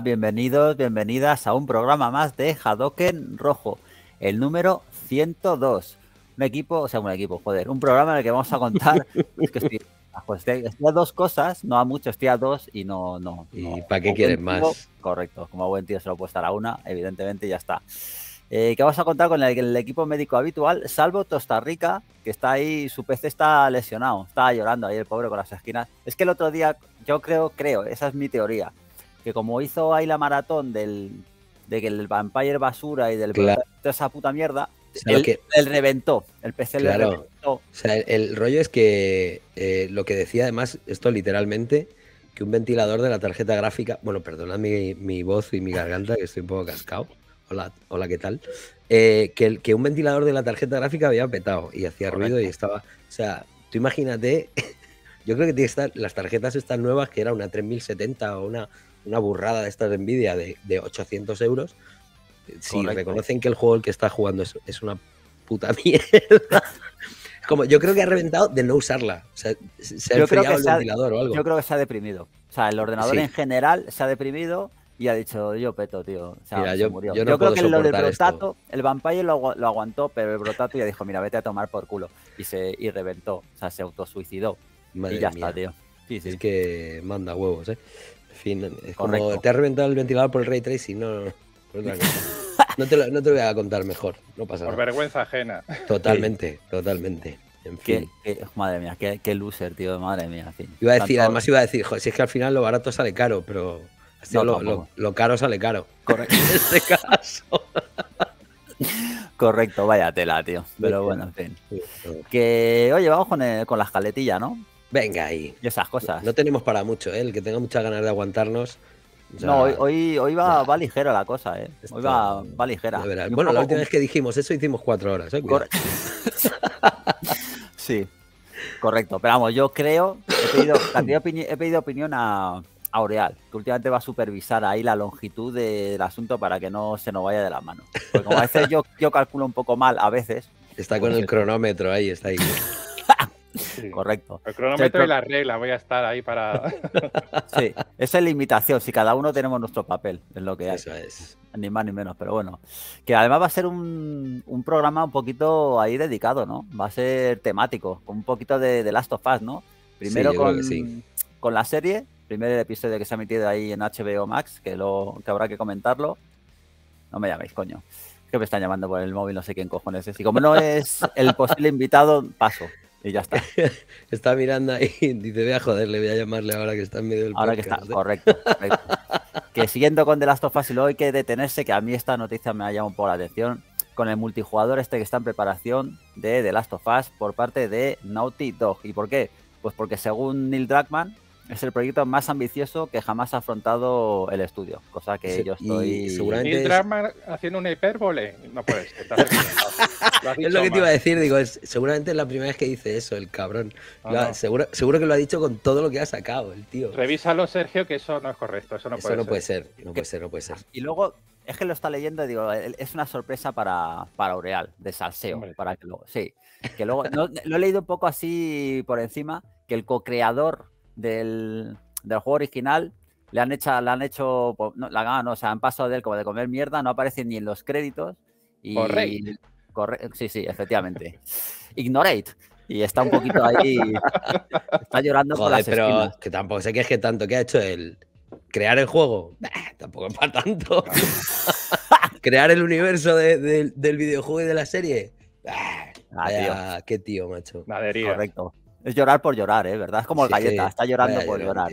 bienvenidos, bienvenidas a un programa más de Hadoken Rojo, el número 102. Un equipo, o sea, un equipo, joder, un programa en el que vamos a contar. que este, estoy, a dos cosas, no a mucho, estoy a dos y no. no ¿Y para qué quieres más? correcto, como buen tío se lo puedo estar a una, evidentemente, ya está. Eh, que vamos a contar con el, equipo médico habitual, salvo Costa Rica, que está ahí, su pez está lesionado, está llorando ahí el pobre con las esquinas. Es que el otro día, yo creo, creo, esa es mi teoría que como hizo ahí la maratón del, de que el Vampire basura y del esa puta mierda, el reventó, el PC le reventó. O sea, el, rollo es que eh, lo que decía además, esto literalmente, que un ventilador de la tarjeta gráfica, bueno, perdonad mi, voz y mi garganta, que estoy un poco cascado. Hola, hola, ¿qué tal? Eh, que, que, un ventilador de la tarjeta gráfica había petado y hacía ruido y estaba. O sea, tú imagínate, yo creo que las tarjetas están nuevas, que era una 3070 o una una burrada de estas de Nvidia de, 800 euros, si reconocen que el juego el que está jugando es, una puta mierda. Como, yo creo que ha reventado de no usarla. O sea, se ha enfriado el o algo. Yo creo que se ha deprimido. O sea, el ordenador en general se ha deprimido y ha dicho, yo peto, tío. O sea, yo, creo que lo brotato, el vampire lo, lo, aguantó, pero el brotato ya dijo, mira, vete a tomar por culo. Y se y reventó. O sea, se autosuicidó. y ya está, tío. Es que manda huevos, ¿eh? Fin, es como te has reventado el ventilador por el ray tracing, no, no, no. te, lo, no te lo voy a contar mejor, no pasa nada. Por vergüenza ajena. Totalmente, totalmente. En fin. madre mía, qué, qué, loser, tío, madre mía. fin. Iba a decir, además iba a decir, si es que al final lo barato sale caro, pero lo, caro sale caro. Correcto. en este caso. Correcto, vaya tela, tío. Pero bueno, en fin. Que, oye, vamos con, con la escaletilla, ¿no? Venga ahí. Y esas cosas. No, tenemos para mucho, ¿eh? El que tenga muchas ganas de aguantarnos. No, hoy, hoy, va, va, ligera la cosa, ¿eh? Hoy va, ligera. Bueno, la última vez que dijimos eso hicimos cuatro horas, ¿eh? sí, correcto. Pero vamos, yo creo, he pedido, opinión a, Oreal, que últimamente va a supervisar ahí la longitud del asunto para que no se nos vaya de las mano. Porque como a veces yo, yo calculo un poco mal, a veces. Está pues con el cronómetro ahí, está ahí. Correcto. El cronómetro y la regla, voy a estar ahí para. sí, esa es la invitación. Si cada uno tenemos nuestro papel, es lo que Eso es. Ni más ni menos, pero bueno. Que además va a ser un, programa un poquito ahí dedicado, ¿no? Va a ser temático, con un poquito de, de Last of Us, ¿no? Primero con, con la serie, primer episodio que se ha emitido ahí en HBO Max, que, lo, que habrá que comentarlo. No me llaméis, coño que me están llamando por el móvil, no sé quién cojones es. Y como no es el posible invitado, paso. Y ya está. está mirando ahí y dice, voy a joder, le voy a llamarle ahora que está en medio del Ahora que está, ¿eh? correcto, que siguiendo con The Last of Us y luego hay que detenerse, que a mí esta noticia me ha llamado un poco la atención, con el multijugador este que está en preparación de The Last of Us por parte de Naughty Dog. ¿Y por qué? Pues porque según Neil Druckmann, es el proyecto más ambicioso que jamás ha afrontado el estudio, cosa que yo estoy... Y seguramente... haciendo una hipérbole, no puedes. es lo que te iba a decir, digo, seguramente es la primera vez que dice eso, el cabrón. seguro, que lo ha dicho con todo lo que ha sacado, el tío. Revísalo, Sergio, que eso no es correcto, eso no, eso puede, no ser. puede ser. No puede ser, no puede ser. Y luego, es que lo está leyendo, digo, es una sorpresa para, para Aureal, de salseo, para que sí. Que luego, lo he leído un poco así por encima, que el co-creador del, juego original le han hecho, le han hecho, pues, la gana, o sea, han pasado de él como de comer mierda, no aparece ni en los créditos. Y, correcto. sí, sí, efectivamente. Ignorate. Y está un poquito ahí, está llorando Joder, las pero que tampoco sé que es que tanto que ha hecho el crear el juego, tampoco es para tanto. crear el universo del videojuego y de la serie. Ah, qué tío, macho. Correcto. Es llorar por llorar, ¿eh? ¿Verdad? Es como el galleta, está llorando eh, por eh, ah,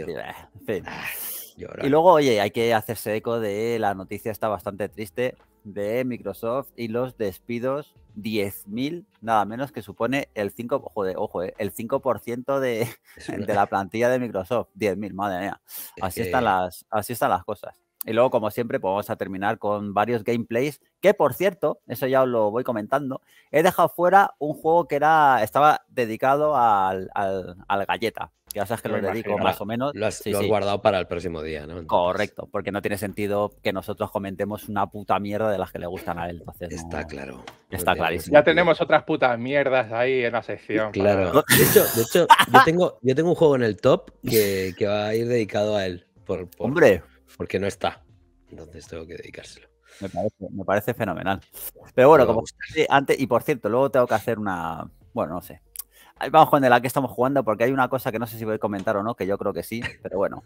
llorar. y luego, oye, hay que hacerse eco de la noticia, está bastante triste, de Microsoft y los despidos 10.000, nada menos que supone el 5%, ojo, eh, el 5% de, la plantilla de Microsoft. 10.000, madre mía. Así, están las, así están las cosas. Y luego, como siempre, pues vamos a terminar con varios gameplays. Que por cierto, eso ya os lo voy comentando. He dejado fuera un juego que era. estaba dedicado al, al, galleta. Ya sabes que lo dedico más ah, o menos. Lo has, guardado para el próximo día, ¿no? Correcto, porque no tiene sentido que nosotros comentemos una puta mierda de las que le gustan a él. Entonces, está claro. Está clarísimo. Ya tenemos otras putas mierdas ahí en la sección. Claro. De hecho, yo, tengo, yo tengo un juego en el top que, va a ir dedicado a él. por... Hombre porque no está. Entonces tengo que dedicárselo. Me parece, fenomenal. Pero bueno, como antes, y por cierto, luego tengo que hacer una. Bueno, no sé. Vamos con de la que estamos jugando, porque hay una cosa que no sé si voy a comentar o no, que yo creo que sí, pero bueno.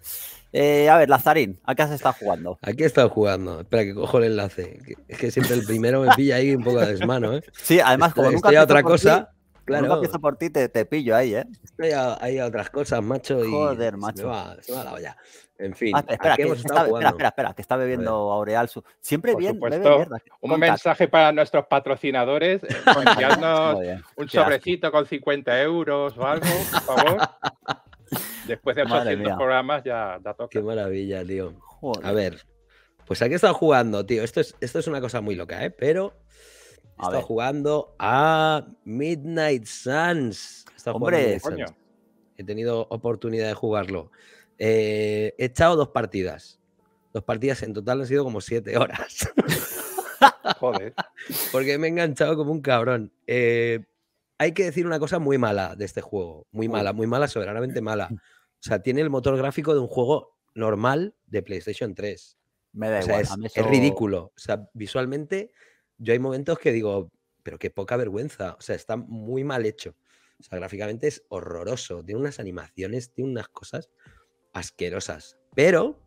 Eh, a ver, Lazarín, ¿a qué has estado jugando? aquí he estado jugando? Espera, que cojo el enlace. Es que siempre el primero me pilla ahí un poco de desmano, ¿eh? Sí, además, como nunca. otra cosa. claro. empiezo por ti, te, te, pillo ahí, ¿eh? Estoy otras cosas, macho. Y Joder, macho. Se la olla. En fin, ah, espera, está, espera, espera, que está bebiendo Aureal Siempre bien, supuesto, Un mensaje para nuestros patrocinadores, eh, un sobrecito con 50 euros o algo, por favor. Después de 800 programas ya, da toca. Qué maravilla, tío. A ver, pues aquí he estado jugando, tío. Esto es, esto es una cosa muy loca, ¿eh? Pero he estado jugando a Midnight Suns. Hombre, Midnight Suns. he tenido oportunidad de jugarlo. Eh, he echado dos partidas. Dos partidas en total han sido como siete horas. Joder. Porque me he enganchado como un cabrón. Eh, hay que decir una cosa muy mala de este juego. Muy mala, muy mala, soberanamente mala. O sea, tiene el motor gráfico de un juego normal de PlayStation 3. Me da igual. Es, es, ridículo. O sea, visualmente, yo hay momentos que digo, pero qué poca vergüenza. O sea, está muy mal hecho. O sea, gráficamente es horroroso. Tiene unas animaciones, tiene unas cosas asquerosas. Pero,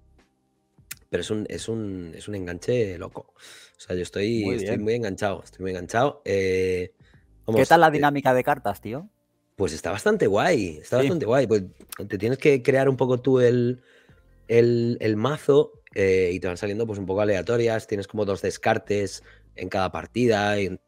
pero es un, es un, es un enganche loco. O sea, yo estoy muy, estoy muy enganchado, estoy muy enganchado. Eh, ¿Qué tal la eh, dinámica de cartas, tío? Pues está bastante guay, está bastante guay. Pues te tienes que crear un poco tú el, el, mazo eh, y te van saliendo pues un poco aleatorias. Tienes como dos descartes en cada partida y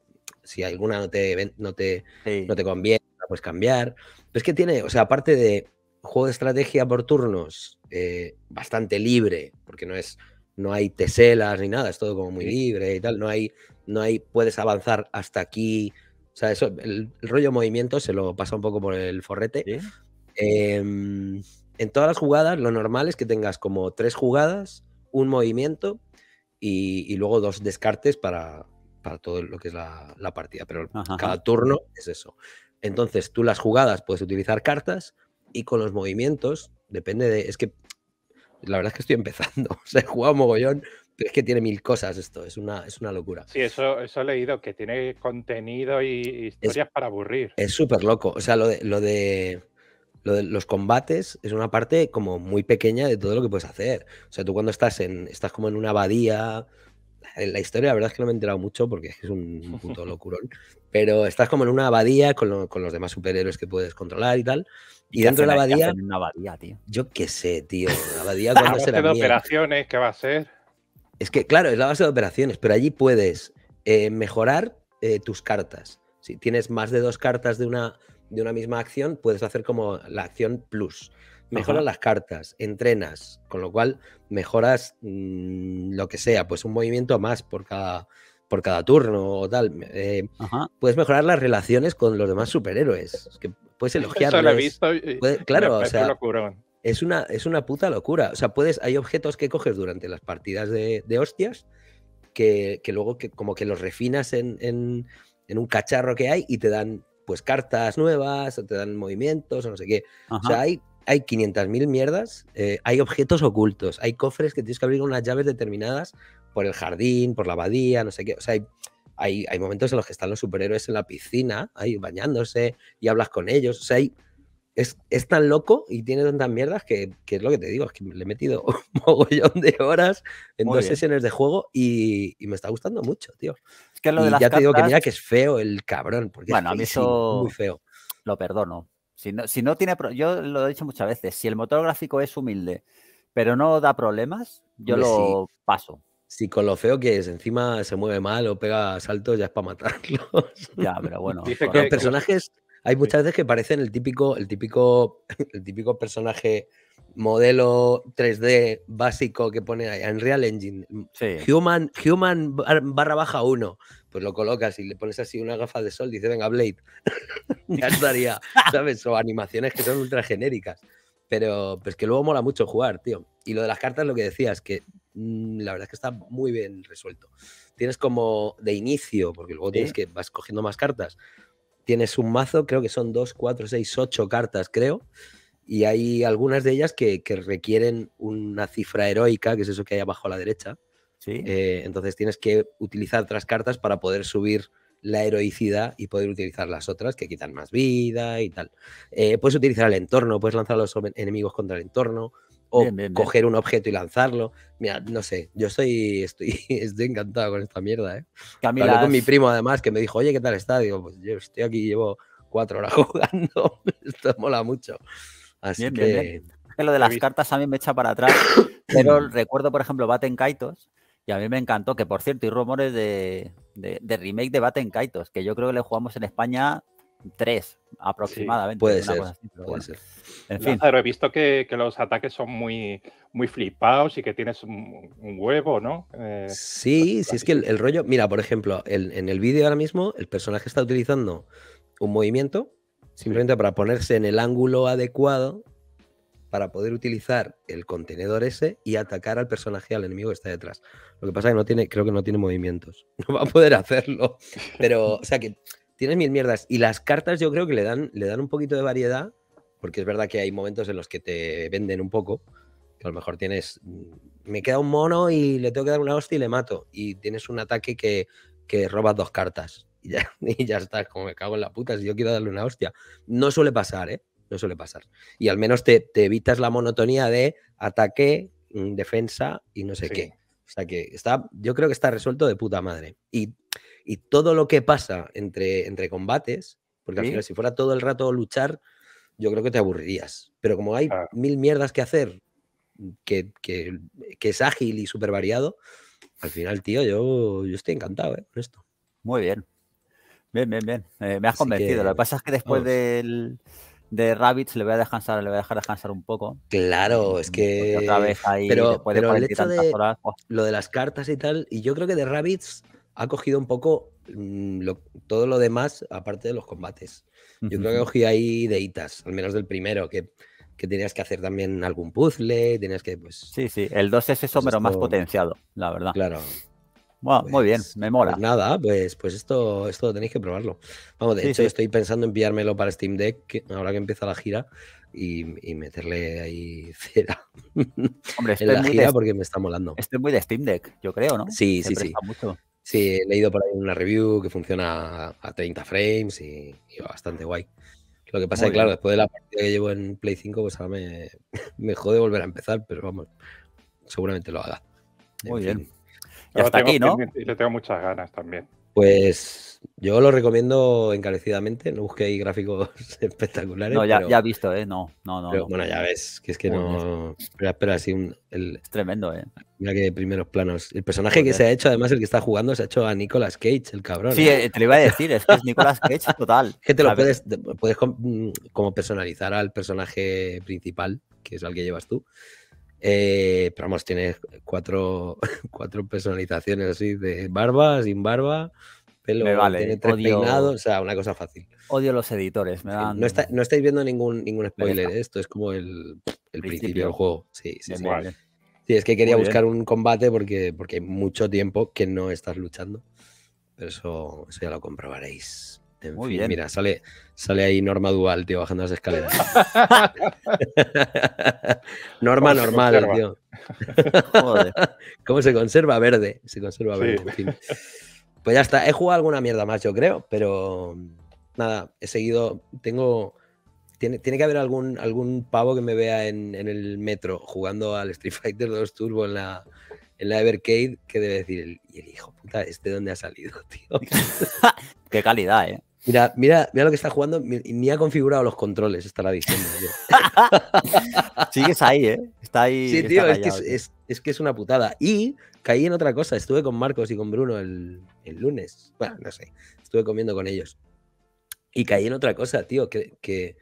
si alguna no te, no te, no te conviene, pues cambiar. Pero es que tiene, o sea, aparte de juego de estrategia por turnos eh, bastante libre, porque no es no hay teselas ni nada, es todo como muy libre y tal, no hay, no hay, puedes avanzar hasta aquí, o sea, eso, el, rollo movimiento se lo pasa un poco por el forrete. Em, en todas las jugadas, lo normal es que tengas como tres jugadas, un movimiento y, luego dos descartes para, para, todo lo que es la, partida, pero cada turno es eso. Entonces, tú las jugadas puedes utilizar cartas, y con los movimientos, depende de. Es que la verdad es que estoy empezando. O sea, he jugado mogollón, pero es que tiene mil cosas esto. Es una, es una locura. Sí, eso, he leído, que tiene contenido y historias para aburrir. Es súper loco. O sea, lo de, los combates es una parte como muy pequeña de todo lo que puedes hacer. O sea, tú cuando estás en. estás como en una abadía. En la historia, la verdad es que no me he enterado mucho porque es un puto locurón. Pero estás como en una abadía con, con los demás superhéroes que puedes controlar y tal. Y, dentro de la abadía. Yo qué sé, tío. La abadía cuando se la de operaciones, ¿qué va a ser? Es que, claro, es la base de operaciones, pero allí puedes eh, mejorar eh, tus cartas. Si tienes más de dos cartas de una, de una misma acción, puedes hacer como la acción plus. Mejoras las cartas, entrenas, con lo cual mejoras mm, lo que sea, pues un movimiento más por cada, por cada turno o tal. Eh, puedes mejorar las relaciones con los demás superhéroes. Es que puedes elogiarles. claro, o sea, es una, es una puta locura. O sea, puedes, hay objetos que coges durante las partidas de, hostias que, luego que, como que los refinas en, un cacharro que hay y te dan pues cartas nuevas o te dan movimientos o no sé qué. O sea, hay, hay 500.000 mierdas, eh, hay objetos ocultos, hay cofres que tienes que abrir unas llaves determinadas por el jardín, por la abadía, no sé qué. O sea, hay, hay, momentos en los que están los superhéroes en la piscina, ahí bañándose y hablas con ellos. O sea, es, tan loco y tiene tantas mierdas que, es lo que te digo, es que le he metido un mogollón de horas en dos sesiones de juego y, me está gustando mucho, tío. que ya te digo que mira que es feo el cabrón, porque es muy feo. Lo perdono. Si si no tiene, yo lo he dicho muchas veces, si el motor gráfico es humilde, pero no da problemas, yo lo paso. Si con lo feo que es, encima se mueve mal o pega saltos, ya es para matarlo. Ya, pero bueno. los personajes, hay muchas veces que parecen el típico, el típico, el típico personaje modelo 3D básico que pone ahí, Unreal Engine. Mm, sí. Human, human barra baja 1. Pues lo colocas y le pones así una gafa de sol, dice, venga, Blade. ya estaría, ¿sabes? O animaciones que son ultra genéricas. Pero, pues que luego mola mucho jugar, tío. Y lo de las cartas, lo que decías, que Mm, la verdad es que está muy bien resuelto. Tienes como de inicio, porque luego tienes que vas cogiendo más cartas. Tienes un mazo, creo que son 2, 4, 6, 8 cartas, creo. Y hay algunas de ellas que, requieren una cifra heroica, que es eso que hay abajo a la derecha. Eh, entonces tienes que utilizar otras cartas para poder subir la heroicidad y poder utilizar las otras que quitan más vida y tal. Eh, puedes utilizar el entorno, puedes lanzar los enemigos contra el entorno, o coger un objeto y lanzarlo. Mira, no sé, yo estoy, estoy, estoy encantado con esta mierda, ¿eh? Hablé con mi primo además que me dijo, oye, ¿qué tal está? Digo, pues yo estoy aquí, llevo cuatro horas jugando, esto mola mucho. Así que... lo de las cartas a mí me echa para atrás, pero recuerdo, por ejemplo, Baten Kaitos, y a mí me encantó, que por cierto, hay rumores de, de, de remake de Baten Kaitos, que yo creo que le jugamos en España Tres, aproximadamente. puede, ser, En fin. he visto que, los ataques son muy, muy flipados y que tienes un, huevo, ¿no? Eh, sí, pues, sí, es que el, rollo. Mira, por ejemplo, en el vídeo ahora mismo, el personaje está utilizando un movimiento simplemente para ponerse en el ángulo adecuado para poder utilizar el contenedor ese y atacar al personaje, al enemigo que está detrás. Lo que pasa es que no tiene, creo que no tiene movimientos. No va a poder hacerlo. Pero, o sea que tienes mil mierdas. Y las cartas yo creo que le dan, le dan un poquito de variedad, porque es verdad que hay momentos en los que te venden un poco, que a lo mejor tienes, mm, me queda un mono y le tengo que dar una hostia y le mato. Y tienes un ataque que, que robas dos cartas. Y ya, ya estás, como me cago en la puta, si yo quiero darle una hostia. No suele pasar, ¿eh? No suele pasar. Y al menos te, evitas la monotonía de ataque, mm, defensa y no sé qué. O sea que está, yo creo que está resuelto de puta madre. Y y todo lo que pasa entre, entre combates, porque al final si fuera todo el rato luchar, yo creo que te aburrirías. Pero como hay mil mierdas que hacer, que, es ágil y súper variado, al final, tío, yo, yo estoy encantado ¿eh? con esto. Muy bien. Bien, bien, bien. Eh, me has convencido. Lo que pasa es que después de Rabbits le voy a descansar, le voy a dejar descansar un poco. Claro, es que otra vez ahí pero, el hecho de pues lo de las cartas y tal, y yo creo que de Rabbits ha cogido un poco mm, todo lo demás, aparte de los combates. Yo creo que cogí ahí deitas, al menos del primero, que, tenías que hacer también algún puzzle, tenías que, pues... Sí, sí, el 2 es eso, pues pero más potenciado, la verdad. Claro. muy bien, pues, me mola. Pues nada, pues, pues esto, esto tenéis que probarlo. Vamos, de hecho, estoy pensando enviármelo para Steam Deck, ahora que empieza la gira, y, meterle ahí cera. Hombre, en la gira porque me está molando. Este es muy de Steam Deck, yo creo, ¿no? Sí, sí, sí. Sí, he leído por ahí una review que funciona a 30 frames y, bastante guay. Lo que pasa es que, claro, después de la partida que llevo en Play 5, pues ahora me, me jode volver a empezar, pero vamos, seguramente lo haga. Muy bien. hasta aquí, ¿no? Y le tengo muchas ganas también. Pues yo lo recomiendo encarecidamente, no busquéis gráficos espectaculares. No, ya, he visto, ¿eh? No, no, no, Bueno, ya ves, que es que no... Espera, así el, es tremendo, ¿eh? Mira que primeros planos. El personaje que se ha hecho, además, el que está jugando, se ha hecho a Nicolas Cage, el cabrón. Sí, ¿eh? Eh, te lo iba a decir, es que es Nicolas Cage total. que te lo puedes, puedes mm, como personalizar al personaje principal, que es al que llevas tú. Eh, pero vamos, tiene cuatro, personalizaciones así de barba, sin barba, pelo, vale, tiene tres o sea, una cosa fácil. Odio los editores, me dan... no, estáis viendo ningún, ningún spoiler, ¿eh? esto es como el, principio. del juego. Sí, sí, sí. es que quería buscar un combate porque, porque hay mucho tiempo que no estás luchando. Pero eso, eso ya lo comprobaréis. Muy bien. mira, sale, Sale ahí Norma Dual, tío, bajando las escaleras. norma normal, tío. Joder. ¿Cómo se conserva verde? Se conserva verde, Pues ya está. He jugado alguna mierda más, yo creo, pero mm, nada, he seguido. Tengo. Tiene, que haber algún, algún pavo que me vea en, el metro jugando al Street Fighter 2 Turbo en la, en la Evercade que debe decir, y el hijo puta, ¿este dónde ha salido, tío? Qué calidad, ¿eh? Mira, mira, mira lo que está jugando. Ni ha configurado los controles, está la diciendo. Sigues ahí, ¿eh? Está ahí. Sí, tío, es, que es, una putada. Y caí en otra cosa. Estuve con Marcos y con Bruno el, el, lunes. Bueno, no sé. Estuve comiendo con ellos. Y caí en otra cosa, tío, que,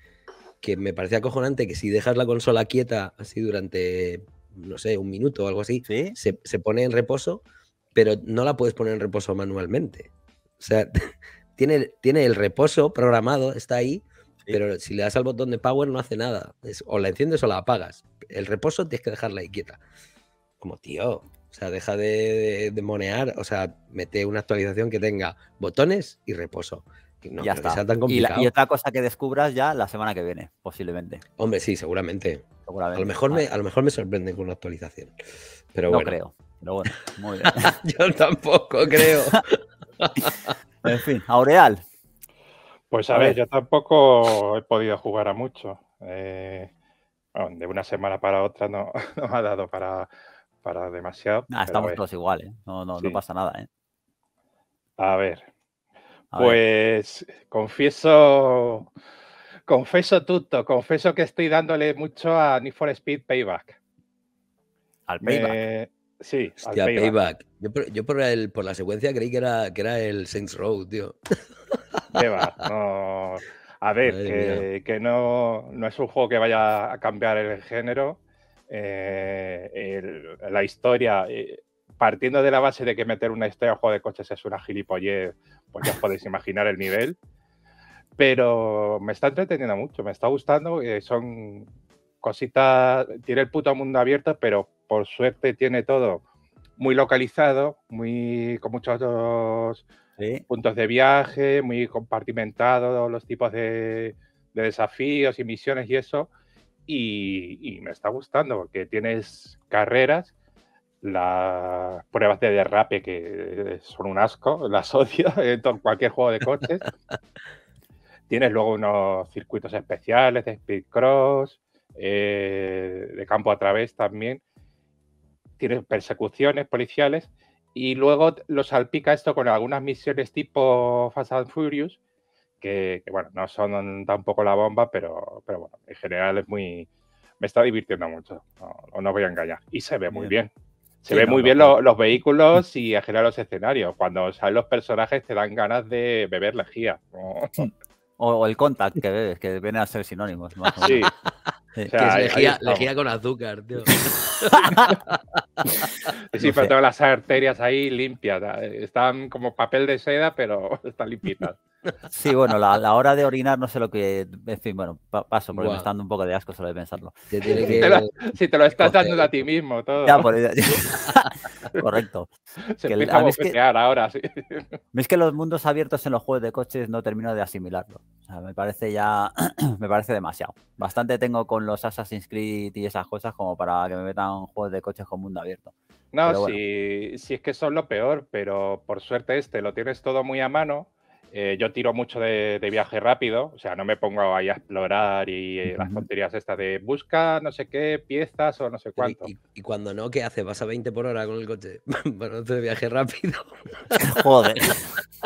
me parecía acojonante que si dejas la consola quieta así durante, no sé, un minuto o algo así, se, se pone en reposo, pero no la puedes poner en reposo manualmente. O sea, tiene, el reposo programado, está ahí, pero si le das al botón de power no hace nada. o la enciendes o la apagas. El reposo tienes que dejarla ahí quieta. Como tío, o sea, deja de, de, monear, o sea, mete una actualización que tenga botones y reposo. No, ya está. tan Y, otra cosa que descubras ya la semana que viene, posiblemente. Hombre, sí, seguramente. A, lo mejor me, a lo mejor me sorprende con una actualización. Pero no creo. Pero bueno, muy bien. Yo tampoco creo. en fin, Aureal. Pues a, ver, yo tampoco he podido jugar a mucho. Eh, de una semana para otra no, no ha dado para, para demasiado. Ah, estamos todos iguales, ¿eh? no, no, pasa nada. ¿eh? A ver, pues confieso, confieso todo confieso que estoy dándole mucho a Need for Speed Payback. Al Payback. Sí, Hostia, payback. Yo, por, la secuencia creí que era, que era el Saints Row, tío. A ver, que, no, es un juego que vaya a cambiar el género. Eh, la historia, eh, partiendo de la base de que meter una historia en juego de coches es una gilipollez, pues ya os podéis imaginar el nivel. Pero me está entreteniendo mucho, me está gustando. Eh, son cositas, tiene el puto mundo abierto, pero por suerte tiene todo muy localizado, muy con muchos puntos de viaje, muy compartimentado los tipos de, desafíos y misiones y eso. Y, me está gustando porque tienes carreras, las pruebas de derrape que son un asco, las odio en cualquier juego de coches. tienes luego unos circuitos especiales de speed cross, eh, de campo a través también tiene persecuciones policiales y luego lo salpica esto con algunas misiones tipo Fast and Furious, que, bueno, no son tampoco la bomba, pero, pero bueno, en general es muy... Me está divirtiendo mucho, no, no voy a engañar. Y se ve muy bien. Se ven ve muy bien los, los vehículos y en general los escenarios. Cuando salen los personajes te dan ganas de beber lejía. O, o, el contact que bebes, que viene a ser sinónimos. Sí. con azúcar, tío. sí, pero todas las arterias ahí limpias. Ah, están como papel de seda, pero están limpitas. Sí, bueno, la, la, hora de orinar no sé lo que. En fin, bueno, paso, porque me está dando un poco de asco solo de pensarlo. si, te lo, estás dando a ti mismo, todo. Correcto. es que, ahora, sí. Es que los mundos abiertos en los juegos de coches no termino de asimilarlo. O sea, me parece ya. me parece demasiado. Bastante tengo con los Assassin's Creed y esas cosas como para que me metan un juego de coches con mundo abierto. No, si, es que son lo peor, pero por suerte este lo tienes todo muy a mano. Eh, yo tiro mucho de, viaje rápido, o sea, no me pongo ahí a explorar y eh, las tonterías estas de busca no sé qué, piezas o no sé cuánto. ¿Y, cuando no, qué hace? ¿Vas a 20 por hora con el coche? bueno, de viaje rápido. Joder.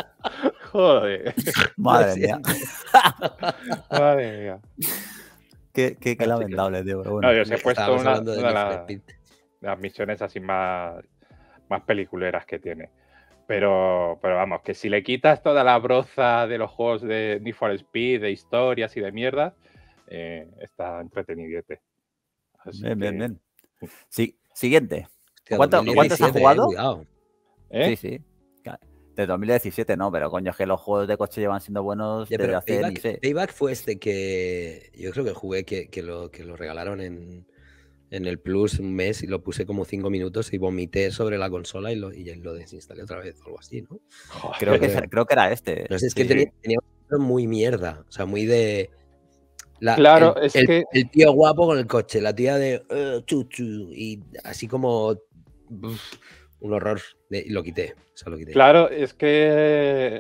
Joder. Madre mía. Madre mía qué, lamentable, tío. Pero bueno, puesto una, de, las misiones así más, más peliculeras que tiene. Pero, pero vamos, que si le quitas toda la broza de los juegos de Need for Speed, de historias y de mierda, eh, está entretenidete. Así bien, bien, bien, sí, siguiente. cuántas has jugado? Eh, ¿Eh? Sí, sí. De 2017 no, pero coño, es que los juegos de coche llevan siendo buenos yeah, payback, fue este que yo creo que jugué, que, que, lo, regalaron en, el Plus un mes y lo puse como cinco minutos y vomité sobre la consola y lo, y desinstalé otra vez o algo así, ¿no? creo, que, era este. No es que tenía, tenía, muy mierda, o sea, muy de... claro, es que... El tío guapo con el coche, la tía de... Eh, y así como un horror y lo quité, Claro, es que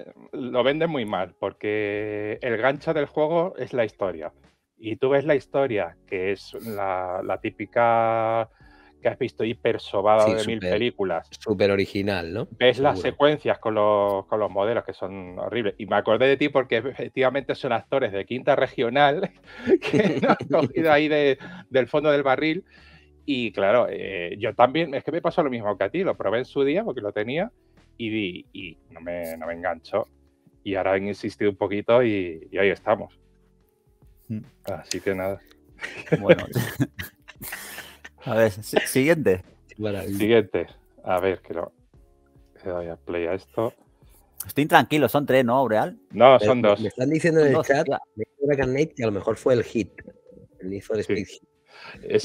eh, lo venden muy mal, porque el gancho del juego es la historia. Y tú ves la historia, que es la, típica que has visto hiper sobada de mil películas. Súper original, ¿no? Ves las secuencias con los, modelos que son horribles. Y me acordé de ti porque efectivamente son actores de quinta regional que han cogido ahí del fondo del barril y claro, eh, yo también, es que me pasó lo mismo que a ti, lo probé en su día porque lo tenía y, y no, me, no enganchó. Y ahora han insistido un poquito y, ahí estamos. Mm. Así que nada. Bueno. a ver, siguiente. Siguiente. A ver, que lo. voy a play a esto. Estoy tranquilo, son tres, ¿no, Aureal? No, son dos. Me están diciendo en el chat que a lo mejor fue el hit. El es,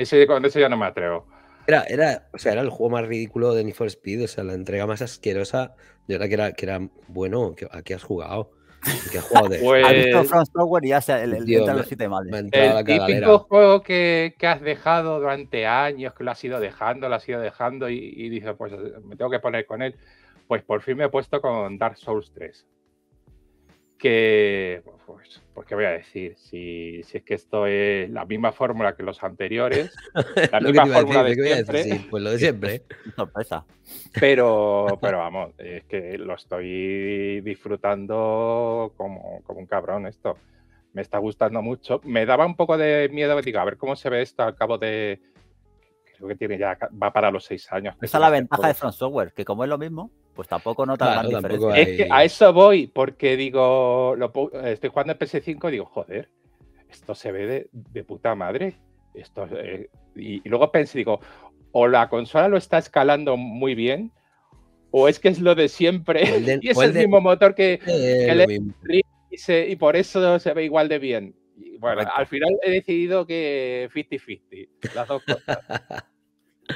ese, con ese ya no me atrevo. Era, era, o sea, era el juego más ridículo de Need for Speed, o sea, la entrega más asquerosa. Yo era que era, que era bueno, que, ¿a qué has jugado? ¿Qué has jugado de pues visto y ya el, el, Dios, me, siete el típico juego que, que, has dejado durante años, que lo has ido dejando, lo has ido dejando y, y dices, pues me tengo que poner con él. Pues por fin me he puesto con Dark Souls 3 que, pues, pues, ¿qué voy a decir? Si, si, es que esto es la misma fórmula que los anteriores, la misma fórmula de siempre. pues lo de siempre. Pero, pero vamos, es que lo estoy disfrutando como, un cabrón esto. Me está gustando mucho. Me daba un poco de miedo, digo, a ver cómo se ve esto al cabo de... Creo que tiene ya, va para los seis años. Esa es la ventaja de Front Software, que como es lo mismo, pues tampoco nota claro, la Es que a eso voy, porque digo, estoy jugando en PS5 y digo, joder, esto se ve de, puta madre. Esto, eh, y, luego pensé, digo, o la consola lo está escalando muy bien, o es que es lo de siempre, y es el mismo motor que, el que y, por eso se ve igual de bien. bueno, al final he decidido que 50-50, las dos cosas.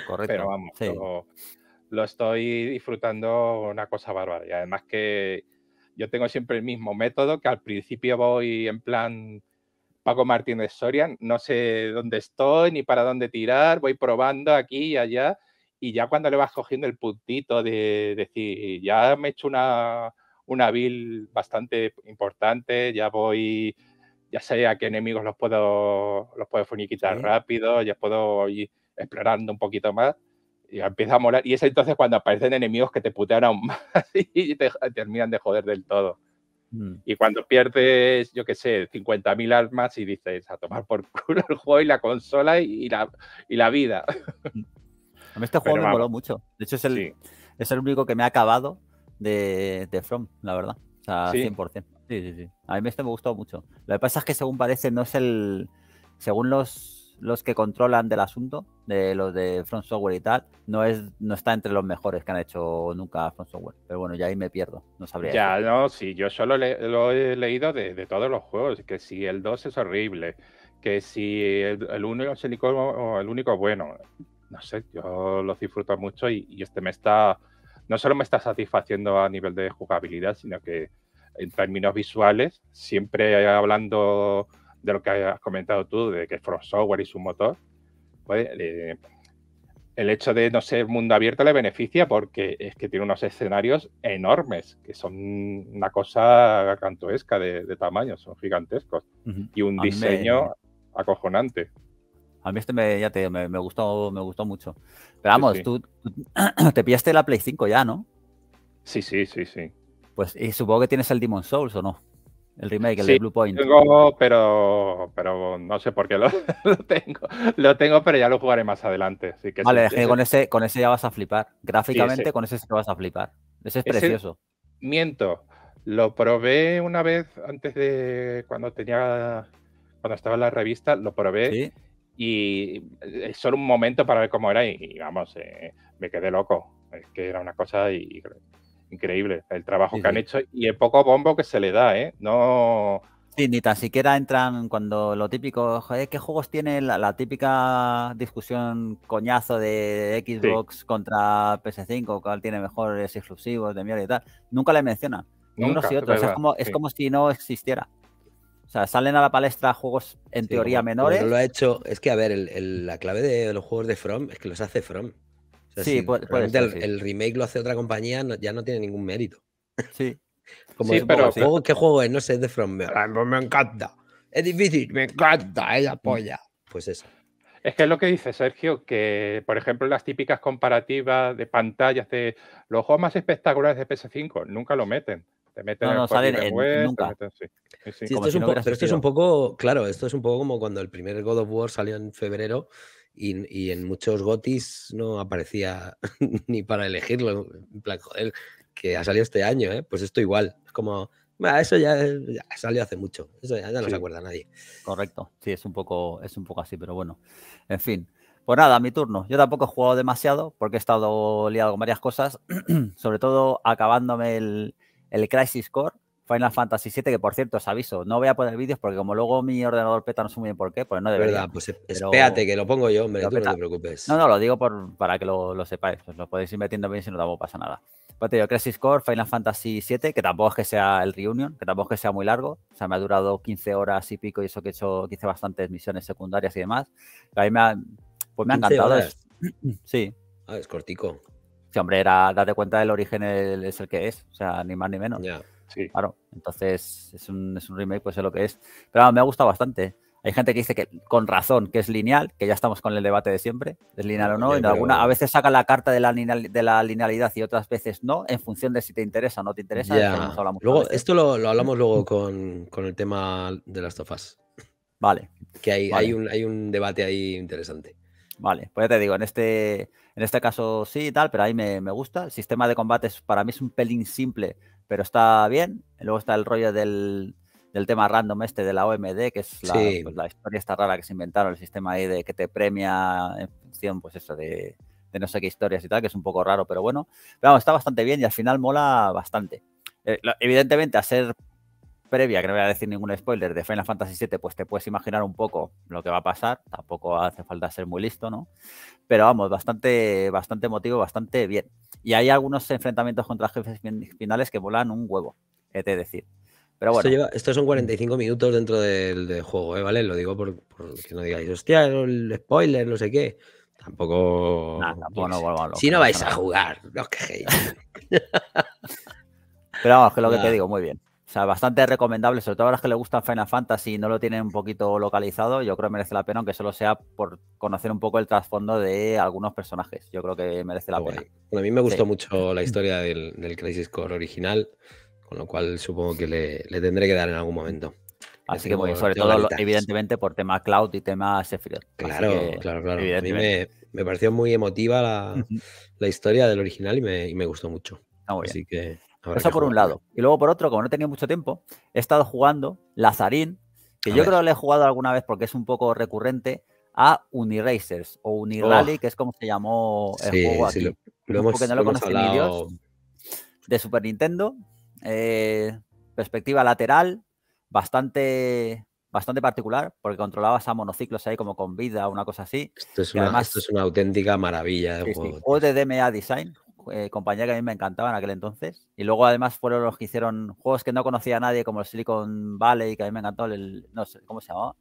Correcto. Pero vamos, sí lo estoy disfrutando una cosa bárbara. Y además que yo tengo siempre el mismo método, que al principio voy en plan Paco Martínez Sorian, no sé dónde estoy ni para dónde tirar, voy probando aquí y allá. Y ya cuando le vas cogiendo el puntito de, decir, ya me he hecho una, una build bastante importante, ya voy, ya sé a qué enemigos los puedo, los puedo funiquitar rápido, ya puedo ir explorando un poquito más y empieza a molar. Y es entonces cuando aparecen enemigos que te putean aún más y te terminan de joder del todo. Mm. Y cuando pierdes, yo qué sé, 50.000 armas y dices, a tomar por culo el juego y la consola y, la, y la vida. Mm. A mí este juego me moló mucho. De hecho, es el, es el único que me ha acabado de, From, la verdad. O sea, 100%. Sí, sí, sí. A mí este me gustó mucho. Lo que pasa es que según parece no es el... Según los los que controlan del asunto, de los de Front Software y tal, no es no está entre los mejores que han hecho nunca Front Software. Pero bueno, ya ahí me pierdo, no sabría. Ya, no, sí, yo solo lo he leído de, todos los juegos, que si el 2 es horrible, que si el, 1 es el único, bueno. No sé, yo lo disfruto mucho y, y este me está, no solo me está satisfaciendo a nivel de jugabilidad, sino que en términos visuales, siempre hablando de lo que has comentado tú, de que From Software y su motor, pues, eh, el hecho de no ser mundo abierto le beneficia porque es que tiene unos escenarios enormes, que son una cosa cantoesca de, tamaño, son gigantescos. Y un diseño acojonante. A mí este me, ya me, gustó, me gustó mucho. Pero vamos, Tú, te pillaste la Play 5 ya, ¿no? Sí, sí, sí, sí. Pues y supongo que tienes el Demon Souls o no. El remake, el de Blue Point. Tengo, pero, pero no sé por qué lo, tengo. Lo tengo, pero ya lo jugaré más adelante. vale, con ese, con ese ya vas a flipar. Gráficamente, con ese sí vas a flipar. Ese es precioso. miento. Lo probé una vez antes de cuando tenía. Cuando estaba en la revista, lo probé. Y eh, solo un momento para ver cómo era. Y, vamos, eh, me quedé loco. Es que era una cosa y, increíble el trabajo que han hecho y el poco bombo que se le da, ¿eh? No. Sí, ni tan siquiera entran cuando lo típico, ¿qué juegos tiene la, típica discusión coñazo de Xbox contra PS5? ¿Cuál tiene mejores exclusivos de mierda y tal? Nunca le mencionan. unos y otros. es, como, es como si no existiera. O sea, salen a la palestra juegos en teoría menores. lo ha hecho. Es que, a ver, la clave de los juegos de From es que los hace From sí, el, remake lo hace otra compañía, ya no tiene ningún mérito. Sí. Como sí, pero, ¿Qué juego es? No sé, es de From Me encanta. Es difícil, me encanta, es mm, Pues eso. Es que es lo que dice Sergio, que por ejemplo las típicas comparativas de pantallas de los juegos más espectaculares de PS5 nunca lo meten. Te meten no, no, salen en, eh, nunca. sí. esto es un poco, claro, esto es un poco como cuando el primer God of War salió en febrero y, en muchos gotis no aparecía ni para elegirlo. En plan, joder, que ha salido este año, ¿eh? pues esto igual. Es como, eso ya, salió hace mucho, eso ya, no se acuerda nadie. Correcto, sí, es un, poco, es un poco así, pero bueno, en fin. Pues nada, mi turno. Yo tampoco he jugado demasiado porque he estado liado con varias cosas, sobre todo acabándome el, el Crisis Core Final Fantasy VII, que por cierto, os aviso, no voy a poner vídeos porque como luego mi ordenador peta no sé muy bien por qué, pues no debería. Verdad, pues espérate que lo pongo yo, hombre, no te preocupes. No, no, lo digo por, para que lo, sepáis, pues lo podéis ir metiendo bien si no tampoco pasa nada. Pues te digo, Crisis Core, Final Fantasy VII, que tampoco es que sea el Reunion, que tampoco es que sea muy largo, o sea, me ha durado 15 horas y pico y eso que he hecho, que hice bastantes misiones secundarias y demás, a mí me ha, pues me ha encantado. Sí. Ah, es cortico. Sí, hombre, era, date cuenta del origen es el que es, o sea, ni más ni menos. Ya. Claro, entonces es un, remake, pues es lo que es. Pero me ha gustado bastante. Hay gente que dice que con razón, que es lineal, que ya estamos con el debate de siempre, es lineal o no. a veces saca la carta de la, linealidad y otras veces no, en función de si te interesa o no te interesa. Luego, esto lo, hablamos luego con, el tema de las tofas. Vale. Que hay, un, hay un debate ahí interesante. Vale, pues ya te digo, en este, en este caso sí y tal, pero ahí me, gusta. El sistema de combates para mí es un pelín simple pero está bien. Luego está el rollo del, tema random este de la OMD, que es pues, la, historia esta rara que se inventaron, el sistema ahí de que te premia en función, pues eso, de, no sé qué historias y tal, que es un poco raro, pero bueno. Pero vamos, está bastante bien y al final mola bastante. Eh, evidentemente, a ser previa, que no voy a decir ningún spoiler, de Final Fantasy VII, pues te puedes imaginar un poco lo que va a pasar. Tampoco hace falta ser muy listo, ¿no? Pero vamos, bastante, bastante emotivo, bastante bien. Y hay algunos enfrentamientos contra jefes finales que volan un huevo, he de decir. Pero bueno. Esto, son 45 minutos dentro del, juego, ¿eh? ¿vale? Lo digo por, que no digáis, hostia, el spoiler, no sé qué. Tampoco. tampoco no Si no vais a jugar, no os quejéis. Pero vamos, que es lo que te digo, muy bien. O sea, bastante recomendable, sobre todo a las que le gustan Final Fantasy y no lo tienen un poquito localizado, yo creo que merece la pena, aunque solo sea por conocer un poco el trasfondo de algunos personajes. Yo creo que merece la pena. a mí me gustó mucho la historia del, Crisis Core original, con lo cual supongo que le, tendré que dar en algún momento. Así que, bueno, sobre todo, evidentemente, por tema cloud y tema Sephiroth. Claro, claro, claro. A mí me, pareció muy emotiva la, historia del original y me, gustó mucho. Así que eso por un lado. Y luego por otro, como no tenía mucho tiempo, he estado jugando Lazarín, que yo creo que le he jugado alguna vez porque es un poco recurrente, a Uniracers o Unirally, que es como se llamó el juego aquí. no lo, De Super Nintendo. Eh, perspectiva lateral, bastante, bastante particular, porque controlabas a monociclos ahí como con vida, una cosa así. Esto es, una, además, es una auténtica maravilla de juego. O de DMA Design, eh, compañía que a mí me encantaba en aquel entonces. Y luego además fueron los que hicieron juegos que no conocía a nadie, como el Silicon Valley, que a mí me encantó, el, no sé, ¿cómo se llamaba?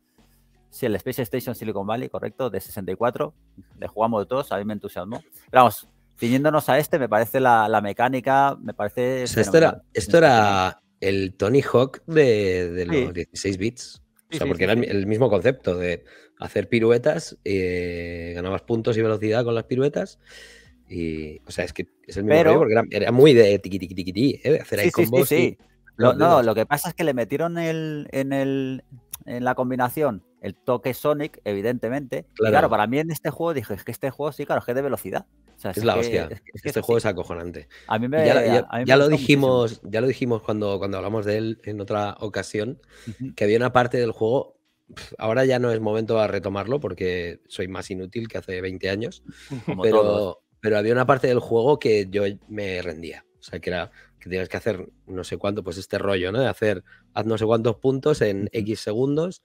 Sí, el Space Station Silicon Valley, correcto, de 64. Le jugamos todos, a mí me entusiasmó. Pero vamos, ciñéndonos a este, me parece la, mecánica, me parece... esto, era, esto era el Tony Hawk de, los 16 bits. o sea, porque era el, mismo concepto de hacer piruetas, eh, ganabas puntos y velocidad con las piruetas y, o sea, es que es el mismo porque era, muy de tiqui ¿eh? hacer ahí combos. Sí, sí, lo, no, lo que pasa es que le metieron el, en, el, en la combinación el toque Sonic, evidentemente. Claro. Y claro, para mí en este juego dije, es que este juego sí, claro, es de velocidad. es, la hostia. Es que este juego es acojonante. A mí me, ya, lo dijimos, ya lo dijimos cuando, cuando hablamos de él en otra ocasión, que había una parte del juego. Ahora ya no es momento a retomarlo porque soy más inútil que hace 20 años. pero, pero había una parte del juego que yo me rendía. O sea, que era que tenías que hacer no sé cuánto, pues este rollo, ¿no? De hacer, haz no sé cuántos puntos en X segundos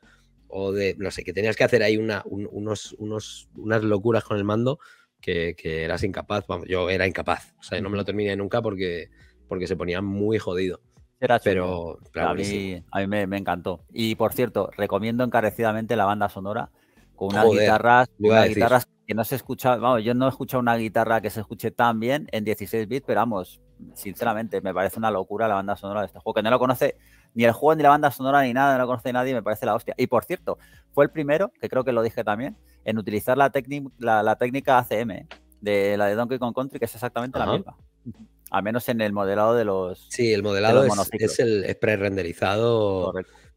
o de, no sé, que tenías que hacer ahí una, unos, unos, unas locuras con el mando que, eras incapaz. yo era incapaz. O sea, no me lo terminé nunca porque, porque se ponía muy jodido. Pero a mí, me, encantó. Y por cierto, recomiendo encarecidamente la banda sonora con unas guitarras no se escucha, vamos, yo no he escuchado una guitarra que se escuche tan bien en 16 bits, pero vamos, sinceramente, me parece una locura la banda sonora de este juego, que no lo conoce ni el juego, ni la banda sonora, ni nada, no lo conoce nadie, me parece la hostia. Y por cierto, fue el primero, que creo que lo dije también, en utilizar la, técnica la técnica ACM, de la de Donkey Kong Country, que es exactamente la misma. Al menos en el modelado de los. Sí, el modelado es, el pre-renderizado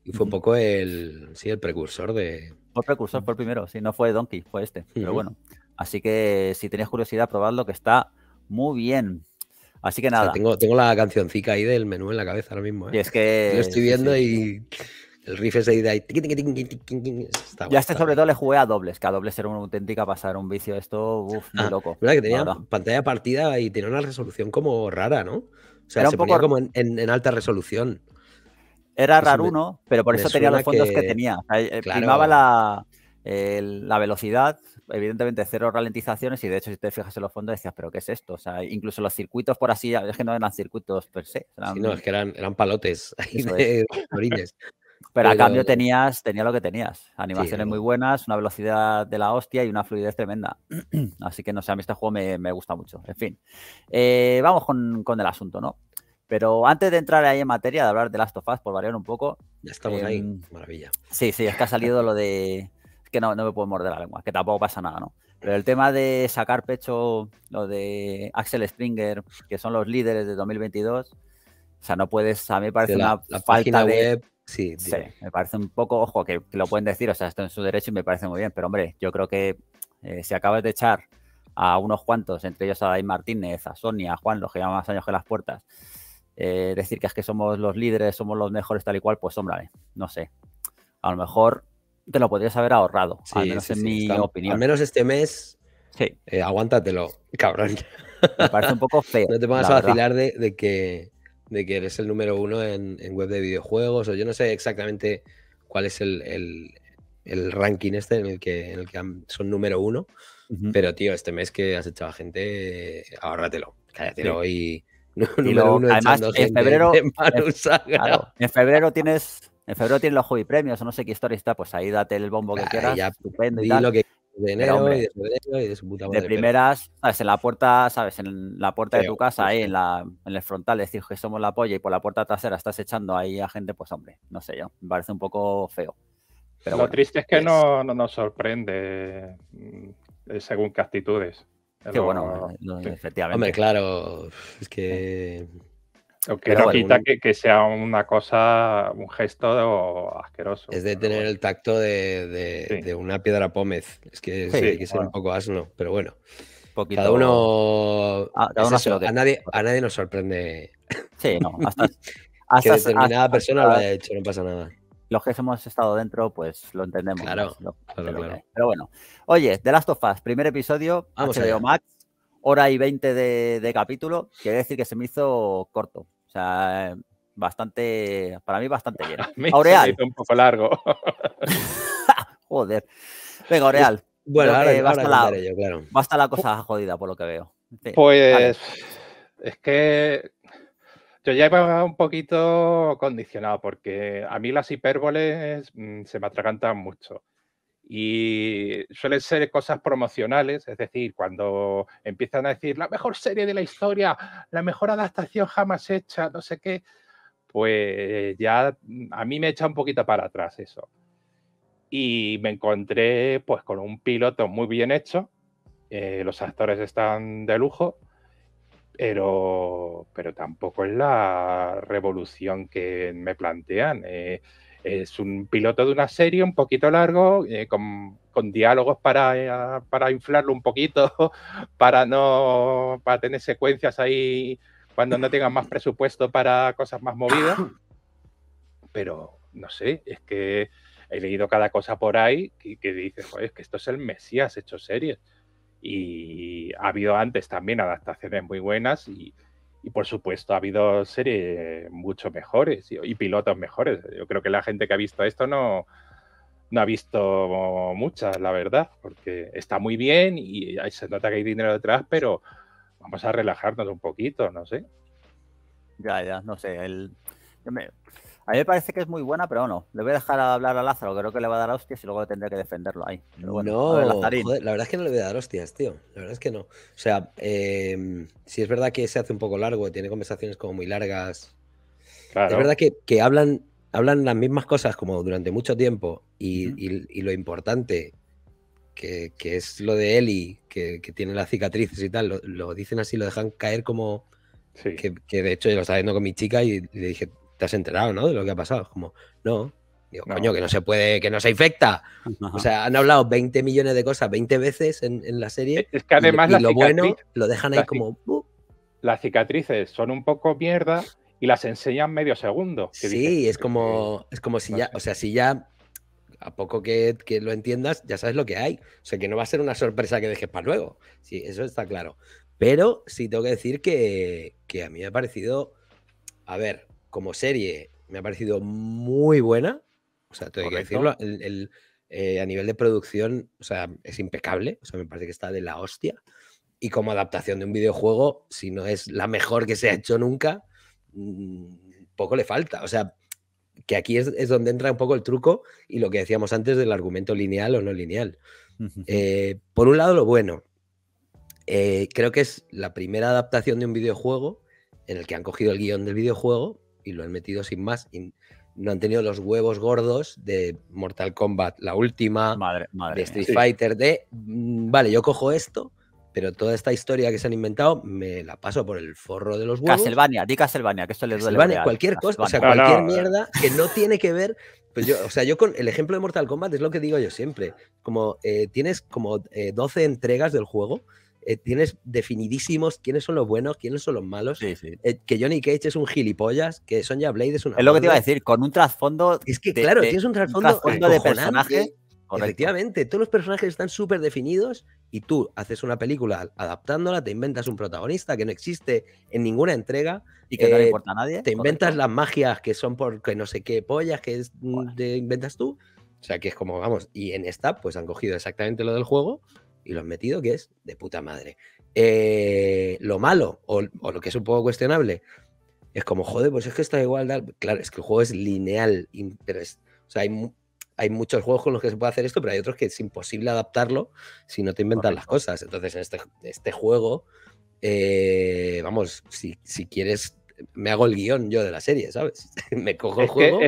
y fue un poco el, sí, el precursor de, por precursor, por primero, si no fue Donkey, fue este. Pero bueno, así que si tenéis curiosidad, probadlo, que está muy bien. Así que nada. tengo, tengo, la cancioncica ahí del menú en la cabeza ahora mismo. ¿eh? Y es que. Lo estoy viendo y. El riff ahí de ahí. ya este sobre todo le jugué a dobles, que a dobles era una auténtica pasar un vicio. Esto, uff, muy ah, loco. Verdad que tenía pantalla partida y tenía una resolución como rara, ¿no? O sea, se un poco... ponía como en alta resolución. Era raro uno, pero por eso tenía los fondos que, tenía. O eh, Primaba la, velocidad, evidentemente cero ralentizaciones y de hecho si te fijas en los fondos decías, pero ¿qué es esto? O sea, incluso los circuitos por así, es que no eran circuitos per se. sí, no, es que eran, eran palotes Pero, a cambio tenías, tenía lo que tenías. Animaciones muy buenas, una velocidad de la hostia y una fluidez tremenda. Así que no sé, a mí este juego me, gusta mucho. En fin, eh, vamos con, el asunto, ¿no? Pero antes de entrar ahí en materia, de hablar de Last of Us, por variar un poco. Ya estamos em, ahí, maravilla. Sí, sí, es que ha salido lo de. Es que no, me puedo morder la lengua, que tampoco pasa nada, ¿no? Pero el tema de sacar pecho, lo de Axel Springer, que son los líderes de 2022, o sea, no puedes, a mí me parece una falta Web, sí, sí, me parece un poco, ojo, que, lo pueden decir, o sea, esto en su derecho y me parece muy bien, pero hombre, yo creo que eh, si acabas de echar a unos cuantos, entre ellos a David Martínez, a Sonia, a Juan, los que llevan más años que las puertas, eh, decir que es que somos los líderes, somos los mejores tal y cual, pues hombre, no sé. A lo mejor te lo podrías haber ahorrado, sí, al menos en mi opinión. Al menos este mes, eh, aguántatelo, cabrón. Me parece un poco feo. no te pongas a vacilar de, que, de que eres el número uno en, web de videojuegos, o yo no sé exactamente cuál es el, el, ranking este en el que, en el que son número uno, pero tío, este mes que has echado a gente, ahórratelo, cállatelo y además, en febrero, febrero tienes en febrero tienes los hobby premios o no sé qué historia está, pues ahí date el bombo que quieras, estupendo y, Lo de enero hombre, de su puta De primeras, ¿sabes? En la puerta, ¿sabes? En la puerta de tu casa, ahí en, la, en el frontal, decir que somos la polla y por la puerta trasera estás echando ahí a gente, pues hombre, no sé yo, me parece un poco feo. Pero lo triste es que No, no, nos sorprende mm, según qué actitudes. Qué bueno, eh, efectivamente. Hombre, claro, es que... O que no quita que, sea una cosa, un gesto asqueroso. Es de tener el tacto de, una piedra pómez. Es que sí, hay que ser un poco asno, pero bueno. Cada uno. Ah, a, nadie, a nadie nos sorprende. Sí, no. Hasta, hasta que determinada persona lo haya hecho, no pasa nada los que hemos estado dentro, pues lo entendemos. Claro, claro, Pero bueno, oye, de Last of Us, primer episodio, Vamos Max, hora y 20 de, capítulo, quiere decir que se me hizo corto. O sea, bastante, para mí bastante bien Aureal. un poco largo. Joder. Venga, Aureal. Bueno, basta, la, claro. la oh. cosa jodida, por lo que veo. pues es que yo ya iba un poquito condicionado porque a mí las hipérboles mm, se me atragantan mucho y suelen ser cosas promocionales, es decir, cuando empiezan a decir la mejor serie de la historia, la mejor adaptación jamás hecha, no sé qué, pues ya mm, a mí me echa un poquito para atrás eso. Y me encontré pues con un piloto muy bien hecho, eh, los actores están de lujo pero, pero tampoco es la revolución que me plantean. Eh, es un piloto de una serie un poquito largo, eh, con, diálogos para, eh, para, inflarlo un poquito, para para tener secuencias ahí cuando no tengan más presupuesto para cosas más movidas. Pero no sé, es que he leído cada cosa por ahí y que dices, es que esto es el Mesías hecho series. Y ha habido antes también adaptaciones muy buenas y, por supuesto ha habido series mucho mejores y, pilotos mejores. Yo creo que la gente que ha visto esto no, no ha visto muchas, la verdad, porque está muy bien y se nota que hay dinero detrás, pero vamos a relajarnos un poquito, no sé. Ya, ya, no sé. El... Yo me... A mí me parece que es muy buena, pero no. Le voy a dejar hablar a Lázaro, creo que le va a dar hostias y luego tendré que defenderlo ahí. no, la verdad es que no le voy a dar hostias, tío. La verdad es que no. O sea, em, si es verdad que se hace un poco largo, tiene conversaciones como muy largas. Claro. Es verdad que, hablan, hablan las mismas cosas como durante mucho tiempo y, lo importante que, es lo de Eli, que, que tiene las cicatrices y tal, lo, dicen así, lo dejan caer como... Sí. Que, que de hecho yo lo estaba viendo con mi chica y le dije, te has enterado, ¿no? De lo que ha pasado. Como, no. Digo, coño, que no se puede, que no se infecta. O sea, han hablado 20 millones de cosas 20 veces en, la serie. Es que además lo bueno lo dejan ahí como. Las cicatrices son un poco mierda y las enseñan medio segundo. sí, es como, eh, es como si ya, o sea, si ya a poco que, lo entiendas, ya sabes lo que hay. O sea, que no va a ser una sorpresa que dejes para luego. Sí, eso está claro. Pero sí tengo que decir que, que a mí me ha parecido, a ver, como serie me ha parecido muy buena. O sea, tengo que decirlo. Eh, a nivel de producción, o sea, es impecable. O sea, me parece que está de la hostia. Y como adaptación de un videojuego, si no es la mejor que se ha hecho nunca, mm, poco le falta. O sea, que aquí es, es, donde entra un poco el truco y lo que decíamos antes del argumento lineal o no lineal. Eh, por un lado, lo bueno. Eh, creo que es la primera adaptación de un videojuego en el que han cogido el guión del videojuego y lo han metido sin más. Y no han tenido los huevos gordos de Mortal Kombat, la última, de Street Fighter, de, mm, vale, yo cojo esto, pero toda esta historia que se han inventado me la paso por el forro de los huevos. Castlevania, di Castlevania, que esto les duele. cualquier cosa, o sea, cualquier mierda que no tiene que ver. Pues yo, o sea, yo con el ejemplo de Mortal Kombat es lo que digo yo siempre. Como eh, tienes como 12 eh, entregas del juego eh, tienes definidísimos quiénes son los buenos, quiénes son los malos. Eh, que Johnny Cage es un gilipollas, que Sonya Blade es una. Es lo que te iba a decir, con un trasfondo. Es que, claro, tienes un trasfondo, de personaje. Efectivamente, todos los personajes están súper definidos y tú haces una película adaptándola, te inventas un protagonista que no existe en ninguna entrega. Y que no le eh, importa a nadie. Te inventas las magias que son por no sé qué pollas que inventas tú. O sea, que es como, vamos, y en esta pues han cogido exactamente lo del juego y lo han metido, que es de puta madre. Eh, lo malo, o, lo que es un poco cuestionable, es como, joder, pues es que está igual. Claro, es que el juego es lineal. o sea, hay, hay, muchos juegos con los que se puede hacer esto, pero hay otros que es imposible adaptarlo si no te inventan las cosas. Entonces, en este, este juego, eh, vamos, si, quieres, me hago el guión yo de la serie, ¿sabes? me cojo el juego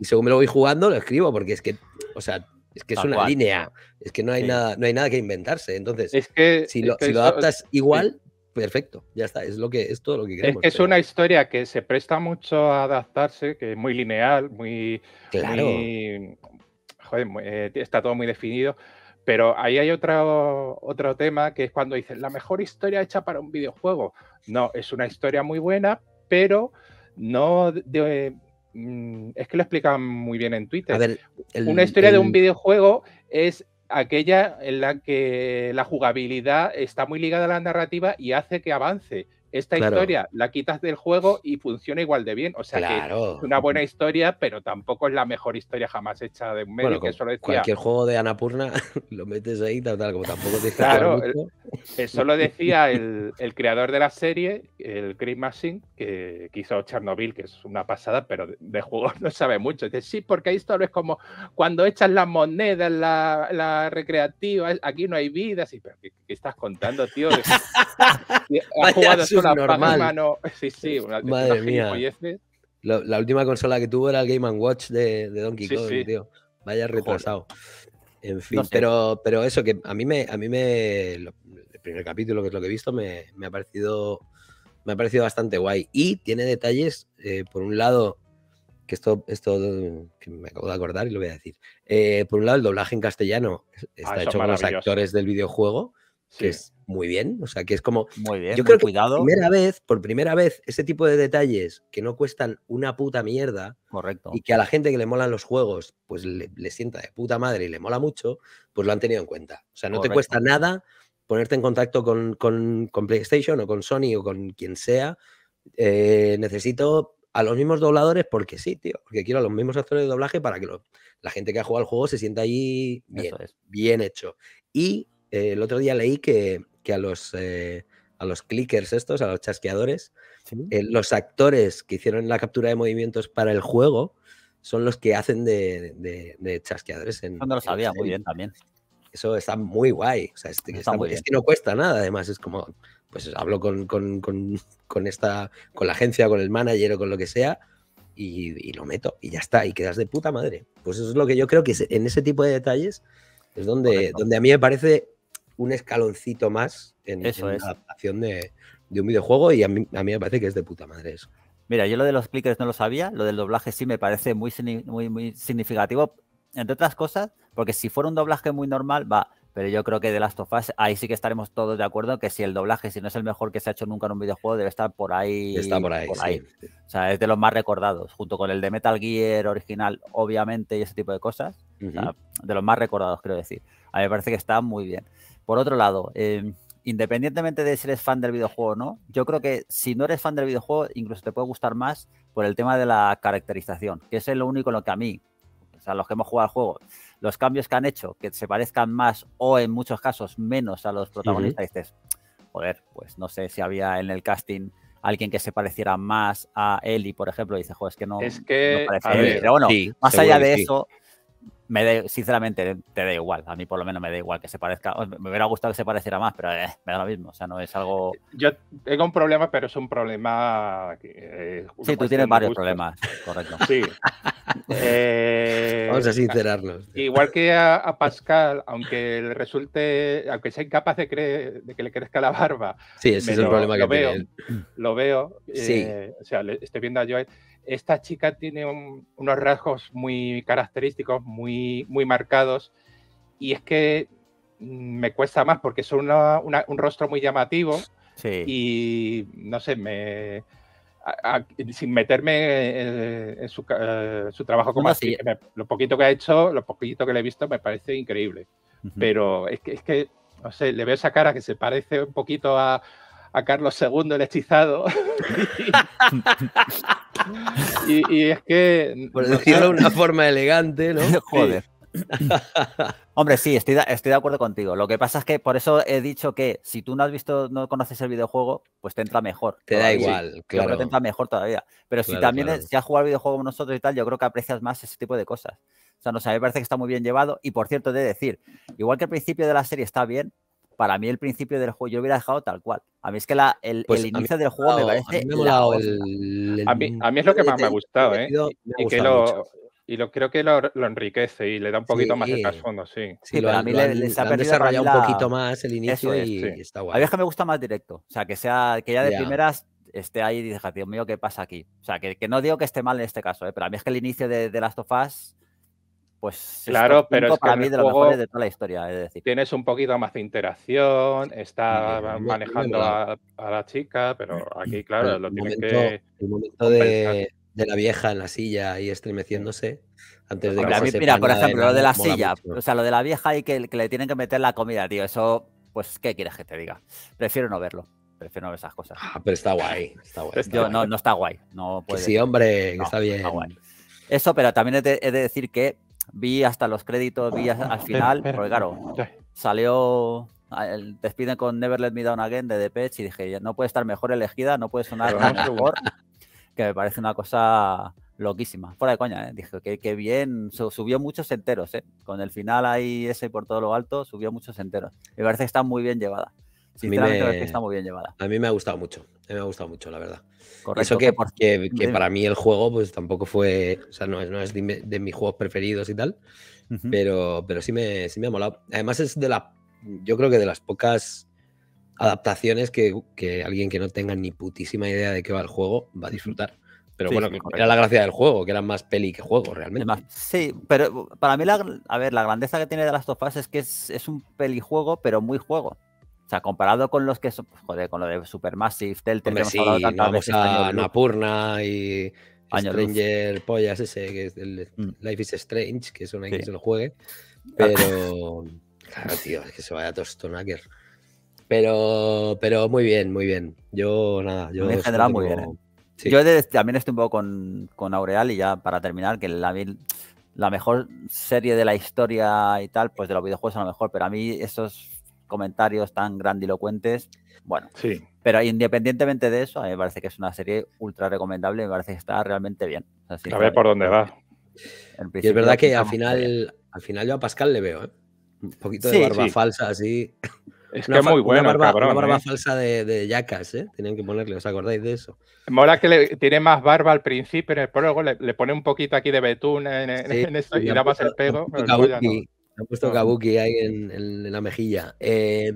y según me lo voy jugando, lo escribo, porque es que, o sea, es que es una línea, es que no hay, nada, no hay nada que inventarse. Entonces, si, lo, adaptas igual, perfecto, ya está, es, lo que, es todo lo que queremos. Es que es una historia que se presta mucho a adaptarse, que es muy lineal, muy... Claro. Eh, está todo muy definido. Pero ahí hay otro, otro tema que es cuando dices, la mejor historia hecha para un videojuego. No, es una historia muy buena, pero no Mm, es que lo explican muy bien en Twitter. una historia de un videojuego es aquella en la que la jugabilidad está muy ligada a la narrativa y hace que avance. Esta historia la quitas del juego y funciona igual de bien. O sea que es una buena historia, pero tampoco es la mejor historia jamás hecha de un medio que Cualquier juego de Anapurna lo metes ahí, tal, tal, como tampoco te Claro, eso eh, lo decía el, creador de la serie, el Chris Machine, que, quiso hizo Chernobyl, que es una pasada, pero de, juegos no sabe mucho. Dice, sí, porque hay historias como cuando echas las monedas, la, la recreativa, aquí no hay vidas y ¿qué, estás contando, tío? la normal. Sí, sí, Madre La, última consola que tuvo era el Game Watch de, Donkey Kong, tío. Vaya retrasado. En fin, pero, pero eso, que a mí me. A mí me el primer capítulo, que es lo que he visto, me, ha, parecido, me ha parecido bastante guay. Y tiene detalles, eh, por un lado, que esto, esto que me acabo de acordar y lo voy a decir. Eh, por un lado, el doblaje en castellano ah, está hecho con los actores del videojuego que es muy bien. O sea, que es como. Muy bien, yo creo que cuidado. Por primera vez, por primera vez, ese tipo de detalles que no cuestan una puta mierda. Correcto. Y que a la gente que le molan los juegos, pues le, sienta de puta madre y le mola mucho, pues lo han tenido en cuenta. O sea, no te cuesta nada ponerte en contacto con, PlayStation o con Sony o con quien sea. Eh, necesito a los mismos dobladores porque sí, tío, porque quiero a los mismos actores de doblaje para que la gente que ha jugado el juego se sienta ahí bien, bien hecho. Y eh, el otro día leí que, a los eh, a los clickers estos, a los chasqueadores, eh, los actores que hicieron la captura de movimientos para el juego son los que hacen de, chasqueadores. Cuando lo sabía, muy bien también. Eso está muy guay. es, que no cuesta nada, además, es como, pues hablo con, esta, con la agencia, con el manager o con lo que sea. Y, lo meto y ya está, y quedas de puta madre. Pues eso es lo que yo creo que en ese tipo de detalles es donde, donde a mí me parece un escaloncito más en, eso adaptación de, un videojuego y a mí, me parece que es de puta madre eso. Mira, yo lo de los clickers no lo sabía, lo del doblaje sí me parece muy, muy, muy significativo, entre otras cosas, porque si fuera un doblaje muy normal, va, pero yo creo que de Last of Us, ahí sí que estaremos todos de acuerdo que si el doblaje, si no es el mejor que se ha hecho nunca en un videojuego, debe estar por ahí. Está por ahí. O sea, es de los más recordados, junto con el de Metal Gear original, obviamente, y ese tipo de cosas. de los más recordados, quiero decir. A mí me parece que está muy bien. Por otro lado, em, independientemente de si eres fan del videojuego o no, yo creo que si no eres fan del videojuego, incluso te puede gustar más por el tema de la caracterización, que es lo único en lo que a mí, o sea, los que hemos jugado al juego, los cambios que han hecho, que se parezcan más o en muchos casos menos a los protagonistas, dices, joder, pues no sé si había en el casting alguien que se pareciera más a Eli, por ejemplo, y dice, joder, es que no, es que, parece a Eli. Pero bueno, más allá de eso, me sinceramente te da igual, a mí por lo menos me da igual que se parezca, oh, me hubiera gustado que se pareciera más, pero eh, me da lo mismo, o sea, no es algo... Yo tengo un problema, pero es un problema... si, eh, sí, tú tienes varios problemas, correcto. Sí. Eh, Vamos a sincerarnos. Igual que a, Pascal, aunque le resulte, aunque sea incapaz de, que le crezca la barba. Sí, ese es lo, el problema que veo, Lo veo, sí. o sea, le, estoy viendo a Joel esta chica tiene unos rasgos muy característicos, muy, muy marcados, y es que mm, me cuesta más porque es un rostro muy llamativo y no sé, me, sin meterme eh, en, su, eh, trabajo como así, lo poquito que ha hecho, lo poquito que le he visto me parece increíble. Pero es que, es que, no sé, le veo esa cara que se parece un poquito a, a Carlos II, el hechizado. Y, es que. Por decirlo de una forma elegante, ¿no? Joder. Hombre, sí, estoy de, estoy de acuerdo contigo. Lo que pasa es que por eso he dicho que si tú no has visto, no conoces el videojuego, pues te entra mejor. Te da igual, claro. Te entra mejor todavía. Pero si también si has jugado al videojuego nosotros y tal, yo creo que aprecias más ese tipo de cosas. O sea, no sé, me parece que está muy bien llevado. Y por cierto, de decir, igual que al principio de la serie está bien, para mí el principio del juego yo lo hubiera dejado tal cual. A mí es que el, pues inicio del juego me parece. A mí, la a, mí, es lo que más me ha gustado, ¿eh? Y, creo que lo, enriquece y le da un poquito más de eh, trasfondo, sí. Sí, pero a mí le, ha desarrollado un poquito más el inicio y, está guay. A mí es que me gusta más directo. O sea, que sea que ya de primeras esté ahí y diga, Dios mío, ¿qué pasa aquí? O sea, que, no digo que esté mal en este caso, ¿eh? pero a mí es que el inicio de, de Last of Us pues claro, pero es para que mí de de toda la historia, es decir. Tienes un poquito más de interacción, está manejando a, la chica, pero aquí, claro, lo tienes que. El momento de, la vieja en la silla y estremeciéndose. Antes de que mira, por ejemplo, lo de la silla, o sea, lo de la vieja y que, le tienen que meter la comida, tío, eso, pues, ¿qué quieres que te diga? Prefiero no verlo. Prefiero no ver esas cosas. Ah, pero está guay. No, está guay. No Sí, hombre, está bien. Eso, pero también he de decir que vi hasta los créditos, vi al final, porque claro, salió ah, el despiden con Never Let Me Down Again de The y dije, no puede estar mejor elegida, no puede sonar más mejor, que me parece una cosa loquísima, fuera de coña, ¿eh? dije que, bien, subió muchos enteros, ¿eh? con el final ahí ese por todo lo alto, subió muchos enteros, me parece que está muy bien llevada que está muy bien llevada. A mí me ha gustado mucho, me ha gustado mucho, la verdad. Eso que, porque para mí el juego, pues tampoco fue, o sea, no es, de, mis juegos preferidos y tal, pero, pero sí, me, sí me ha molado. Además es de la, yo creo que de las pocas adaptaciones que, que alguien que no tenga ni putísima idea de qué va el juego va a disfrutar. Pero bueno, era la gracia del juego, que era más peli que juego realmente. sí, pero para mí, la, a ver, la grandeza que tiene de las of Us es que es, es un juego pero muy juego. O sea, comparado con los que pues, joder, con lo de Supermassive, Telltale, que hemos sí, hablado vamos a Napurna y Stranger Pollas ese, que es el mm. Life is Strange, que es una sí. que se lo juegue. Ah. Pero, claro, tío, es que se vaya tostonaker. Pero, pero muy bien, muy bien. Yo, nada, yo... En general, muy bien. ¿eh? Yo también estoy un poco con, con, Aureal y ya para terminar, que la, la mejor serie de la historia y tal, pues de los videojuegos a lo mejor, pero a mí esos comentarios tan grandilocuentes. Bueno, sí. pero independientemente de eso, a mí me parece que es una serie ultra recomendable, me parece que está realmente bien. a ver por dónde va. Y es verdad que al final, al final yo a Pascal le veo, ¿eh? Un poquito de barba falsa, así. Es que muy buena barba, barba ¿eh? falsa de, de yacas, ¿eh? Tenían que ponerle, ¿os acordáis de eso? Mola que le, tiene más barba al principio, pero luego le, pone un poquito aquí de betún en, y da más el pego han puesto Kabuki ahí en, la mejilla. Eh,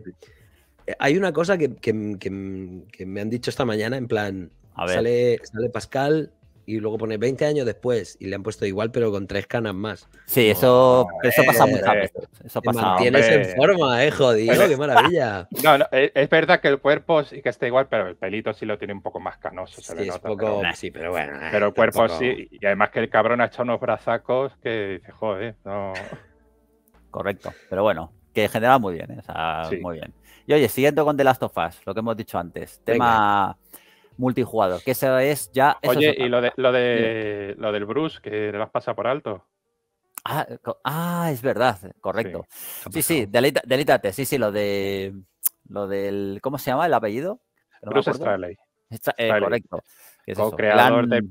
hay una cosa que, me han dicho esta mañana, en plan, Sale, Pascal y luego pone 20 años después y le han puesto igual pero con tres canas más. Sí, eso, eso pasa muy eh, rápido. Eso pasa, mantienes en forma, eh, jodido, qué maravilla. No, eh, es verdad que el cuerpo sí que está igual, pero el pelito sí lo tiene un poco más canoso. sí, poco, pero, pues pero bueno. pero el cuerpo sí, y además que el cabrón ha hecho unos brazacos que dice joder, no correcto. Pero bueno, que genera muy bien, ¿eh? muy bien. Y oye, siguiendo con The Last of Us, lo que hemos dicho antes, tema multijugado. multijugador, que eso es ya... oye, y lo, de, lo, del Bruce, que lo has pasado por alto. Ah, ah es verdad, correcto. Sí, sí, delítate, sí, sí, lo de... Lo del... ¿Cómo se llama el apellido? Bruce eh, Straley. correcto. creador de...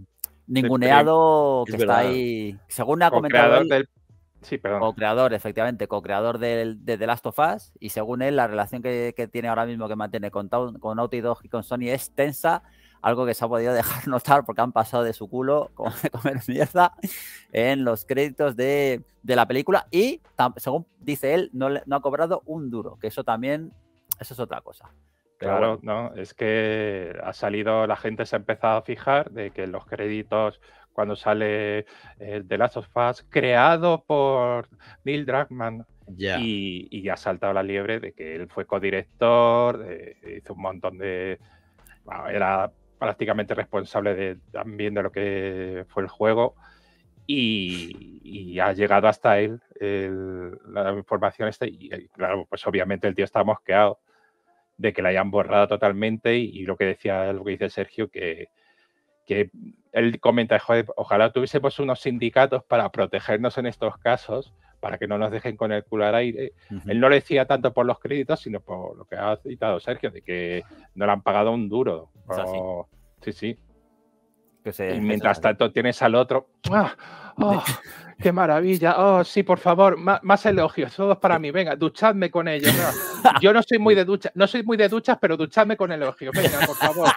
Ninguneado que está ahí. Según ha comentado. Sí, Co-creador, efectivamente, co-creador de, The Last of Us. Y según él, la relación que, tiene ahora mismo que mantiene con, con y con Sony es tensa. Algo que se ha podido dejar notar porque han pasado de su culo como de comer mierda en los créditos de, la película. Y según dice él, no, no ha cobrado un duro, que eso también, eso es otra cosa. Claro, no, es que ha salido, la gente se ha empezado a fijar de que los créditos cuando sale eh, The Last of Us, creado por Neil Druckmann. Y, y, ha saltado la liebre de que él fue codirector, hizo un montón de... era prácticamente responsable también de lo que fue el juego y, ha llegado hasta él la información esta y eh, claro, pues obviamente el tío está mosqueado de que la hayan borrado totalmente y, y lo que decía, lo que dice Sergio, que, que él comenta, joder, ojalá tuviésemos unos sindicatos para protegernos en estos casos, para que no nos dejen con el culo al aire. Él no le decía tanto por los créditos, sino por lo que ha citado Sergio, de que no le han pagado un duro. Sí, sí mientras tanto tienes al otro. Ah, ah, ¡Qué maravilla! Oh, sí, por favor, más, elogios, todos para mí. Venga, duchadme con ellos. Yo no soy muy de ducha, no soy muy de duchas, pero duchadme con elogios. Venga, por favor.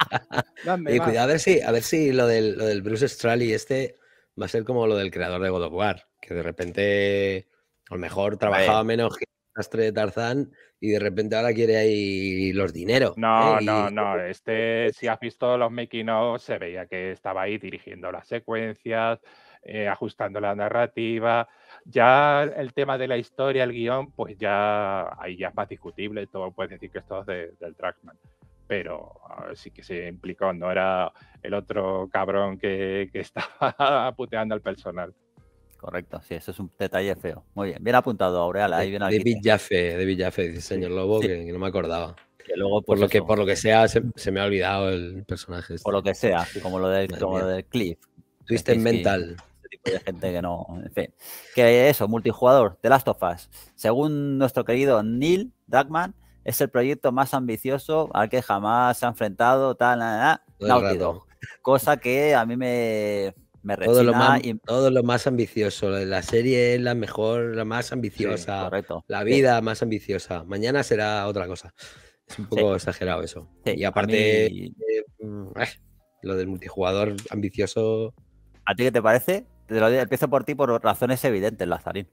a ver si, a ver si lo del, lo del Bruce Strally este va a ser como lo del creador de God of War, que de repente a lo mejor trabajaba menos que el de Tarzán y de repente ahora quiere ahí los dineros. No, ¿eh? no, no. Este, si has visto los making se veía que estaba ahí dirigiendo las secuencias, eh, ajustando la narrativa. Ya el tema de la historia, el guión, pues ya ahí ya es más discutible. Todo puedes decir que esto es del Trackman. Pero ah, sí que se implicó, no era el otro cabrón que, que estaba puteando al personal. Correcto, sí, eso es un detalle feo. Muy bien, bien apuntado, Aureal. Ahí viene de Villafe, de Villafe, señor Lobo, que, no me acordaba. Que luego, pues por, lo que, por lo que sea, se, me ha olvidado el personaje. Este. Por lo que sea, como lo del, como del Cliff. Twist este mental. Este tipo de gente que no. En fin. Que eso, multijugador, The Last of Us. Según nuestro querido Neil Dragman, es el proyecto más ambicioso al que jamás se ha enfrentado, tal, nada, Cosa que a mí me, todo lo, más, y... Em todo lo más ambicioso. La serie es la mejor, la más ambiciosa. La vida más ambiciosa. Mañana será otra cosa. Es un poco exagerado eso. y aparte, eh, mm, eh, lo del multijugador ambicioso. ¿A ti qué te parece? empiezo por ti por razones evidentes, Lazarín.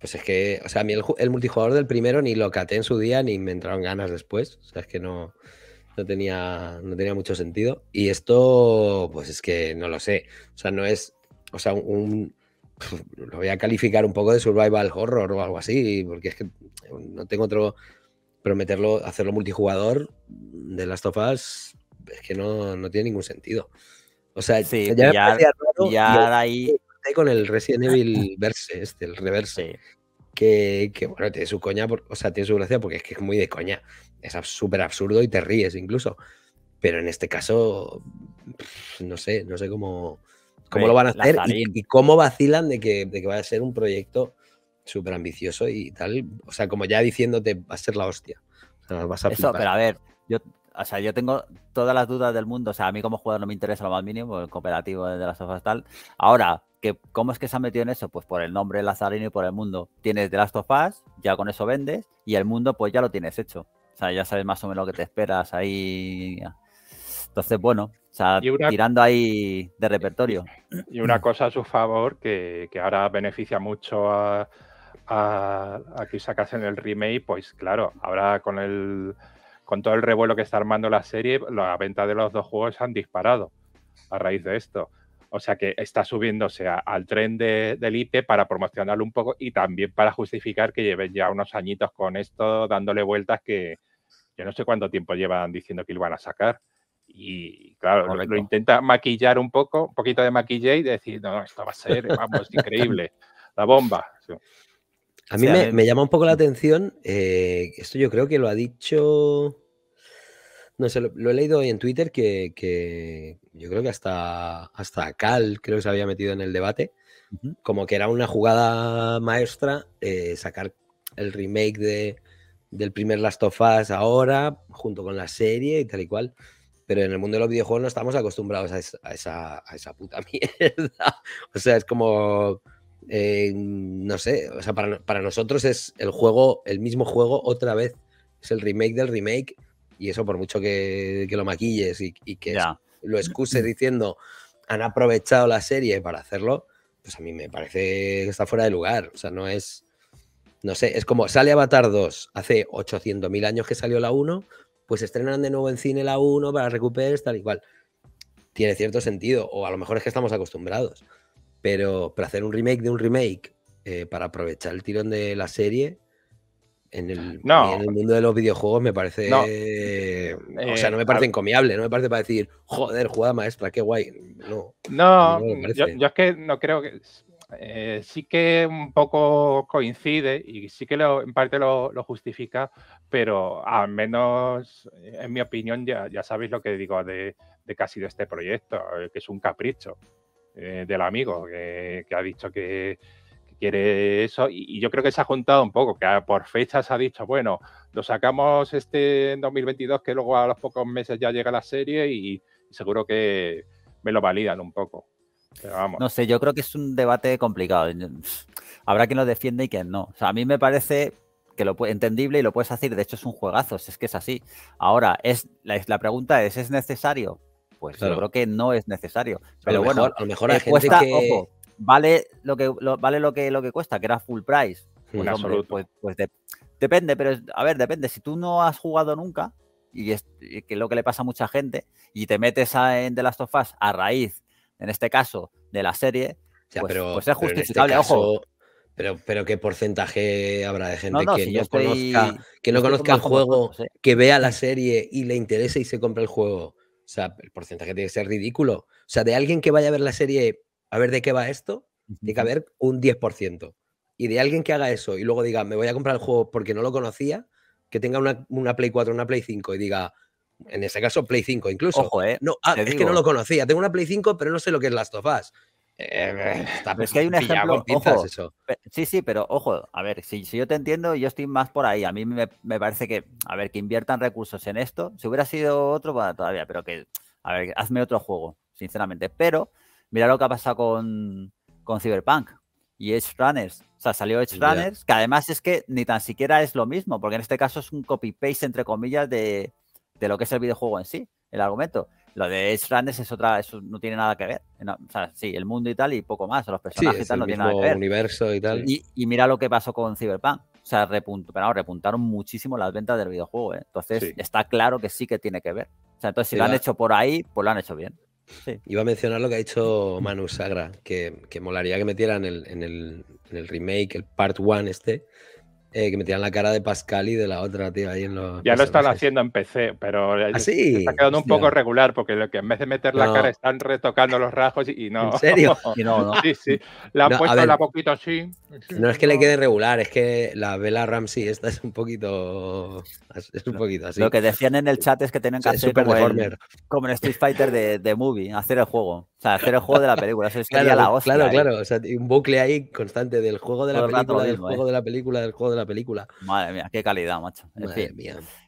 Pues es que, o sea, a mí el, el multijugador del primero ni lo caté en su día ni me entraron ganas después. O sea, es que no no tenía, no tenía mucho sentido. Y esto, pues es que no lo sé. O sea, no es, o sea, un, lo voy a calificar un poco de survival horror o algo así, porque es que no tengo otro, pero hacerlo multijugador de Last of Us es que no, tiene ningún sentido. O sea, ya, ya, ahí... con el Resident Evil verse, este, el reverse. Que, bueno, tiene su coña, o sea, tiene su gracia porque es que es muy de coña es súper absurdo y te ríes incluso. Pero en este caso, no sé, no sé cómo, cómo lo van a hacer y, cómo vacilan de que, de que va a ser un proyecto súper ambicioso y tal. O sea, como ya diciéndote, va a ser la hostia. Eso, pero a ver, yo, o sea, yo tengo todas las dudas del mundo. O sea, a mí como jugador no me interesa lo más mínimo, el cooperativo de las sofas tal. Ahora, que ¿cómo es que se ha metido en eso? Pues por el nombre Lazarino y por el mundo. Tienes de las of ya con eso vendes, y el mundo pues ya lo tienes hecho. O sea, ya sabes más o menos lo que te esperas ahí. Entonces, bueno, tirando ahí de repertorio. Y una mm. cosa a su favor que, ahora beneficia mucho a, a, que sacasen el remake, pues claro, ahora con el con todo el revuelo que está armando la serie, la venta de los dos juegos han disparado a raíz de esto. O sea que está subiéndose al tren del IP para promocionarlo un poco y también para justificar que lleven ya unos añitos con esto, dándole vueltas que, yo no sé cuánto tiempo llevan diciendo que lo van a sacar. Y claro, lo, intenta maquillar un poco, un poquito de maquillaje y decir, no, esto va a ser, vamos, increíble, la bomba. A mí me, llama un poco la atención, eh, esto yo creo que lo ha dicho, no sé, lo, he leído hoy en Twitter, que, yo creo que hasta, hasta Cal creo que se había metido en el debate, como que era una jugada maestra eh, sacar el remake de, del primer Last of Us ahora, junto con la serie y tal y cual. Pero en el mundo de los videojuegos no estamos acostumbrados a esa, puta mierda. o sea, es como. Eh, no sé, para, nosotros es el juego, el mismo juego otra vez. Es el remake del remake. Y eso por mucho que, lo maquilles y, que lo excuses diciendo han aprovechado la serie para hacerlo, pues a mí me parece que está fuera de lugar. O sea, no es no sé, es como sale Avatar 2, hace 800.000 años que salió la 1, pues estrenan de nuevo en cine la 1 para recuperar tal y cual. Tiene cierto sentido, o a lo mejor es que estamos acostumbrados. Pero para hacer un remake de un remake, eh, para aprovechar el tirón de la serie, en el, en el, mundo de los videojuegos me parece. o eh, sea, no me parece encomiable, no me parece para decir, joder, jugada maestra, qué guay. No. No, yo, es que no creo que. Eh, sí que un poco coincide y sí que en parte lo, justifica, pero al menos eh, en mi opinión ya, sabéis lo que digo de, casi de este proyecto, eh, que es un capricho del amigo que, ha dicho que, quiere eso y, yo creo que se ha juntado un poco, que por fechas ha dicho, bueno, lo sacamos este en 2022 que luego a los pocos meses ya llega la serie y seguro que me lo validan un poco. No sé, yo creo que es un debate complicado. Habrá quien lo defiende y quien no. a mí me parece que lo entendible y lo puedes hacer. De hecho, es un juegazo, es que es así. Ahora, es, la, pregunta es, ¿es necesario? Pues yo creo que no es necesario. Pero, bueno, a lo mejor hay eh, gente que... vale lo que vale lo que lo que cuesta, que era full price. Pues, pues, pues depende, pero a ver, depende. Si tú no has jugado nunca, y es, que lo que le pasa a mucha gente, y te metes a, en The Last of Us a raíz en este caso, de la serie, pues, pero, es pues, este justificable, ojo. Pero, qué porcentaje habrá de gente que, no conozca, que el juego, ¿eh? que vea la mm. serie y le interese y se compre el juego. O sea, el porcentaje tiene que ser ridículo. O sea, de alguien que vaya a ver la serie a ver de qué va esto, tiene que haber un 10%. Y de alguien que haga eso y luego diga, me voy a comprar el juego porque no lo conocía, que tenga una, una Play 4, una Play 5 y diga, en este caso, Play 5 incluso. Ojo, ¿eh? Ah, es que no lo conocía. Tengo una Play 5, pero no sé lo que es Last of Us. Eh, es que hay un ejemplo. ojo, Sí, sí, pero ojo, a ver, si, si, yo te entiendo, yo estoy más por ahí. A mí me, parece que, a ver, que inviertan recursos en esto. Si hubiera sido otro, todavía, pero que, a ver, hazme otro juego, sinceramente. Pero, mira lo que ha pasado con, con Cyberpunk y Edge Runners. O sea, salió Edge Runners, que además es que ni tan siquiera es lo mismo, porque en este caso es un copy-paste, entre comillas, de, de lo que es el videojuego en sí, el argumento. Lo de Edge Runners es otra, eso no tiene nada que ver. o sea, sí, el mundo y tal, y poco más, los personajes y tal, no tiene nada que ver. universo y tal. Y, mira lo que pasó con Cyberpunk. O sea, pero repuntaron muchísimo las ventas del videojuego. ¿eh? Entonces, está claro que sí que tiene que ver. O sea, entonces, si lo han hecho por ahí, pues lo han hecho bien. Sí. Iba a mencionar lo que ha dicho Manu Sagra, que, que molaría que metieran en el, en, el, en el remake, el part one este, eh, que metían la cara de Pascal y de la otra, tío, ahí en los. Ya lo están haciendo en PC, pero eh, ¿Ah, está quedando un poco regular, porque lo que en vez de meter la cara están retocando los rasgos y, no. ¿En serio? Sí, sí. La han puesto la poquito así. No es que le quede regular, es que la Vela Ramsey esta es un poquito. Es un poquito así. Lo que decían en el chat es que tienen que hacer como, el, como, en Street Fighter de movie, hacer el juego. O sea, hacer el juego de la película, eso sería claro, la hostia. Claro, ¿eh? claro, o sea, un bucle ahí constante del juego de la película, del ¿eh? juego de la película, del juego de la película. Madre mía, qué calidad, macho.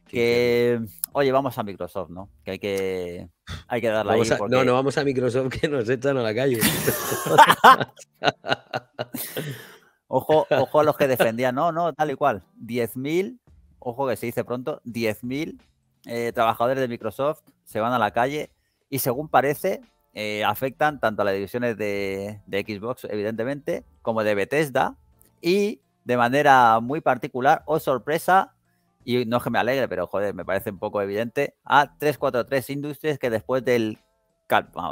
Que, oye, vamos a Microsoft, ¿no? Que hay que, hay que darle ahí. No, no vamos a Microsoft que nos echan a la calle. ojo, ojo a los que defendían, no, no, tal y cual. 10.000, ojo que se dice pronto, 10.000 eh, trabajadores de Microsoft se van a la calle y según parece, eh, afectan tanto a las divisiones de, Xbox, evidentemente, como de Bethesda, y de manera muy particular o sorpresa, y no es que me alegre, pero joder, me parece un poco evidente, a 343 Industries que después del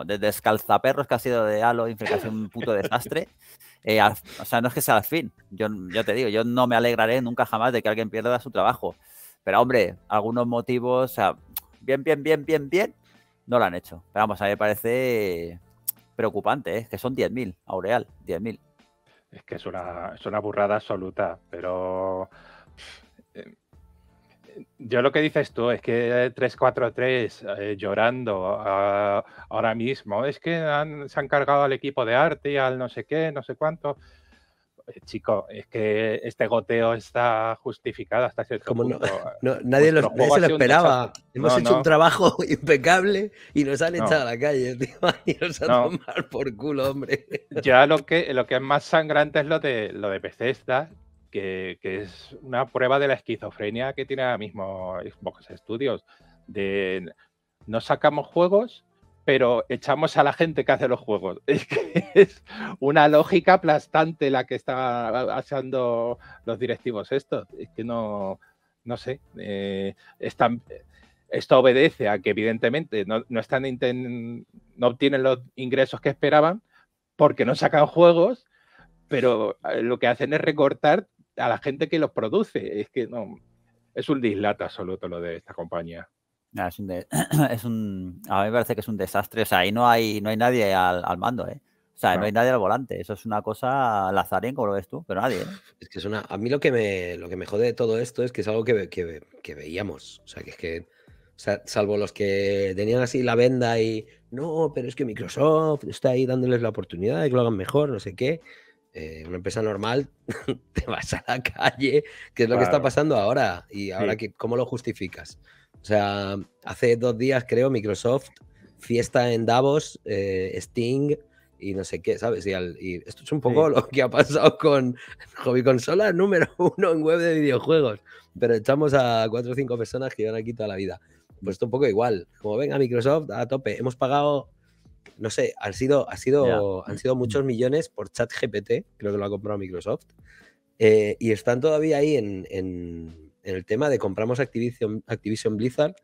de descalzaperros que ha sido de Halo Infinite, que ha sido un puto desastre. Eh, o sea, no es que sea al fin. Yo, yo te digo, yo no me alegraré nunca jamás de que alguien pierda su trabajo. Pero hombre, algunos motivos, o sea, bien, bien, bien, bien, bien, no lo han hecho. Pero vamos, a mí me parece preocupante, ¿eh? es que son 10.000, Aureal, 10.000. Es que es una, burrada absoluta, pero... Eh, yo lo que dices tú es que 343 eh, llorando ah, ahora mismo, es que se han cargado al equipo de arte y al no sé qué, no sé cuánto. Eh, chico, es que este goteo está justificado hasta cierto punto. nadie, se lo esperaba. Hemos hecho un trabajo impecable y nos han echado a la calle, tío, y nos han tomado por culo, hombre. Ya lo que, lo que es más sangrante es lo de, lo de que, es una prueba de la esquizofrenia que tiene ahora mismo Xbox Studios, de no sacamos juegos pero echamos a la gente que hace los juegos. Es que es una lógica aplastante la que está haciendo los directivos estos. Es que no, no sé. Eh, esto obedece a que evidentemente no, están no obtienen los ingresos que esperaban porque no sacan juegos, pero eh, lo que hacen es recortar a la gente que los produce. Es que no, es un dislate absoluto lo de esta compañía. Es un, a mí me parece que es un desastre. O sea, ahí no hay, no hay nadie al, mando, ¿eh? O sea, no hay nadie al volante. Eso es una cosa lazarín, ¿eh? como lo ves tú, pero nadie. ¿eh? Es que es una. A mí lo que me, lo que me jode de todo esto es que es algo que, que, veíamos. O sea, que es que. salvo los que tenían así la venda y. No, pero es que Microsoft está ahí dándoles la oportunidad de que lo hagan mejor, no sé qué. una empresa normal, te vas a la calle, que es lo que está pasando ahora. Y ahora, ¿cómo lo justificas? O sea, hace dos días creo Microsoft, fiesta en Davos, eh, Sting y no sé qué, ¿sabes? Y, esto es un poco lo que ha pasado con Hobby Consola número uno en web de videojuegos. Pero echamos a cuatro o cinco personas que llevan aquí toda la vida. Pues esto un poco igual. Como venga Microsoft a tope, hemos pagado no sé, han sido, sido, han sido muchos millones por ChatGPT, creo que lo ha comprado Microsoft, eh, y están todavía ahí en, el tema de compramos Activision, Activision Blizzard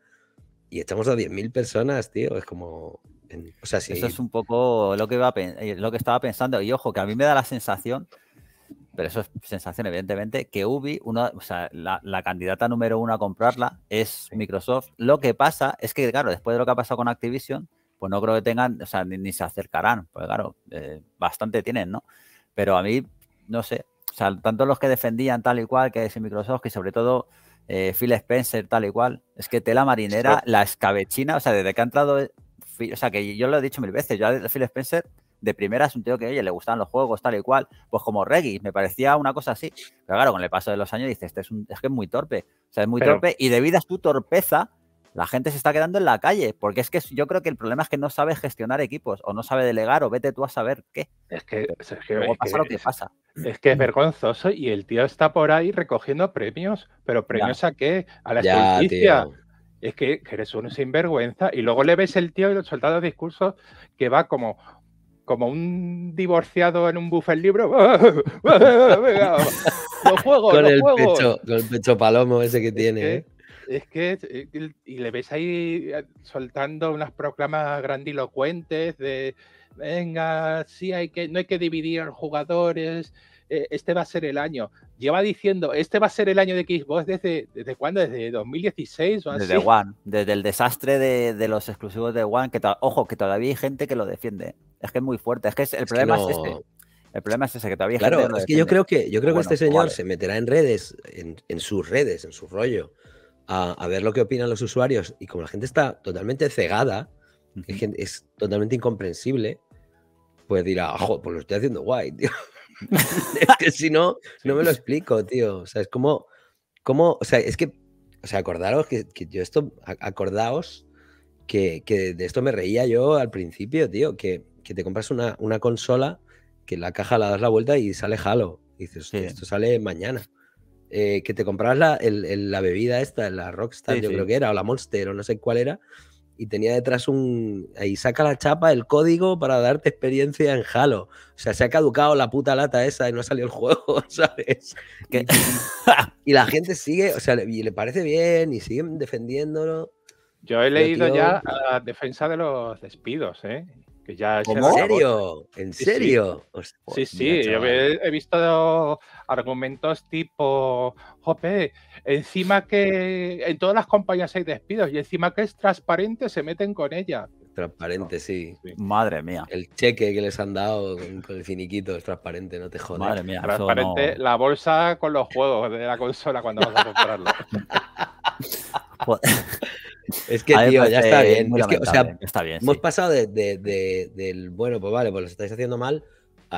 y estamos a 10.000 personas, tío. Es como. o sea, Eso es un poco eh, lo que, estaba pensando. Y ojo, que a mí me da la sensación, pero eso es sensación, evidentemente, que Ubi, una, la, candidata número uno a comprarla es Microsoft. Lo que pasa es que, claro, después de lo que ha pasado con Activision, pues no creo que tengan, o sea, ni, se acercarán, porque claro, eh, bastante tienen, ¿no? Pero a mí, no sé, o sea, tanto los que defendían tal y cual, que es Microsoft, y sobre todo eh, Phil Spencer, tal y cual. Es que tela marinera, la escabechina, o sea, desde que ha entrado, eh, o sea, que yo lo he dicho mil veces, yo a Phil Spencer de primera es un tío que, oye, le gustaban los juegos, tal y cual, pues como Reggie, me parecía una cosa así. Pero claro, con el paso de los años dices, este es, un, es que es muy torpe, o sea, es muy torpe y debido a su torpeza la gente se está quedando en la calle, porque es que yo creo que el problema es que no sabe gestionar equipos o no sabe delegar o vete tú a saber qué. Es que, es pasa lo que pasa. Es que es vergonzoso y el tío está por ahí recogiendo premios, pero premios a qué? A la justicia. es que, eres un sinvergüenza. Y luego le ves el tío y los soldados discursos que va como, como un divorciado en un buffet libro. con, el Pecho, palomo ese que tiene. ¿eh? Es que eh, y le ves ahí eh, soltando unas proclamas grandilocuentes de venga, sí hay que, no hay que dividir a los jugadores, eh, este va a ser el año. Lleva diciendo, este va a ser el año de Xbox desde, desde cuándo, desde 2016 o así. Desde One, desde el desastre de, los exclusivos de One, que ojo, que todavía hay gente que lo defiende. Es que es muy fuerte, es que es, el problema es este. El problema es ese que todavía. Claro, es que yo creo que yo creo que este señor se meterá en redes, en, en, sus redes, en su rollo, a, ver lo que opinan los usuarios. Y como la gente está totalmente cegada, es, totalmente incomprensible, pues dirá, ojo, ah, pues lo estoy haciendo guay, tío. es que si no, no me lo explico, tío. O sea, es como, como o sea, es que, o sea, acordaros que, yo esto, acordaos que, de esto me reía yo al principio, tío, que, que te compras una, una consola que la caja la das la vuelta y sale jalo Y dices, esto sale mañana. Eh, que te comprabas la, la, bebida esta, la Rockstar, yo creo que era, o la Monster, o no sé cuál era, y tenía detrás un. Ahí saca la chapa, el código para darte experiencia en Halo. O sea, se ha caducado la puta lata esa y no ha salido el juego, ¿sabes? y la gente sigue, o sea, y le parece bien y siguen defendiéndolo. Yo he leído ya la defensa de los despidos, ¿eh? Que ya ¿En serio? ¿En serio? Sí, sí, yo he, visto argumentos tipo, jope, encima que en todas las compañías hay despidos y encima que es transparente, se meten con ella. Transparente, sí. Madre mía. El cheque que les han dado con, el finiquito es transparente, no te jodas. Madre mía. Transparente la bolsa con los juegos de la consola cuando vas a comprarla. Pues, es que, tío, pues, ya está eh, bien. o sea, hemos pasado del, bueno, pues vale, pues lo estáis haciendo mal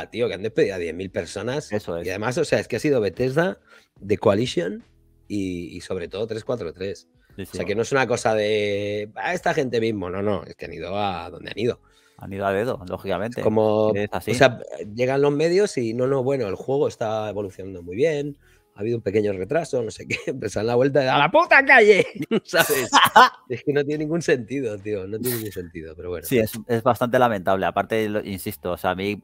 tío, que han despedido a 10.000 personas. Eso Y además, o sea, es que ha sido Bethesda, de Coalition y, sobre todo 343. O sea, que no es una cosa de a ah, esta gente mismo, no, no, es que han ido a donde han ido. Han ido a dedo, lógicamente. Es como, o sea, llegan los medios y no, no, bueno, el juego está evolucionando muy bien, ha habido un pequeño retraso, no sé qué, empezar pues la vuelta de, a la puta calle, ¿sabes? es que no tiene ningún sentido, tío, no tiene ningún sentido, pero bueno. Sí, es, es bastante lamentable, aparte, insisto, o sea, a mí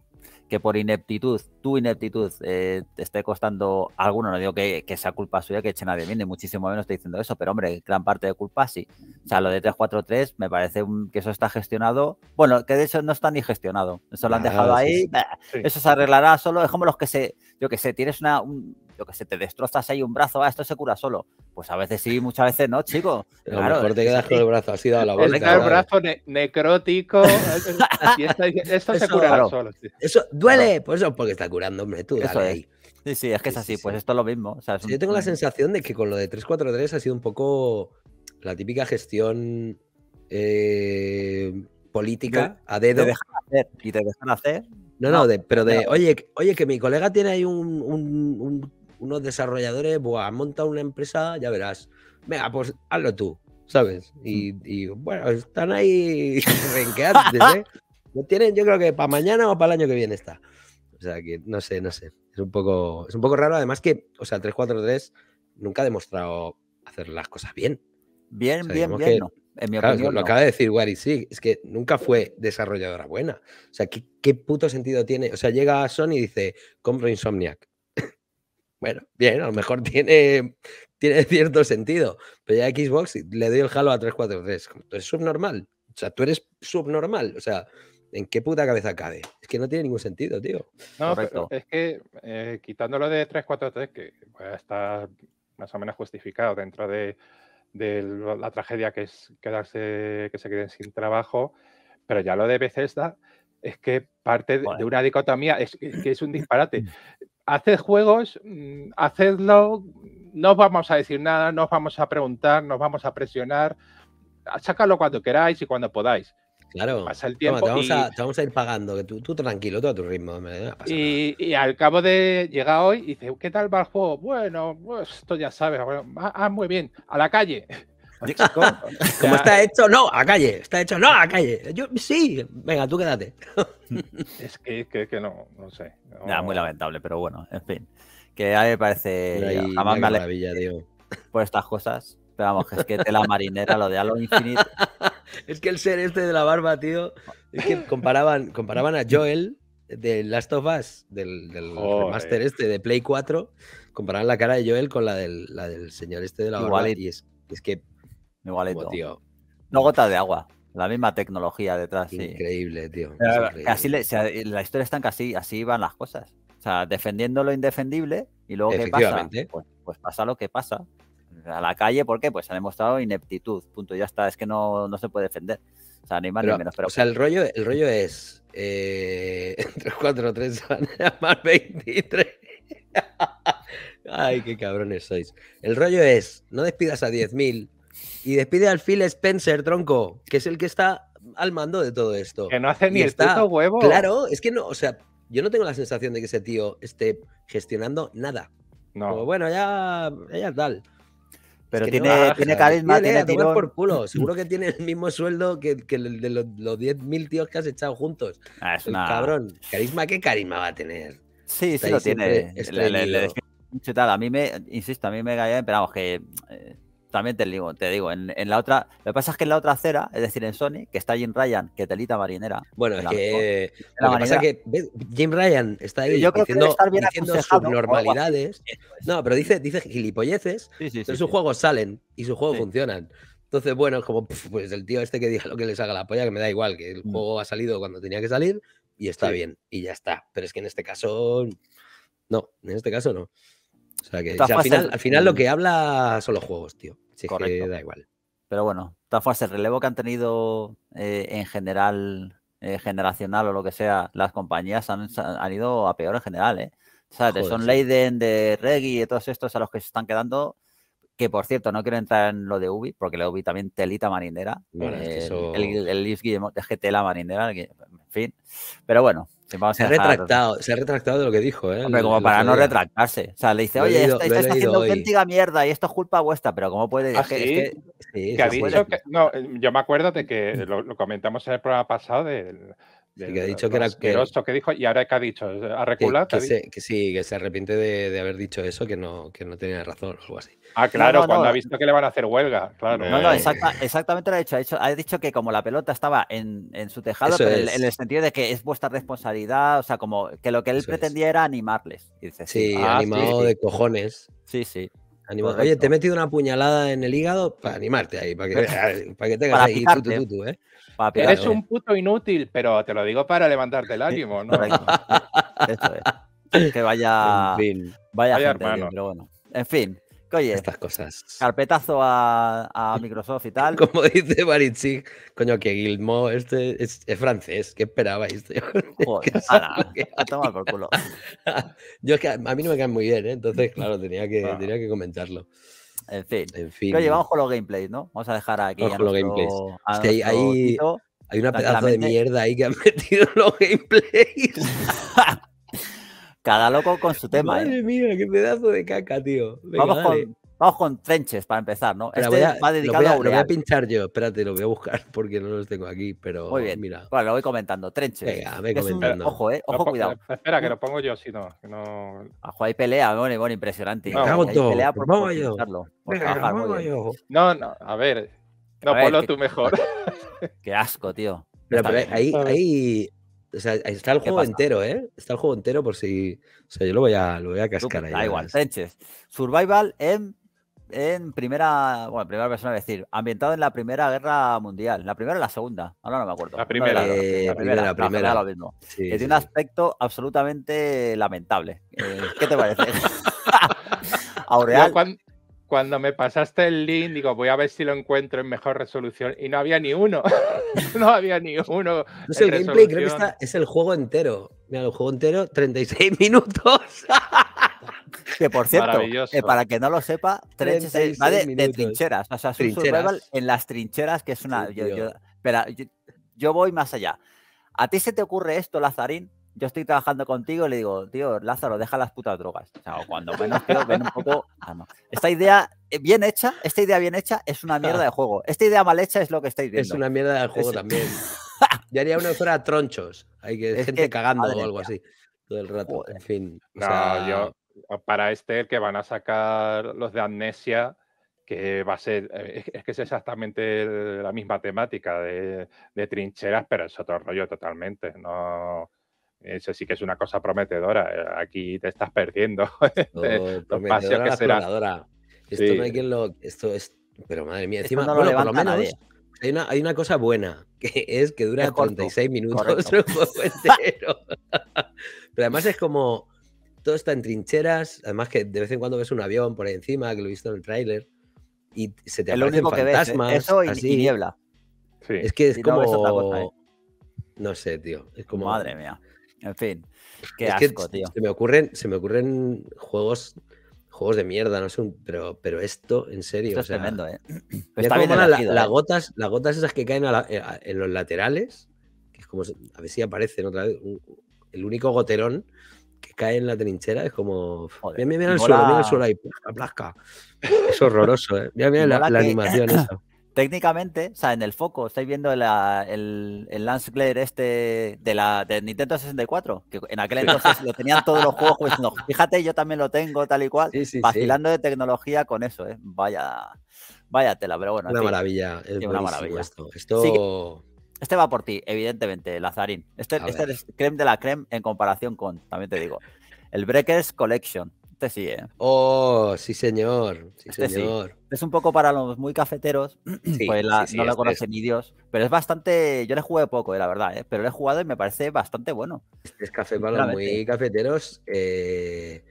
que por ineptitud, tu ineptitud, eh, te esté costando alguno. No digo que, sea culpa suya, que eche nadie bien, ni muchísimo menos estoy diciendo eso, pero hombre, gran parte de culpa sí. O sea, lo de 343 me parece que eso está gestionado. Bueno, que de hecho no está ni gestionado. Eso lo han dejado ahí. Eso se arreglará solo. Es como los que se, yo que sé, tienes una, que se te destrozas ahí un brazo, ah, esto se cura solo. Pues a veces sí, muchas veces no, chico. claro, a lo mejor te quedas con el brazo así dado la vuelta. el brazo necrótico, esto, se cura solo. Eso duele, por pues eso porque está curando, hombre, tú dale ahí. Sí, sí, es que es así, pues esto es lo mismo. O sea, Yo tengo la sensación de que con lo de 343 ha sido un poco la típica gestión eh, política a dedo. Te dejan hacer y te dejan hacer. No, no, pero de, oye, oye, que mi colega tiene ahí un unos desarrolladores, buah, monta una empresa, ya verás. Venga, pues hazlo tú, ¿sabes? Y, bueno, están ahí renqueantes, ¿eh? tienen, yo creo que para mañana o para el año que viene está. O sea, que no sé, no sé. Es un poco, es un poco raro, además que, o sea, 343 nunca ha demostrado hacer las cosas bien. Bien, bien, bien, En mi Lo acaba de decir Wari sí, es que nunca fue desarrolladora buena. O sea, ¿qué, ¿qué, puto sentido tiene? O sea, llega Sony y dice, compro Insomniac. Bueno, bien, a lo mejor tiene, tiene cierto sentido, pero ya Xbox le doy el halo a 343. ...es eres subnormal. O sea, tú eres subnormal. O sea, ¿en qué puta cabeza cabe? Es que no tiene ningún sentido, tío. No, es que eh, quitándolo de 343, que está más o menos justificado dentro de, la tragedia que es quedarse, que se queden sin trabajo, pero ya lo de Bethesda es que parte de una dicotomía, es, que es un disparate. haced juegos, mm, hacedlo, no os vamos a decir nada, no vamos a preguntar, nos vamos a presionar, sacadlo cuando queráis y cuando podáis. Claro, te, vamos a, ir pagando, que tú, tranquilo, tú a tu ritmo. y, al cabo de llegar hoy, dice, ¿qué tal va el juego? Bueno, pues, esto ya sabes, ah, ah, muy bien, a la calle. como está hecho, no, a calle. Está hecho, no, a calle. Yo, sí, venga, tú quédate. es que, no, no sé. muy lamentable, pero bueno, en fin. Que a mí me parece. maravilla, tío. Por estas cosas. Pero vamos, que es que la marinera, lo de Halo Infinite. es que el ser este de la barba, tío. Es que comparaban, comparaban a Joel de Last of Us, del, del remaster este de Play 4. Comparaban la cara de Joel con la del, señor este de la barba. Y es que Igualito. No gota de agua. La misma tecnología detrás. Increíble, tío. la historia está en que así, van las cosas. O sea, defendiendo lo indefendible y luego ¿qué pasa? Pues, pues, pasa lo que pasa. A la calle, ¿por qué? Pues se ha demostrado ineptitud. Punto, ya está. Es que no, no se puede defender. O sea, ni más ni menos. O sea, el rollo, el rollo es. Eh, 4, 23. Ay, qué cabrones sois. El rollo es: no despidas a 10.000 y despide al Phil Spencer, tronco, que es el que está al mando de todo esto. Que no hace ni está, huevo. Claro, es que no, o sea, yo no tengo la sensación de que ese tío esté gestionando nada. No. Como, bueno, ya, tal. Pero tiene, tiene carisma, tiene, por culo. Seguro que tiene el mismo sueldo que, el de los, 10.000 tíos que has echado juntos. Ah, es una... Cabrón, carisma, ¿qué carisma va a tener? Sí, sí lo tiene. Le, a mí me, insisto, a mí me cae bien, pero que... Eh, también te digo, te digo, en, en, la otra, lo que pasa es que en la otra acera, es decir, en Sony, que está Jim Ryan, que telita marinera. Bueno, es que lo pasa que Jim Ryan está ahí yo diciendo, subnormalidades. No, pero dice, dice gilipolleces, pero sus juegos salen y sus juegos funcionan. Entonces, bueno, es como, pues el tío este que diga lo que les haga la polla, que me da igual, que el mm. juego ha salido cuando tenía que salir y está bien, y ya está. Pero es que en este caso, no, en este caso no al, final, lo que habla son los juegos, tío. Si que da igual. Pero bueno, tal fue el relevo que han tenido eh, en general, eh, generacional o lo que sea, las compañías han, ido a peor en general, ¿eh? O Son Leiden, de Reggie y todos estos a los que se están quedando, que por cierto, no quiero entrar en lo de Ubi, porque la Ubi también telita marinera. es que El, el, el la marinera, en fin. Pero bueno, se ha retractado, se ha retractado de lo que dijo, ¿eh? como para no retractarse. O sea, le dice, oye, está haciendo auténtica mierda y esto es culpa vuestra, pero ¿cómo puede decir ah, es que, ha dicho que, no, eh, yo me acuerdo de que lo, lo, comentamos en el programa pasado de que ha dicho que era que, dijo y ahora que ha dicho ¿Ha reculado? que, sí que se arrepiente de, haber dicho eso que no que no tenía razón o algo así ah claro cuando ha visto que le van a hacer huelga claro no no exactamente lo ha dicho ha dicho que como la pelota estaba en, su tejado en, el sentido de que es vuestra responsabilidad o sea como que lo que él pretendía era animarles sí, ah, animado de cojones sí sí Oye, te he metido una puñalada en el hígado para animarte ahí, para que, para que tengas tú, tú, tú, ¿eh? Eres un puto inútil, pero te lo digo para levantarte el ánimo, ¿no? es. Que vaya. Vaya, hermano. pero bueno. En fin. Oye, estas cosas. Carpetazo a, Microsoft y tal. Como dice Barichik, coño, que Guilmo este es, francés. ¿Qué esperabais? Joder, a por culo. Yo es que a, mí no me caen muy bien, ¿eh? entonces, claro, tenía que, ah. tenía que comentarlo. En fin. En llevamos vamos con los gameplays, ¿no? Vamos a dejar aquí. Vamos con los hay, una pedazo de mierda ahí que han metido los gameplays. Cada loco con su tema. ¿eh? Madre mía, qué pedazo de caca, tío. vamos con Vamos con trenches para empezar, ¿no? este va dedicado lo voy a, Lo voy a pinchar yo, espérate, lo voy a buscar porque no los tengo aquí, pero Muy bien. mira. Bueno, lo voy comentando, trenches. Venga, voy comentando. ojo, eh, ojo, cuidado. Espera, que lo pongo yo, si no. no... Juárez pelea, bueno, bueno, impresionante. pelea por, vamos No, no, a ver. No, ponlo tú mejor. Qué asco, tío. Pero, ahí, ahí, o sea, está el juego entero, ¿eh? Está el juego entero por si. O sea, yo lo voy a, lo voy a cascar ahí. Da igual, trenches. Survival en en primera, bueno, primera persona decir, ambientado en la Primera Guerra Mundial, la primera o la segunda, ahora no me acuerdo. La primera, la, primera, un aspecto absolutamente lamentable. Eh, ¿Qué te parece? Aureal. cuando, me pasaste el link, digo, voy a ver si lo encuentro en mejor resolución y no había ni uno. no había ni uno. No sé, el gameplay creo que es el juego entero. Mira, el juego entero, 36 minutos. Que por cierto, eh, para que no lo sepa, Trenches de, trincheras. O sea, Survival en las trincheras, que es una. yo, yo, voy más allá. ¿A ti se te ocurre esto, Lazarín? Yo estoy trabajando contigo y le digo, tío, Lázaro, deja las putas drogas. O sea, cuando menos, tío, ven un poco. Ah, esta idea eh, bien hecha, esta idea bien hecha es una mierda de ah. juego. Esta idea mal hecha es lo que estáis viendo. Es una mierda de juego también. ya haría una fuera tronchos. Hay gente cagando o algo así. Todo el rato. En fin. o sea... yo, para este que van a sacar los de Amnesia, que va a ser, eh, es, que es exactamente la misma temática de, trincheras, pero es otro rollo totalmente, no... Eso sí que es una cosa prometedora. Eh, aquí te estás perdiendo. Este, prometedora que será. Esto no hay quien lo. Esto es. Pero madre mía, encima, por lo menos hay una, hay una, cosa buena, que es que dura 36 minutos pero además es como todo está en trincheras, además que de vez en cuando ves un avión por ahí encima, que lo he visto en el tráiler, y se te el aparecen único ¿eh? fantasmas. ves, Eso y, niebla. Es que es como... No, ¿eh? no sé, tío. Es como... Madre mía. En fin. Qué asco, tío. Se me ocurren, se me ocurren juegos juegos de mierda, no sé, pero, pero esto, en serio. Esto es tremendo, ¿eh? Está bien Las, ¿eh? gotas, las gotas esas que caen en los laterales, que es como, a ver si aparecen otra vez, el único gotelón que cae en la trinchera es como. mira, el suelo, mira el suelo ahí, pues, Es horroroso, ¿eh? Mira, la, animación Técnicamente, o sea, en el foco, estáis viendo el, Lance Glare este de la de Nintendo 64, que en aquel entonces lo tenían todos los juegos, fíjate, yo también lo tengo, tal y cual, vacilando de tecnología con eso, ¿eh? Vaya, vaya tela, pero bueno. Una maravilla, es una maravilla. Esto, esto... Este va por ti, evidentemente, Lazarín. Este, este es creme de la creme en comparación con, también te digo, el Breakers Collection. Este sí, ¿eh? Oh, sí, señor. Sí, este señor. Es un poco para los muy cafeteros, pues la, no lo este conocen ni Dios. Pero es bastante. Yo le jugué poco, eh, la verdad, ¿eh? pero le he jugado y me parece bastante bueno. Este es café para los muy cafeteros. Eh,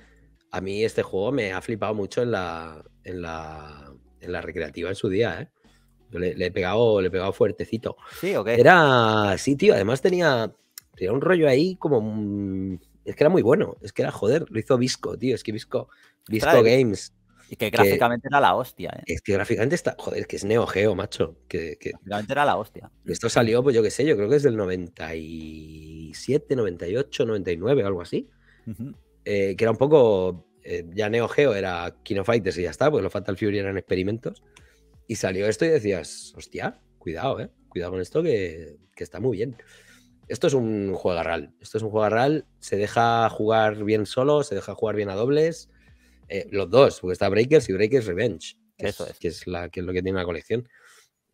a mí este juego me ha flipado mucho en la, en la recreativa en su día, ¿eh? le, he pegado, le he fuertecito. Sí, ok. Era, sí, tío, además tenía, un rollo ahí como... Mm, es que era muy bueno, es que era joder, lo hizo Visco, tío, es que Visco, Visco Games. Y que gráficamente era la hostia, ¿eh? Es que gráficamente está, joder, que es Neo Geo, macho. Que, gráficamente era la hostia. Esto salió, pues yo qué sé, yo creo que es del 97, 98, 99, algo así. Eh, que era un poco, eh, ya Neo Geo era Kino Fighters y ya está, pues los Fatal Fury eran experimentos. Y salió esto y decías, hostia, cuidado, eh, Cuidado con esto que, que está muy bien. Esto es un juego real Esto es un juego real Se deja jugar bien solo, se deja jugar bien a dobles. Eh, los dos, porque está Breakers y Breakers Revenge. Que Eso es. Que es, la, que es lo que tiene la colección.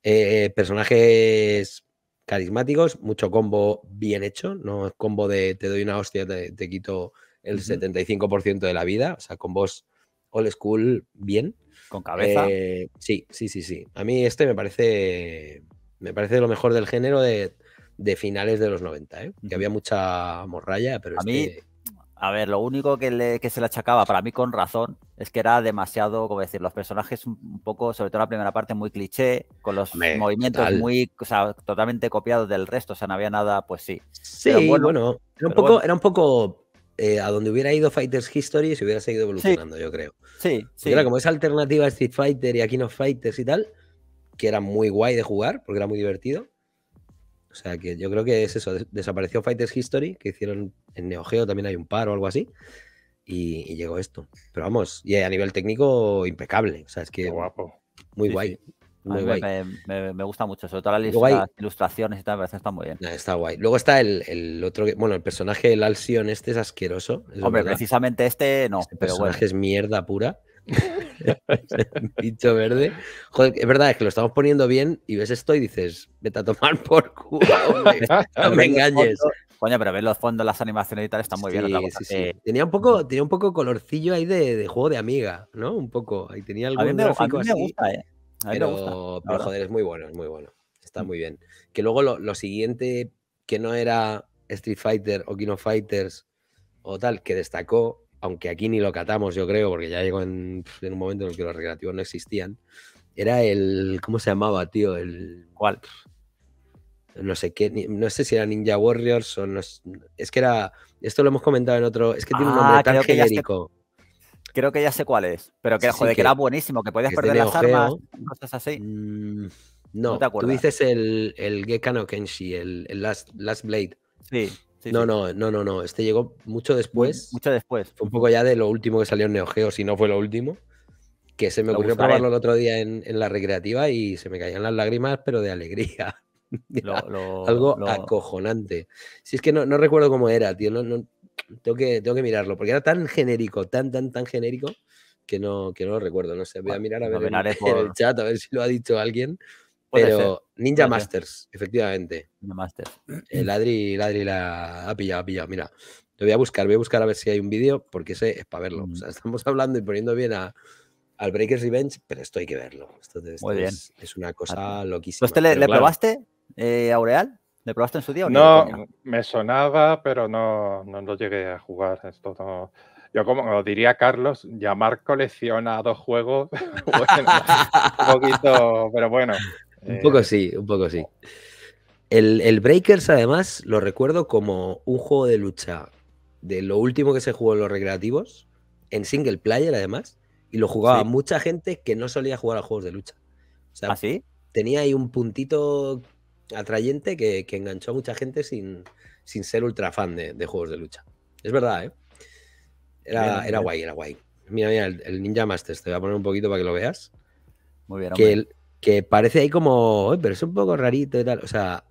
Eh, personajes carismáticos, mucho combo bien hecho. No combo de te doy una hostia, te, te quito el 75% de la vida. O sea, combos old school bien. ¿Con cabeza? Eh, sí, sí, sí, sí. A mí este me parece. Me parece lo mejor del género de, finales de los 90, ¿eh? Que había mucha morralla, pero a este mí. A ver, lo único que, se le achacaba, para mí con razón, es que era demasiado, como decir, los personajes un poco, sobre todo la primera parte, muy cliché, con los movimientos muy, totalmente copiados del resto, o sea, no había nada, pues sí. Sí, bueno, un poco, bueno. era un poco eh, a donde hubiera ido Fighters History se hubiera seguido evolucionando, yo creo. Sí, sí. Era como esa alternativa a Street Fighter y a Fighters y tal, que era muy guay de jugar porque era muy divertido. O sea, que yo creo que es eso. Desapareció Fighters History, que hicieron en NeoGeo también hay un par o algo así. Y, llegó esto. Pero vamos, y a nivel técnico, impecable. O sea, es que. guapo. Muy guay me, gusta mucho, sobre todo las ilustraciones y tal, me parece están muy bien. Ah, está guay. Luego está el, otro, bueno, el personaje del Alcion este es asqueroso. Hombre, precisamente este no. El este personaje es mierda pura. Bicho verde. Joder, es verdad, es que lo estamos poniendo bien y ves esto y dices, vete a tomar por culo, no me engañes. Coño, pero ver los fondos, las animaciones y tal están muy bien. Tenía, un poco, tenía un poco colorcillo ahí de, juego de amiga, ¿no? Un poco. Ahí tenía algún a gusta, ¿eh? pero, joder, es muy bueno, es muy bueno. Está mm. muy bien. Que luego lo, siguiente que no era Street Fighter o Kino Fighters o tal, que destacó, aunque aquí ni lo catamos, yo creo, porque ya llegó en, un momento en el que los recreativos no existían, era el. ¿Cómo se llamaba, tío? El. ¿Cuál? no sé qué, no sé si era Ninja Warriors o no, es que era, esto lo hemos comentado en otro, es que tiene un nombre ah, tan genérico. Creo que ya sé cuál es, pero que, joder, que, era buenísimo, que podías perder las armas, cosas así. Mm, no, tú dices el, el Gekano Kenshi, el, Last, Blade. Sí, no, no, no, no, no. Este llegó mucho después. Mucho después. Fue un poco ya de lo último que salió en Neo Geo, si no fue lo último. Que se me ocurrió probarlo el otro día en, la recreativa y se me caían las lágrimas, pero de alegría. Algo acojonante. Si es que no, recuerdo cómo era, tío. no, tengo que, tengo que mirarlo, porque era tan genérico, tan, tan, tan genérico, que no, que no lo recuerdo. No sé, voy a mirar a ver en, el chat, a ver si lo ha dicho alguien. Pero Ninja Masters, efectivamente. Ninja Masters. El eh, Adri, el Adri la ha pillado, ha pillado. Mira, lo voy a buscar, voy a buscar a ver si hay un vídeo, porque ese es para verlo. O sea, mm. estamos hablando y poniendo bien a, al Breakers Revenge, pero esto hay que verlo. Esto, Es, una cosa loquísima. ¿Pues le, probaste, eh, Aureal? ¿Me probaste en su día no? me sonaba, pero no, lo llegué a jugar. Esto Yo, como diría Carlos, llamar coleccionado juegos, un poquito, pero bueno. Un poco eh, sí, un poco sí. Eh. El, Breakers, además, lo recuerdo como un juego de lucha de lo último que se jugó en los recreativos, en single player, además, y lo jugaba mucha gente que no solía jugar a juegos de lucha. O sea, ¿Ah, Tenía ahí un puntito atrayente que, enganchó a mucha gente sin, sin ser ultra fan de, juegos de lucha. Es verdad, ¿eh? Era, guay, era guay. Mira, mira, el, Ninja master te voy a poner un poquito para que lo veas. Muy bien, que, que parece ahí como, pero es un poco rarito y tal. O sea,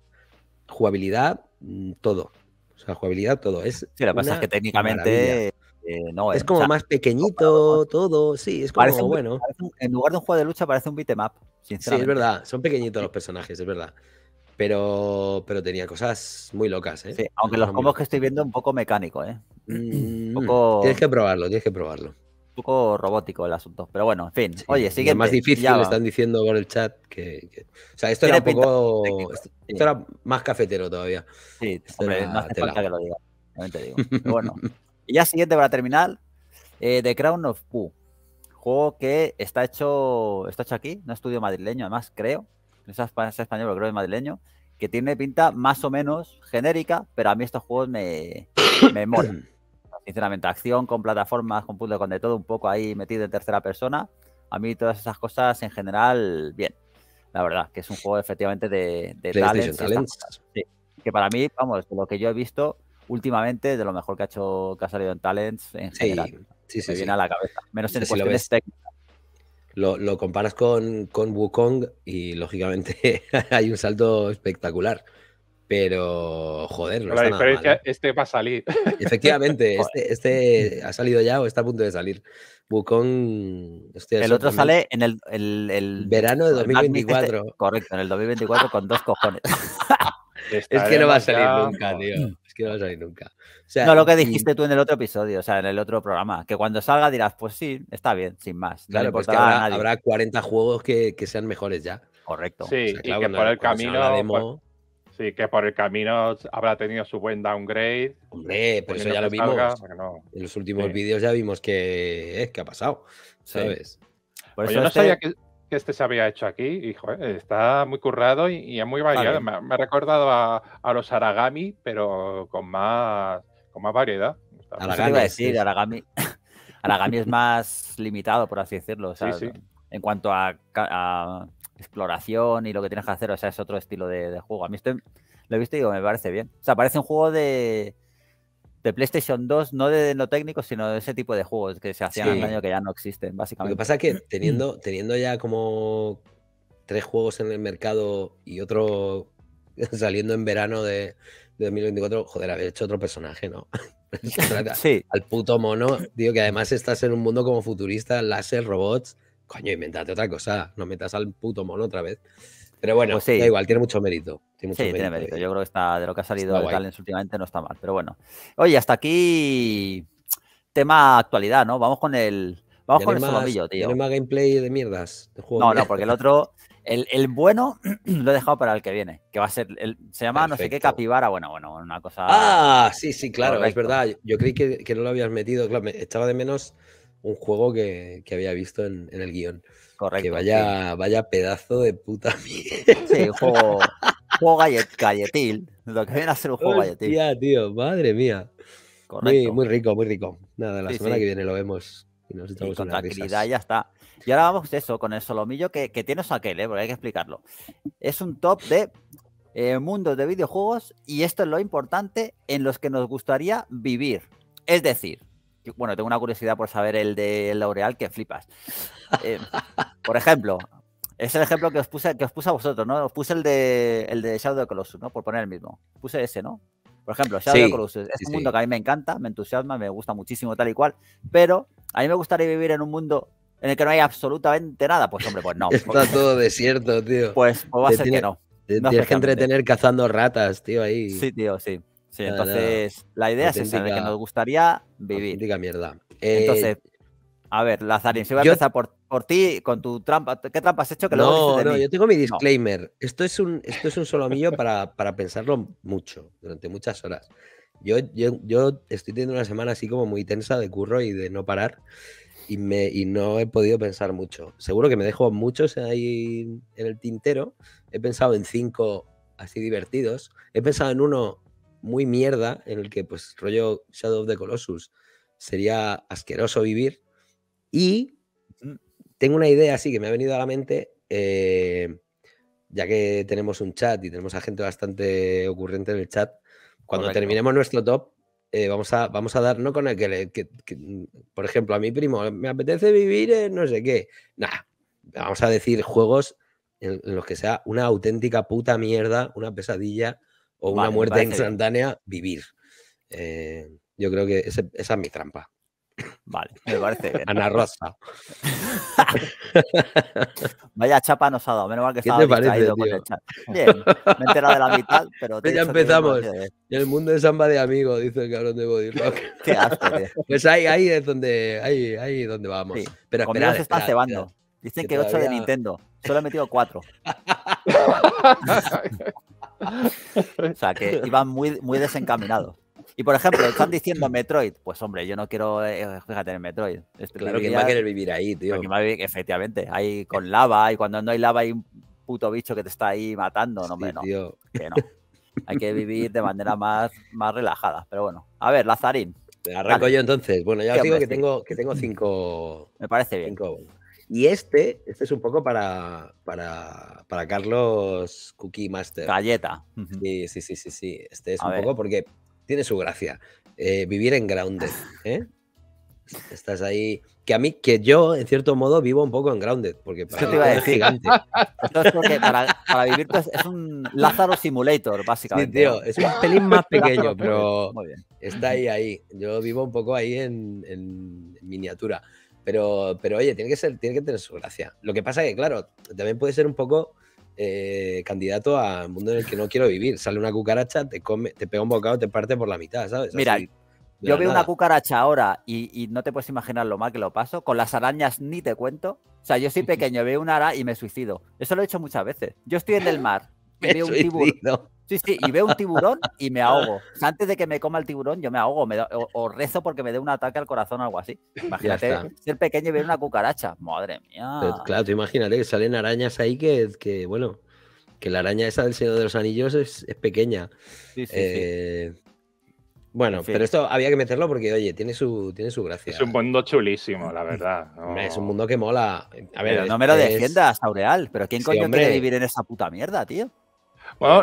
jugabilidad, mm, todo. O sea, jugabilidad, todo. Es sí, lo que pasa es que técnicamente. Eh, no, es, eh, como más pequeñito todo, sí, es como bueno. en lugar de un juego de lucha parece un beatmap Sí, es verdad, son pequeñitos los personajes, es verdad. Pero, pero tenía cosas muy locas, ¿eh? aunque los combos que estoy viendo un poco mecánico, ¿eh? Mm, tienes que probarlo, tienes que probarlo. Un poco robótico el asunto, pero bueno, en fin. Oye, sigue Lo más difícil, me están diciendo con el chat que... O sea, esto era un poco... esto, era más cafetero todavía. Sí, hombre, no falta que lo diga. bueno. y ya siguiente para terminar, eh, The Crown of Pooh. Juego que está hecho, está hecho aquí, un estudio madrileño además, creo no es español, creo que es madrileño, que tiene pinta más o menos genérica, pero a mí estos juegos me, me molan. Sinceramente, acción con plataformas, con puzzle, con de todo, un poco ahí metido en tercera persona. A mí todas esas cosas en general, bien. La verdad, que es un juego efectivamente de, de Que para mí, vamos, lo que yo he visto últimamente, de lo mejor que ha hecho, que salido en talents en general. Sí, viene a la cabeza. Menos en cuestiones lo, comparas con, con, Wukong y lógicamente hay un salto espectacular. Pero, joder, no La diferencia, este va a salir. Efectivamente, este, este, ha salido ya o está a punto de salir. Wukong. el otro sale en el, el, verano de 2024. Este correcto, en el 2024 con dos cojones. es que no va a salir nunca, tío. Es que no va a salir nunca no lo que dijiste tú en el otro episodio, o sea, en el otro programa, que cuando salga dirás, pues sí, está bien, sin más. Claro, porque habrá, 40 juegos que, sean mejores ya. Correcto. Sí, y que por el camino... Pues, sí, que por el camino habrá tenido su buen downgrade. Hombre, pues por eso ya lo vimos. En los últimos vídeos ya vimos que, eh, que ha pasado, ¿sabes? Por pues eso no este sabía que este se había hecho aquí, y eh, está muy currado y, es muy variado. Me, ha recordado a, a, los Aragami, pero con más más variedad. Aragami, a decir, Aragami, Aragami es más limitado, por así decirlo. En cuanto a, exploración y lo que tienes que hacer, o sea, es otro estilo de, juego. A mí esto, lo he visto y digo, me parece bien. O sea, parece un juego de, de PlayStation 2, no de lo técnico, sino de ese tipo de juegos que se hacían el año que ya no existen, básicamente. Lo que pasa es que teniendo, teniendo ya como tres juegos en el mercado y otro saliendo en verano de, de 2024, joder, haber hecho otro personaje, ¿no? sí. Al puto mono, digo que además estás en un mundo como futurista, láser, robots. Coño, inventate otra cosa, no metas al puto mono otra vez. Pero bueno, pues da igual, tiene mucho mérito. sí, tiene mérito. Eh. Yo creo que está, de lo que ha salido de Talents últimamente no está mal, pero bueno. Oye, hasta aquí tema actualidad, ¿no? Vamos con el, Vamos con el más, tío. más gameplay de mierdas? juego no, no, porque el otro, el, bueno lo he dejado para el que viene, que va a ser, el, se llama no sé qué capibara, bueno, bueno, una cosa. Ah, sí, sí, claro, es verdad. Yo creí que, no lo habías metido, claro, echaba de menos un juego que, había visto en, el guión. Correcto. Que vaya, vaya pedazo de puta mierda. Sí, juego, juego galletil, lo que viene a ser un juego galletil. tío, madre mía. Muy, rico, muy rico. Nada, la semana que viene lo vemos. Y nos estamos y con tranquilidad ya está. Y ahora vamos eso, con el solomillo que, que tiene Saquel, ¿eh? porque hay que explicarlo. Es un top de eh, mundos de videojuegos y esto es lo importante en los que nos gustaría vivir. Es decir, bueno, tengo una curiosidad por saber el de L'Oreal que flipas. Eh, por ejemplo, es el ejemplo que os puse, que os puse a vosotros, ¿no? Os puse el de el de Shadow of Colossus, ¿no? Por poner el mismo. Puse ese, ¿no? Por ejemplo, Shadow of Colossus. Es un mundo que a mí me encanta, me entusiasma, me gusta muchísimo, tal y cual. Pero a mí me gustaría vivir en un mundo en el que no hay absolutamente nada. Pues hombre, pues no. Está todo desierto, tío. Pues, pues va a ser que no. tienes que entretener cazando ratas, tío, ahí. Sí, tío, sí. entonces la idea es que nos gustaría vivir. Diga mierda. entonces, eh, a ver, Lazarín, se va a empezar por, por ti, con tu trampa. ¿Qué trampa has hecho? Que no, no, yo tengo mi disclaimer. Esto es un, esto es un mío para, para pensarlo mucho, durante muchas horas. Yo, yo, yo estoy teniendo una semana así como muy tensa de curro y de no parar y, no he podido pensar mucho. Seguro que me dejo muchos ahí en el tintero. He pensado en cinco así divertidos. He pensado en uno muy mierda, en el que, pues, rollo Shadow of the Colossus sería asqueroso vivir. Y mm. tengo una idea así que me ha venido a la mente, eh, ya que tenemos un chat y tenemos a gente bastante ocurrente en el chat. Cuando terminemos nuestro top, eh, vamos, a, vamos a dar, no con el que, mm, por ejemplo, a mi primo, eh, me apetece vivir en no sé qué. Nada, vamos a decir juegos en, los que sea una auténtica puta mierda, una pesadilla o una muerte instantánea, vivir. Eh, yo creo que esa es mi trampa. Vale, me parece Ana Rosa. Vaya chapa nos ha dado. Menos mal que estaba ¿Qué parece, con chat. Bien, me he enterado de la mitad, pero. ya empezamos. el mundo de samba de amigos dice el cabrón de Body Rock. Qué asco, Pues ahí, ahí es donde, ahí, ahí es donde vamos. Sí. Pero se está cebando. Dicen que, ocho 8 de Nintendo. Solo he metido 4. o sea que iban muy, muy desencaminados. Y por ejemplo, están diciendo Metroid. Pues hombre, yo no quiero, eh, fíjate, en Metroid. claro, que va a querer vivir ahí, tío? efectivamente, ahí eh. con lava, y cuando no hay lava hay un puto bicho que te está ahí matando. No, hombre, Que no. Hay que vivir de manera más, más relajada. Pero bueno, a ver, Lazarín. Arranco yo entonces. Bueno, ya os digo que tengo, que tengo cinco. Me parece bien. Y este, este es un poco para, para, para Carlos Cookie Master. Galleta. Sí, sí, sí, sí, sí. Este es un poco porque tiene su gracia. Eh, vivir en Grounded, ¿eh? Estás ahí. Que a mí, que yo, en cierto modo, vivo un poco en Grounded, porque para para, vivir pues, es un Lázaro Simulator, básicamente. Sí, tío, es un pelín más pequeño, pero está ahí, ahí. Yo vivo un poco ahí en, miniatura. Pero, pero oye, tiene que, ser, tener su gracia. Lo que pasa es que, claro, también puede ser un poco eh, candidato al mundo en el que no quiero vivir. Sale una cucaracha, te, come, te pega un bocado, te parte por la mitad, ¿sabes? Mira, yo veo una cucaracha ahora y, no te puedes imaginar lo mal que lo paso. Con las arañas ni te cuento. O sea, yo soy pequeño, veo una ara y me suicido. Eso lo he hecho muchas veces. Yo estoy en el mar, y veo un tiburón. y me ahogo. antes de que me coma el tiburón, yo me ahogo o, rezo porque me dé un ataque al corazón o algo así. Imagínate ser pequeño y ver una cucaracha. Madre mía. claro, tú imagínate que salen arañas ahí que, que, bueno, que la araña esa del Señor de los Anillos es, pequeña. Eh, bueno, pero esto había que meterlo porque, oye, tiene su, tiene su gracia. Es un mundo chulísimo, la verdad. Es un mundo que mola. A ver, no me lo defiendas, Aureal, pero ¿quién coño quiere vivir en esa puta mierda, tío? Bueno,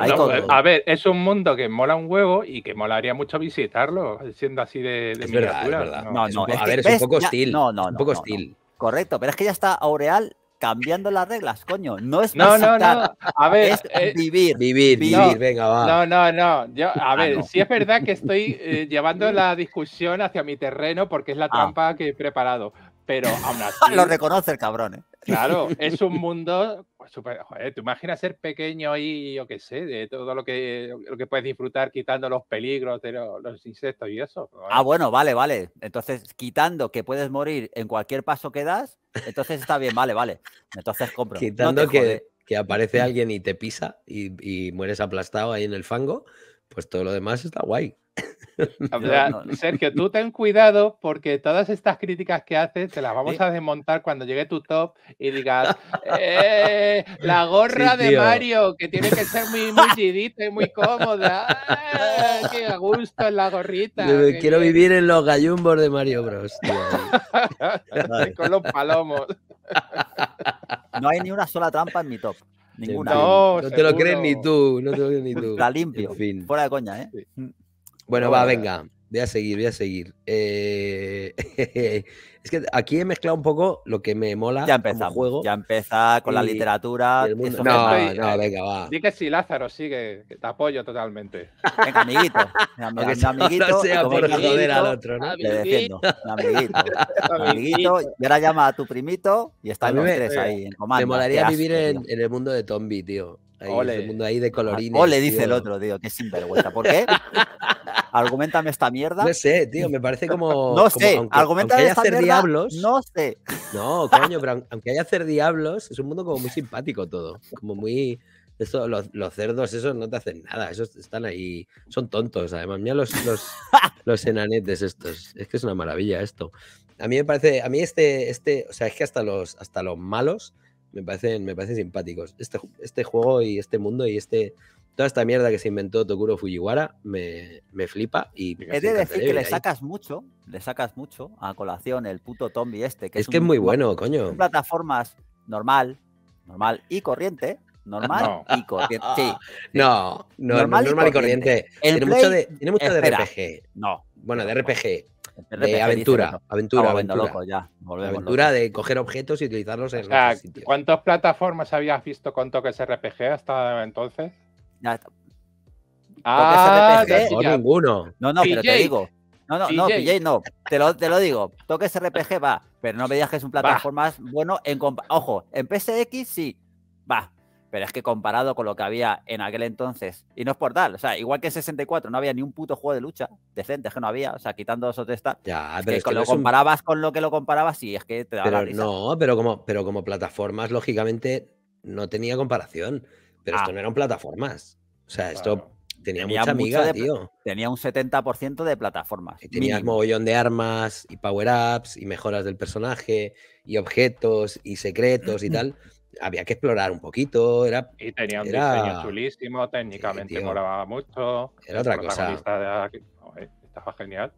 a ver, es un mundo que mola un huevo y que molaría mucho visitarlo, siendo así de, de No, no, a ver, es un poco hostil. no, no, un poco hostil. Correcto, pero es que ya está Aureal cambiando las reglas, coño. No es no, no, no. A ver, es eh, vivir, vivir, vivir, venga, va. No, no, no. Yo, a ah, ver, sí es verdad que estoy eh, llevando la discusión hacia mi terreno porque es la ah. trampa que he preparado. Pero aún así. lo reconoce el cabrón, ¿eh? Claro, es un mundo súper. Joder, te imaginas ser pequeño y yo qué sé, de todo lo que, que puedes disfrutar quitando los peligros de los, insectos y eso. Ah, bueno, vale, vale. Entonces, quitando que puedes morir en cualquier paso que das, entonces está bien, vale, vale. Entonces compro. Quitando que, que, aparece alguien y te pisa y, y mueres aplastado ahí en el fango, pues todo lo demás está guay. Sergio, tú ten cuidado porque todas estas críticas que haces te las vamos a desmontar cuando llegue tu top y digas, eh, la gorra de Mario, que tiene que ser muy, muy chidita y muy cómoda. ¡Ah, que a gusto en la gorrita! quiero vivir en los gallumbos de Mario Bros. Con los palomos. No hay ni una sola trampa en mi top. Ninguna. No, te lo crees ni tú, no te limpio, fin. fuera de coña, ¿eh? Mm. Bueno, va, venga. Voy a seguir, voy a seguir. Eh, es que aquí he mezclado un poco lo que me mola. Ya empezamos. juego ya empieza con la literatura. no, no, no, venga, va. Sí, que sí, Lázaro, sigue. que te apoyo totalmente. Venga, amiguito. Aunque amiguito. No sea por joder al otro, ¿no? Te defiendo. Amiguito. amiguito. Y ahora llama a tu primito y está los tres ahí en comando. Me molaría vivir en, en, el mundo de Tombi, tío mundo ahí de colorines. O le dice el otro, tío, que es sinvergüenza. ¿Por qué? Argumentame esta mierda. No sé, tío, me parece como. No sé, aunque, haya hacer diablos. No sé. No, coño, pero aunque haya hacer diablos, es un mundo como muy simpático todo. Como muy. eso, los, cerdos, esos no te hacen nada, esos están ahí, son tontos. Además, mira los, los, enanetes estos. Es que es una maravilla esto. A mí me parece, a mí este, este, o sea, es que hasta los, hasta los malos me parecen, simpáticos. Este, este juego y este mundo y este toda esta mierda que se inventó Tokuro Fujiwara me, flipa y me He de decir que le sacas mucho, le sacas mucho a colación el puto Tombi este. Que es, que es muy bueno, coño. Plataformas normal, normal y corriente. Normal y corriente. No, normal, normal y corriente. Tiene, mucho de, tiene, mucho de, RPG. No. Bueno, de RPG aventura, aventura, aventura, de coger objetos y utilizarlos en o ¿Cuántas plataformas habías visto con toques RPG hasta entonces? Ah, no, No, no, pero te digo. No, no, no, PJ no. Te lo, te lo digo. Toques RPG va, pero no me digas que es un plataforma bueno en ojo, en PSX sí. Va, pero es que comparado con lo que había en aquel entonces, y no es por tal, o sea, igual que en 64 no había ni un puto juego de lucha decente, es que no había, o sea, quitando esos de ya, lo comparabas con lo que lo comparabas y es que te daba la risa. No, pero como, pero como plataformas, lógicamente, no tenía comparación, pero esto ah. no eran plataformas, o sea, esto... Tenía, mucha amiga, tío. Tenía un 70% de plataformas. Y tenías mogollón de armas y power-ups y mejoras del personaje y objetos y secretos y tal había que explorar un poquito. Era, y tenía un diseño chulísimo, técnicamente sí, mucho. Era otra cosa. Eh, estaba genial.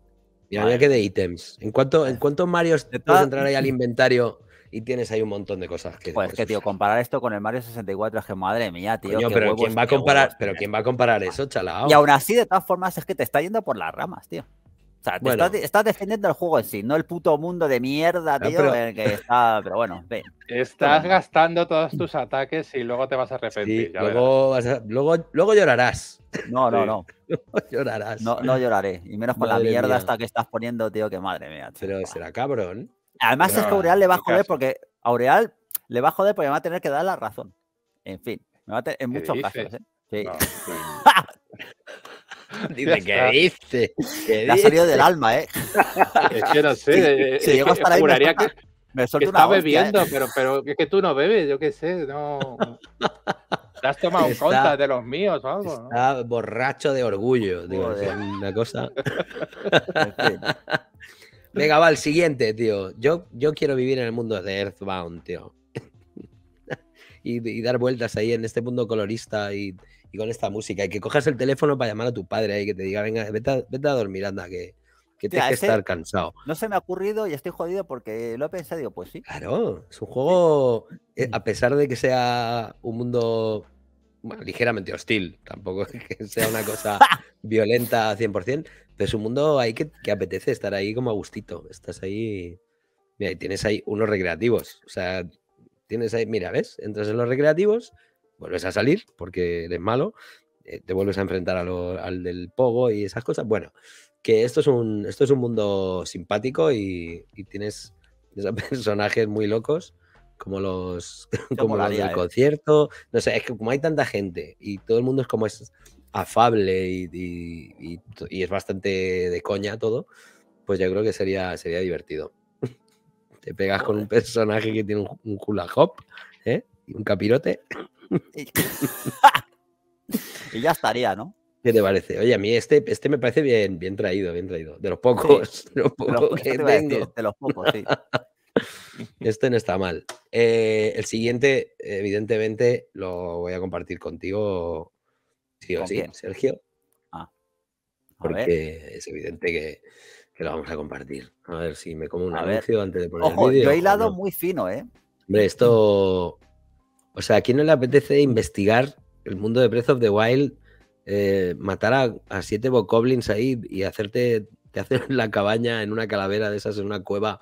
Y había que de ítems. ¿En cuanto en cuánto Mario te puedes entrar ahí al inventario? y tienes ahí un montón de cosas que. Pues, pues que, tío, comparar esto con el Mario 64 es que madre mía, tío. pero, ¿quién va a este comparar, pero ¿quién va a comparar eso, chalao? Y aún así, de todas formas, es que te está yendo por las ramas, tío estás, defendiendo el juego en sí, no el puto mundo de mierda, ah, tío, pero... que está. Pero bueno, ve. Estás gastando todos tus ataques y luego te vas a arrepentir. luego, luego, llorarás. No, no, no. llorarás. No, lloraré. Y menos con la mierda hasta que estás poniendo, tío, que madre mía. Pero será cabrón. Además es que Aureal le va a joder porque Aureal le va a joder porque va a tener que dar la razón. En fin, en muchos casos. ¿eh? sí. Dice, ¿qué dice? ¿Qué ha salido del alma, ¿eh? Es que no sé. Eh, me está, que, me que hostia, ¿eh? bebiendo, pero, pero es que tú no bebes, yo qué sé, no... Te has tomado está, de los míos o algo, Está borracho de orgullo, digo, es una cosa. Venga, va, el siguiente, tío. Yo, yo quiero vivir en el mundo de Earthbound, tío. y, y dar vueltas ahí en este mundo colorista y con esta música. Y que cojas el teléfono para llamar a tu padre y que te diga, venga, vete a, dormir, anda, que, que tienes que este estar cansado. No se me ha ocurrido y estoy jodido porque lo he pensado y digo, pues sí. Claro, es un juego, eh, mm. a pesar de que sea un mundo bueno, ligeramente hostil, tampoco que sea una cosa violenta 100%, pero es un mundo ahí que, que, apetece estar ahí como a gustito. Estás ahí, mira, y tienes ahí unos recreativos, o sea, tienes ahí, mira, ¿ves? Entras en los recreativos vuelves a salir porque eres malo, eh, te vuelves a enfrentar al del pogo y esas cosas. Bueno, que esto es un, esto es un mundo simpático y, tienes esos personajes muy locos como los, como del concierto. No sé, es que como hay tanta gente y todo el mundo es como es afable y, y, es bastante de coña todo, pues yo creo que sería, sería divertido. Te pegas con un personaje que tiene un, un hula hop, ¿eh? Y un capirote. y ya estaría, ¿no? ¿Qué te parece? Oye, a mí este, este me parece bien, bien traído, bien traído. De los pocos. de los pocos que de los pocos, sí. este no está mal. Eh, el siguiente, evidentemente, lo voy a compartir contigo, sí o sí, Sergio. Ah, Porque es evidente que, lo vamos a compartir. A ver si me como un a antes de poner el vídeo. Yo he hilado muy fino, ¿eh? Hombre, esto o sea, ¿a quién no le apetece investigar el mundo de Breath of the Wild, eh, matar a, siete bokoblins ahí y hacerte te la cabaña en una calavera de esas, en una cueva?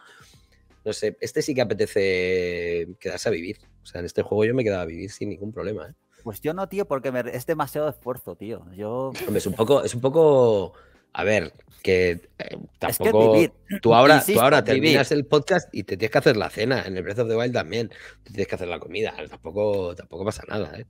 No sé, este sí que apetece quedarse a vivir. O sea, en este juego yo me quedaba a vivir sin ningún problema. ¿eh? Pues yo no, tío, porque me, es demasiado esfuerzo, tío. Yo... Hombre, es un poco, es un poco a ver, que eh, tampoco. Tú ahora, tú ahora terminas el podcast y te tienes que hacer la cena. En el Breath of the Wild también. Te tienes que hacer la comida. Tampoco, tampoco pasa nada, ¿eh?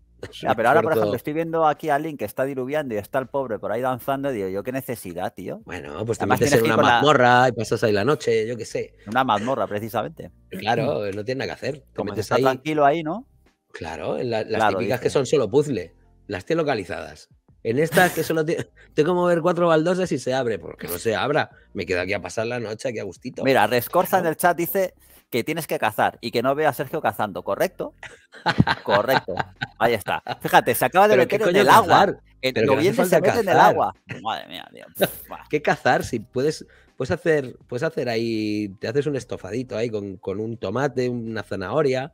pero ahora, por ejemplo, estoy viendo aquí a Link que está diluviando y está el pobre por ahí danzando. digo, yo qué necesidad, tío. Bueno, pues te metes en una mazmorra y pasas ahí la noche, yo qué sé. Una mazmorra, precisamente. Eh, claro, no tiene nada que hacer. metes tranquilo ahí, ¿no? Claro, las típicas que son solo puzzle. Las tiene localizadas. En esta que solo tengo que mover cuatro baldosas y se abre, porque no se abra. Me quedo aquí a pasar la noche, aquí a gustito. Mira, Rescorza en el chat dice que tienes que cazar y que no vea a Sergio cazando, ¿correcto? Correcto. Ahí está. Fíjate, se acaba de meter en el agua. El, lo se mete en el agua. Madre mía, ¿Qué cazar si puedes puedes hacer, puedes hacer ahí, te haces un estofadito ahí con, un tomate, una zanahoria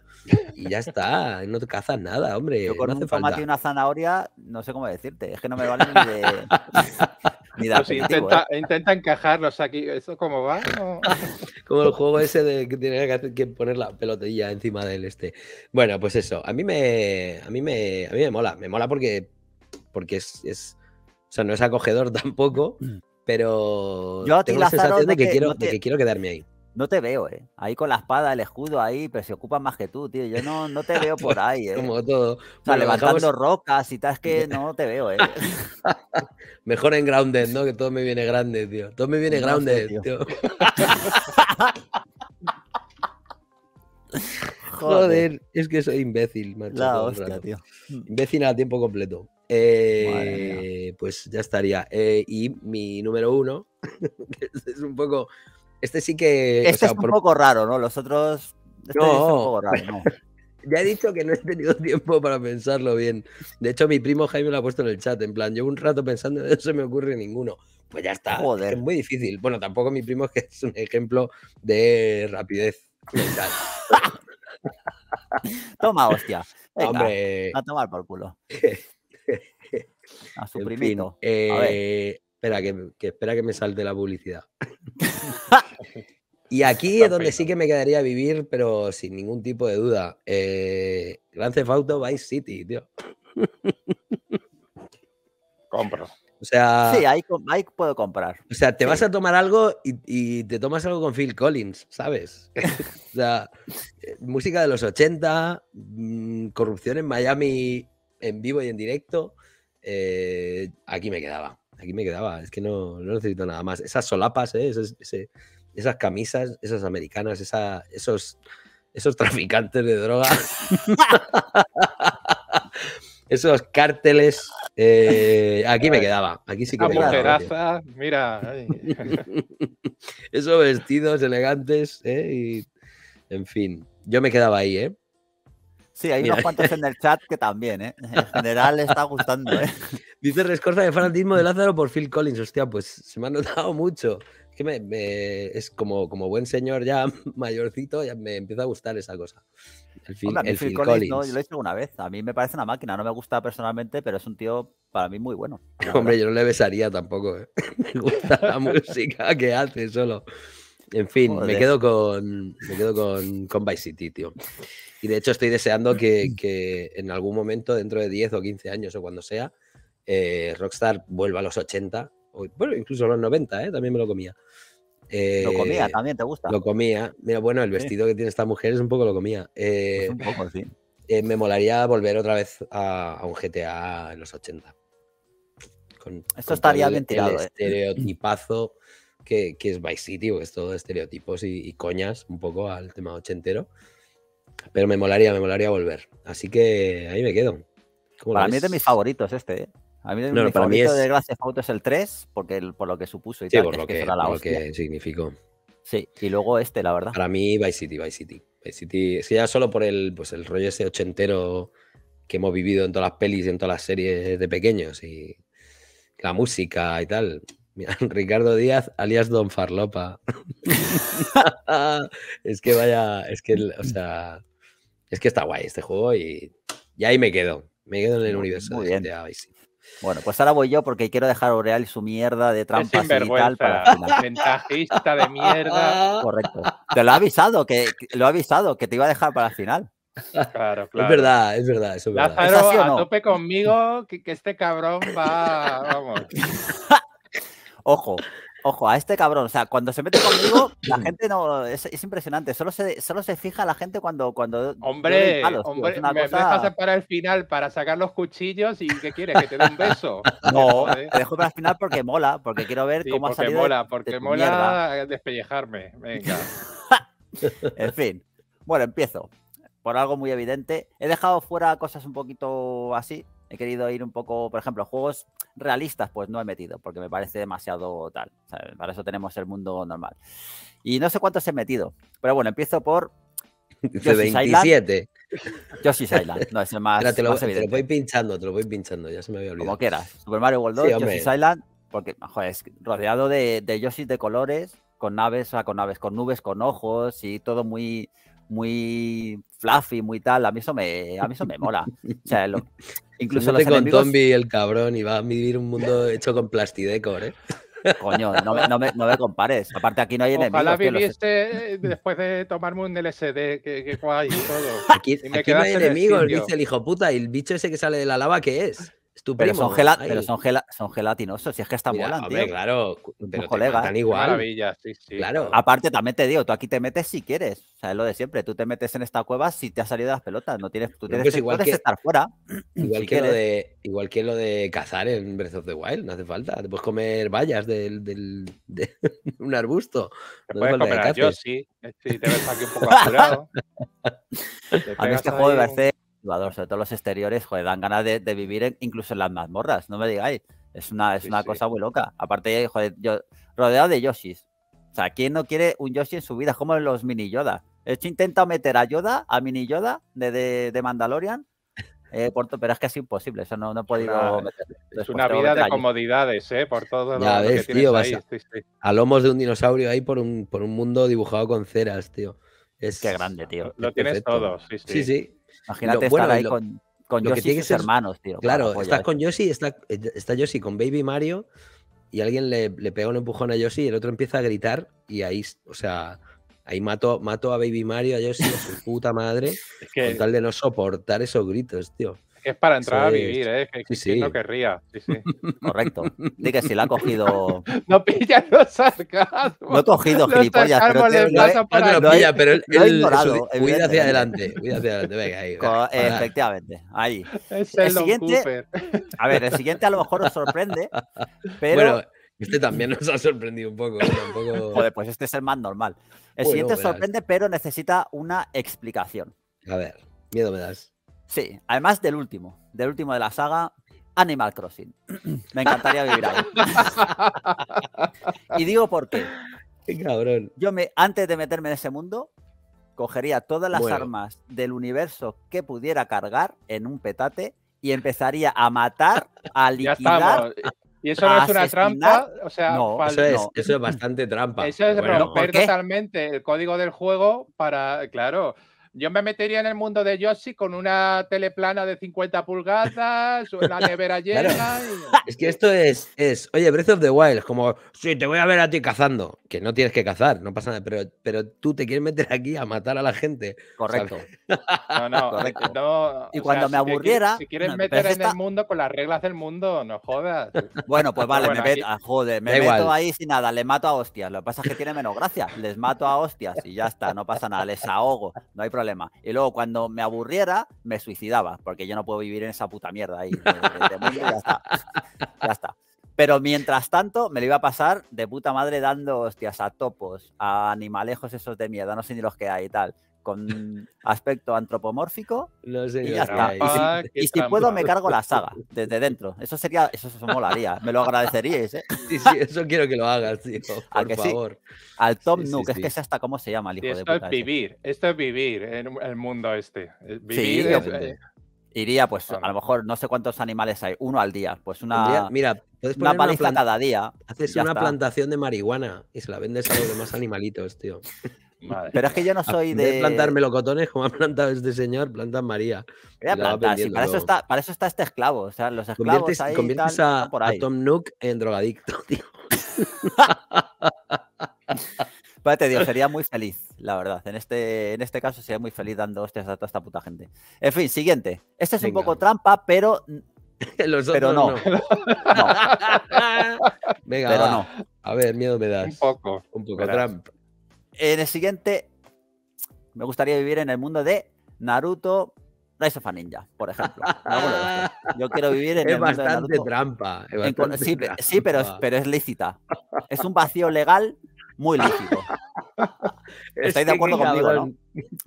y ya está, no te cazas nada, hombre. Yo con un tomate y una zanahoria, no sé cómo decirte, es que no me vale ni de. ni de pues ¿eh? intenta, encajarlos aquí, ¿eso cómo va? Como el juego ese de que tiene que poner la pelotilla encima del este. Bueno, pues eso, a mí me, a mí me, a mí me mola, me mola porque, porque es, es o sea, no es acogedor tampoco, mm pero yo tengo la sensación de, que quiero, que quiero quedarme ahí. No te veo, ¿eh? Ahí con la espada, el escudo ahí, pero se ocupa más que tú, tío. Yo no, no te veo por ahí, ¿eh? Como todo. O sea, levantando rocas y tal, es que no te veo, ¿eh? Mejor en Grounded, ¿no? Que todo me viene grande, tío. Todo me viene Grounded, tío. Joder, es que soy imbécil, macho. hostia, tío. Imbécil a tiempo completo. Eh, pues ya estaría. Eh, y mi número uno, que este es un poco. Este sí que. Este es un poco raro, ¿no? Los otros. Este no. Es un poco raro, ¿no? ya he dicho que no he tenido tiempo para pensarlo bien. De hecho, mi primo Jaime lo ha puesto en el chat. En plan, llevo un rato pensando, no se me ocurre ninguno. Pues ya está. Joder. Es muy difícil. Bueno, tampoco mi primo es que es un ejemplo de rapidez mental. Toma, hostia. Venga, A tomar por culo. A su eh, Espera, que, espera que me salte la publicidad. y aquí es donde sí que me quedaría a vivir, pero sin ningún tipo de duda. Eh, Grand Theft Auto Vice City, tío. Compro. O sea. Sí, ahí, puedo comprar. O sea, te vas a tomar algo y, y, te tomas algo con Phil Collins, ¿sabes? o sea, música de los 80, mm, corrupción en Miami en vivo y en directo. Eh, aquí me quedaba, aquí me quedaba. Es que no, necesito nada más. Esas solapas, eh, esas camisas, esas americanas, esos, esos traficantes de droga. esos cárteles. Eh, aquí me quedaba. Aquí sí que me quedaba. mira. esos vestidos elegantes. y, en fin, yo me quedaba ahí, ¿eh? Sí, hay unos cuantos en el chat que también, ¿eh? En general le está gustando, ¿eh? Dice Rescorza de fanatismo de Lázaro por Phil Collins. Hostia, pues se me ha notado mucho. Es que es como, como buen señor ya mayorcito, ya me empieza a gustar esa cosa. El, Phil, Collins. No, yo lo he hecho una vez. A mí me parece una máquina. No me gusta personalmente, pero es un tío para mí muy bueno. Hombre, yo no le besaría tampoco, ¿eh? Me gusta la música que hace solo. En fin, me quedo con me quedo con, Vice City, tío. Y de hecho estoy deseando que, en algún momento, dentro de 10 o 15 años o cuando sea, eh, Rockstar vuelva a los 80, bueno, incluso a los 90, eh, también me lo comía. Eh, lo comía, también te gusta. Lo comía. Mira, bueno, el vestido que tiene esta mujer es un poco lo comía. Pues eh, un poco, sí. me molaría volver otra vez a, un GTA en los 80. Esto estaría bien tirado. El estereotipazo que, es Vice City, que es todo estereotipos y, coñas un poco al tema ochentero. Pero me molaría, me molaría volver. Así que ahí me quedo. Para mí es de mis favoritos este, ¿eh? A mí mi para mí de Gracias Auto es el 3, porque por lo que supuso y tal, por, lo que, significó. Sí, y luego este, la verdad. Para mí, Vice City, Vice City. Vice City, es que ya solo por el, pues, el rollo ese ochentero que hemos vivido en todas las pelis y en todas las series de pequeños y la música y tal. Ricardo Díaz, alias Don Farlopa. es que vaya, es que, o sea, es que está guay este juego y, ya ahí me quedo. Me quedo en el universo de bueno, pues ahora voy yo porque quiero dejar a Oreal su mierda de trampa. y tal para Ventajista de mierda. Correcto. Te lo ha avisado, que lo ha avisado, que te iba a dejar para el final. Claro, claro. Es verdad, es verdad, es a tope conmigo, que este cabrón va, vamos. Ojo, ojo, a este cabrón. O sea, cuando se mete conmigo, la gente no. Es, impresionante. Solo se, solo se fija la gente cuando. cuando hombre, hombre me dejas para el final para sacar los cuchillos y ¿qué quieres? ¿Que te dé un beso? No, te dejo para el final porque mola, porque quiero ver cómo ha salido. Mola, porque mola, porque mola despellejarme. Venga. en fin. Bueno, empiezo. Por algo muy evidente. He dejado fuera cosas un poquito así. He querido ir un poco, por ejemplo, juegos realistas, pues no he metido, porque me parece demasiado tal. Para eso tenemos el mundo normal. Y no sé cuántos he metido, pero bueno, empiezo por. 27. Yoshi's Island, no, es el más. te, lo, voy pinchando, te lo voy pinchando, ya se me había olvidado. Como quieras. Super Mario World 2, Island, porque, joder, es rodeado de, de Yoshis de colores, con naves, o con naves, con nubes, con ojos y todo muy, muy fluffy, muy tal. A mí eso me, a mí eso me mola. O sea, lo, incluso con el cabrón y va a vivir un mundo hecho con plastidecor, ¿eh? Coño, no me, no, me, compares. Aparte, aquí no hay enemigos. Ojalá viviste eh, después de tomarme un LSD, que, que guay y todo. Aquí, me no hay enemigos, dice el hijo puta. ¿Y el bicho ese que sale de la lava qué es? Pero son, pero gelatinosos, si es que están volando, tío. Claro, ¿eh? igual. Sí, sí, claro. Aparte, también te digo, tú aquí te metes si quieres. O es lo de siempre. Tú te metes en esta cueva si te ha salido de las pelotas. No tienes, tú tienes que, estar fuera. Igual, que lo de, igual que lo de cazar en Breath of the Wild, no hace falta. Te puedes comer vallas del, de un arbusto. puedes comer yo eh, sí. Si te ves aquí un poco apurado. a mí este juego de parece sobre todo los exteriores, joder, dan ganas de, vivir incluso en las mazmorras, no me digáis. Es una, es una cosa muy loca. Aparte, joder, yo, rodeado de Yoshis. O sea, ¿quién no quiere un Yoshi en su vida? Como en los mini Yoda. He intenta meter a Yoda, a mini Yoda de, de, Mandalorian, eh, pero es que es imposible, eso no, no podido es una pues vida de comodidades, ¿eh? Por todo lo, que tío, ahí. a, lomos de un dinosaurio ahí por un, por un mundo dibujado con ceras, tío. Es, Qué grande, tío. Lo, tienes todo, Sí, sí. Imagínate estar ahí con, con Yoshi y sus hermanos, tío. Claro, estás eh. con Yoshi, está, está Yoshi con Baby Mario y alguien le, le, pega un empujón a Yoshi y el otro empieza a gritar y ahí, o sea, ahí mato, mato a Baby Mario, a Yoshi, a su puta madre, con tal de no soportar esos gritos, tío es para entrar a vivir, ¿eh? Que, sí, sí. no querría. Correcto. De que si la ha cogido. no pilla los sarcasmos. No ha cogido gilipollas. Pero lo, no, pilla, pero él, cuida hacia adelante. hacia adelante. Venga, ahí. efectivamente. Ahí. el, siguiente. A ver, el siguiente a lo mejor nos sorprende. Pero. Bueno, este también nos ha sorprendido un poco. ¿eh? Joder, pues este es el más normal. El siguiente sorprende, pero necesita una explicación. A ver, miedo me das. Sí, además del último, del último de la saga, Animal Crossing. Me encantaría vivir ahí. y digo por qué. Qué cabrón. Yo me, antes de meterme en ese mundo, cogería todas las armas del universo que pudiera cargar en un petate y empezaría a matar, a liquidar. Y eso no es una trampa, o sea, no, eso, es, bastante trampa. Eso es bueno, romper totalmente el código del juego para, claro, yo me metería en el mundo de Yoshi con una teleplana de 50 pulgadas, una nevera llena. Es que esto es, oye, Breath of the Wild, es como, sí, te voy a ver a ti cazando, que no tienes que cazar, no pasa nada, pero, pero tú te quieres meter aquí a matar a la gente. Correcto. No, no, Correcto. y cuando me aburriera. Si quieres, meter en el mundo con las reglas del mundo, no jodas. Bueno, pues vale, me meto, ah, me meto ahí sin nada, le mato a hostias. Lo que pasa es que tiene menos gracia, les mato a hostias y ya está, no pasa nada, les ahogo, no hay problema. Y luego cuando me aburriera, me suicidaba, porque yo no puedo vivir en esa puta mierda ahí. ya está. Pero mientras tanto, me lo iba a pasar de puta madre dando hostias a topos, a animalejos esos de mierda, no sé ni los que hay y tal con aspecto antropomórfico y ya está. Ah, y si, puedo me cargo la saga desde dentro. Eso sería, eso se molaría. Me lo agradeceríais, ¿eh? Sí, sí, eso quiero que lo hagas, tío. Por favor. Al Tom Nook, es que es hasta cómo se llama el hijo de puta. Es vivir, esto es vivir en el mundo este. Eh, eh, Iría, pues, a lo mejor no sé cuántos animales hay, uno al día. Pues una. Mira, paliza cada día. Haces una plantación de marihuana y se la vendes a los demás animalitos, tío. Pero es que yo no soy de... de... plantar melocotones como ha plantado este señor, planta María. sí, para, eso está, para eso está este esclavo. O sea, los esclavos conviertes, ahí, a, por Tom Nook en drogadicto, tío. sería muy feliz, la verdad. En este, en este caso sería muy feliz dando hostias a toda esta puta gente. En fin, siguiente. Este es un poco trampa, pero pero no. Venga, pero no. A ver, miedo me das. Un poco. Un poco, trampa en el siguiente, me gustaría vivir en el mundo de Naruto Rise of a Ninja, por ejemplo. Yo quiero vivir en el mundo de Naruto. Es bastante trampa. sí, pero, es, pero es lícita. Es un vacío legal muy lícito. Estáis de acuerdo conmigo, ¿no?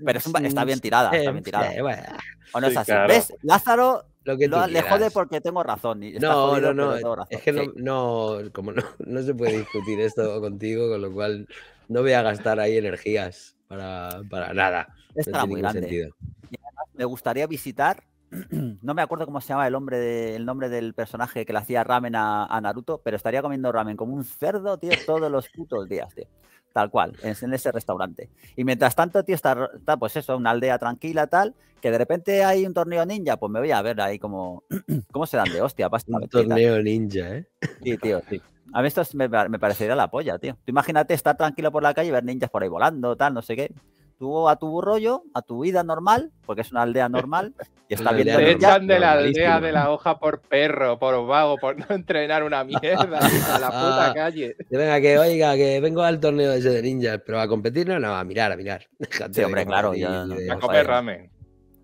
Pero está bien tirada, está O no es así. ¿Ves? Lázaro lo que le jode porque tengo razón. no, no, no, Es que no, como no, no se puede discutir esto contigo, con lo cual no voy a gastar ahí energías para, nada. Está muy grande. Sentido. Y además me gustaría visitar, no me acuerdo cómo se llama el, nombre del personaje que le hacía ramen a, Naruto, pero estaría comiendo ramen como un cerdo, tío, todos los putos días, tío. Tal cual, en, ese restaurante. Y mientras tanto, tío, está, pues eso, una aldea tranquila, tal, que de repente hay un torneo ninja, pues me voy a ver ahí como, cómo se dan de hostia, Un torneo ninja, ¿eh? Sí, tío, sí. A mí esto me, parecería la polla, tío. Tú imagínate estar tranquilo por la calle y ver ninjas por ahí volando, tal, no sé qué. Tú a tu rollo, a tu vida normal, porque es una aldea normal, y está viendo. Te echan de la aldea de la hoja por perro, por vago, por no entrenar una mierda a la puta ah, calle. Venga, que oiga, que vengo al torneo ese de ninjas, pero a competir no, no, a mirar, a mirar. sí, hombre, claro. Ya, a comer ramen.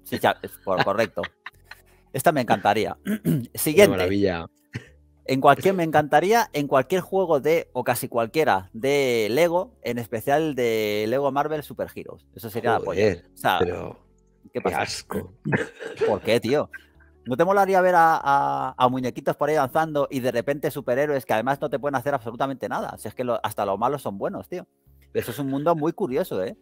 Sí, ya, es por, correcto. Esta me encantaría. Siguiente. maravilla. En cualquier, me encantaría en cualquier juego de, o casi cualquiera, de Lego, en especial de Lego Marvel Super Heroes. Eso sería la o sea, ¿qué, asco. ¿Por qué, tío? ¿No te molaría ver a, muñequitos por ahí danzando y de repente superhéroes que además no te pueden hacer absolutamente nada? Si es que hasta los malos son buenos, tío. Eso es un mundo muy curioso, ¿eh?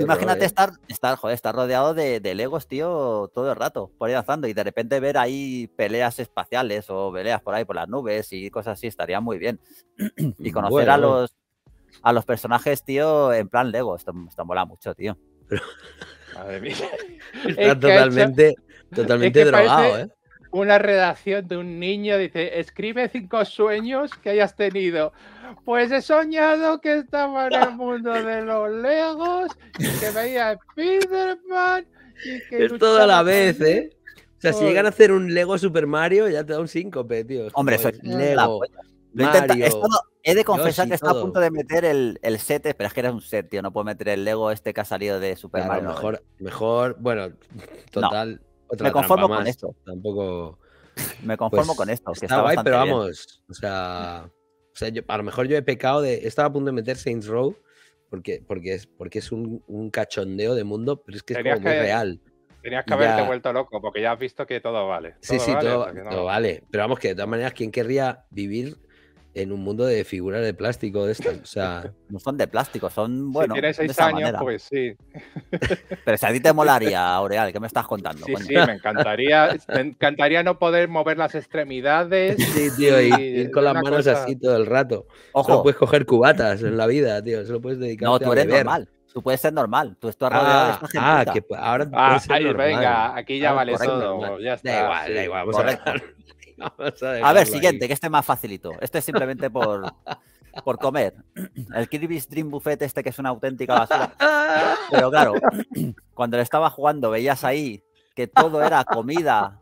Imagínate eh. estar, estar, rodeado de, de, Legos, tío, todo el rato, por ahí avanzando y de repente ver ahí peleas espaciales o peleas por ahí por las nubes y cosas así, estaría muy bien. y conocer a los a los personajes, tío, en plan Lego, esto, mola mucho, tío. Está totalmente, totalmente drogado, ¿eh? una redacción de un niño, dice, escribe cinco sueños que hayas tenido. Pues he soñado que estaba en el mundo de los legos, y que veía a Spiderman Es todo a la vez, ¿eh? O sea, si llegan a hacer un Lego Super Mario, ya te da un síncope, tío. Hombre, soy Lego. Lo he, de confesar que estaba a punto de meter el, set, pero es que era un set, tío. No puedo meter el Lego este que ha salido de Super Mario. Mejor, mejor, bueno, total me conformo con esto. Tampoco. Me conformo pues, con esto. Que está, pero vamos. O sea, o a lo mejor yo he pecado de. Estaba a punto de meter Saints Row porque, porque es, porque es un, un cachondeo de mundo, pero es que es como real. Tenías que haberte vuelto loco porque ya has visto que todo vale. sí, sí, todo, vale. Pero vamos, que de todas maneras, ¿quién querría vivir en un mundo de figuras de plástico de estas. O sea, no son de plástico, son bueno. Si tienes seis años, manera. pues sí. Pero si a ti te molaría, Aureal, ¿qué me estás contando? Sí, sí, me encantaría, me encantaría no poder mover las extremidades. Sí, tío, y, ir con las manos así todo el rato. Ojo. No puedes coger cubatas en la vida, tío. lo puedes dedicar No, tú eres normal. Tú puedes ser normal. Tú estás ah, rodeado ah, de esta Ah, que ahora. Ah, ahí, venga, aquí ya ah, vale todo. Ya está. Da igual, da igual. Vamos a A ver, siguiente, que este más facilito. Este es simplemente por, por comer. El Kirby's Dream Buffet este que es una auténtica basura. Pero claro, cuando lo estaba jugando veías ahí que todo era comida,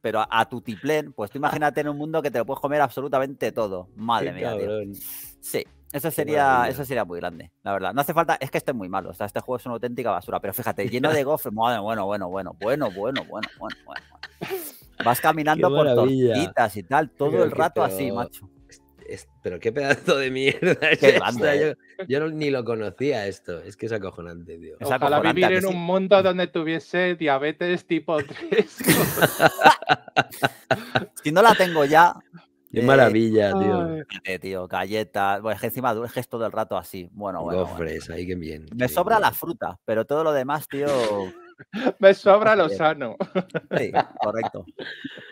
pero a, tu tiplén, pues tú imagínate en un mundo que te lo puedes comer absolutamente todo. Madre mía, Sí. Eso sería, eso sería muy grande, la verdad. No hace falta, es que esté muy malo. O sea, este juego es una auténtica basura. Pero fíjate, lleno de gofres. bueno, bueno, bueno, bueno, bueno, bueno, bueno, bueno. Vas caminando por tortitas y tal, todo el rato así, macho. pero qué pedazo de mierda Yo, eh. ni lo conocía esto. Es que es acojonante, tío. Ojalá vivir en un mundo donde tuviese diabetes tipo 3. si no la tengo ya. Qué eh, maravilla, tío. Eh, galletas. es que encima es, todo el rato así. Bueno, bueno. bien. Me sobra la fruta, pero todo lo demás, tío. Me sobra lo sano. Sí, correcto.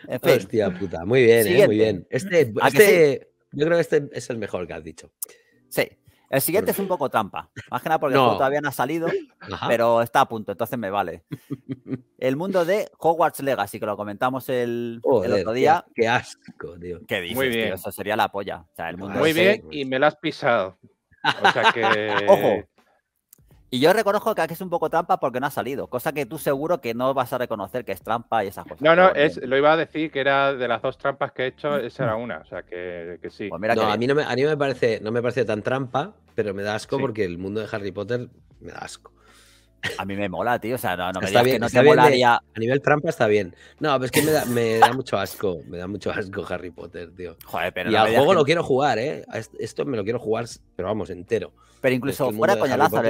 Hostia puta, muy bien, ¿eh? muy bien. Este, este yo creo que este es el mejor que has dicho. Sí. El siguiente es un poco trampa. Más que nada porque todavía no ha salido, pero está a punto, entonces me vale. El mundo de Hogwarts Legacy, que lo comentamos el, otro día. Qué, asco, tío. ¿Qué dices, Muy bien. Eso sería la polla. Muy bien, y me lo has pisado. O sea que. Ojo, y yo reconozco que aquí es un poco trampa porque no ha salido, cosa que tú seguro que no vas a reconocer que es trampa y esas cosas. No, no, es, lo iba a decir que era de las dos trampas que he hecho, mm. esa era una, o sea que, que sí. Pues no, a mí no me, a mí me parece, no me parece tan trampa, pero me da asco porque el mundo de Harry Potter me da asco. A mí me mola, tío. O sea, no, no me digas que no te mola a nivel trampa está bien. No, pero es que me da, mucho asco. Me da mucho asco Harry Potter, tío. Joder, pero. Y no al juego lo quiero jugar, ¿eh? Esto me lo quiero jugar, pero vamos, entero. Pero incluso fuera,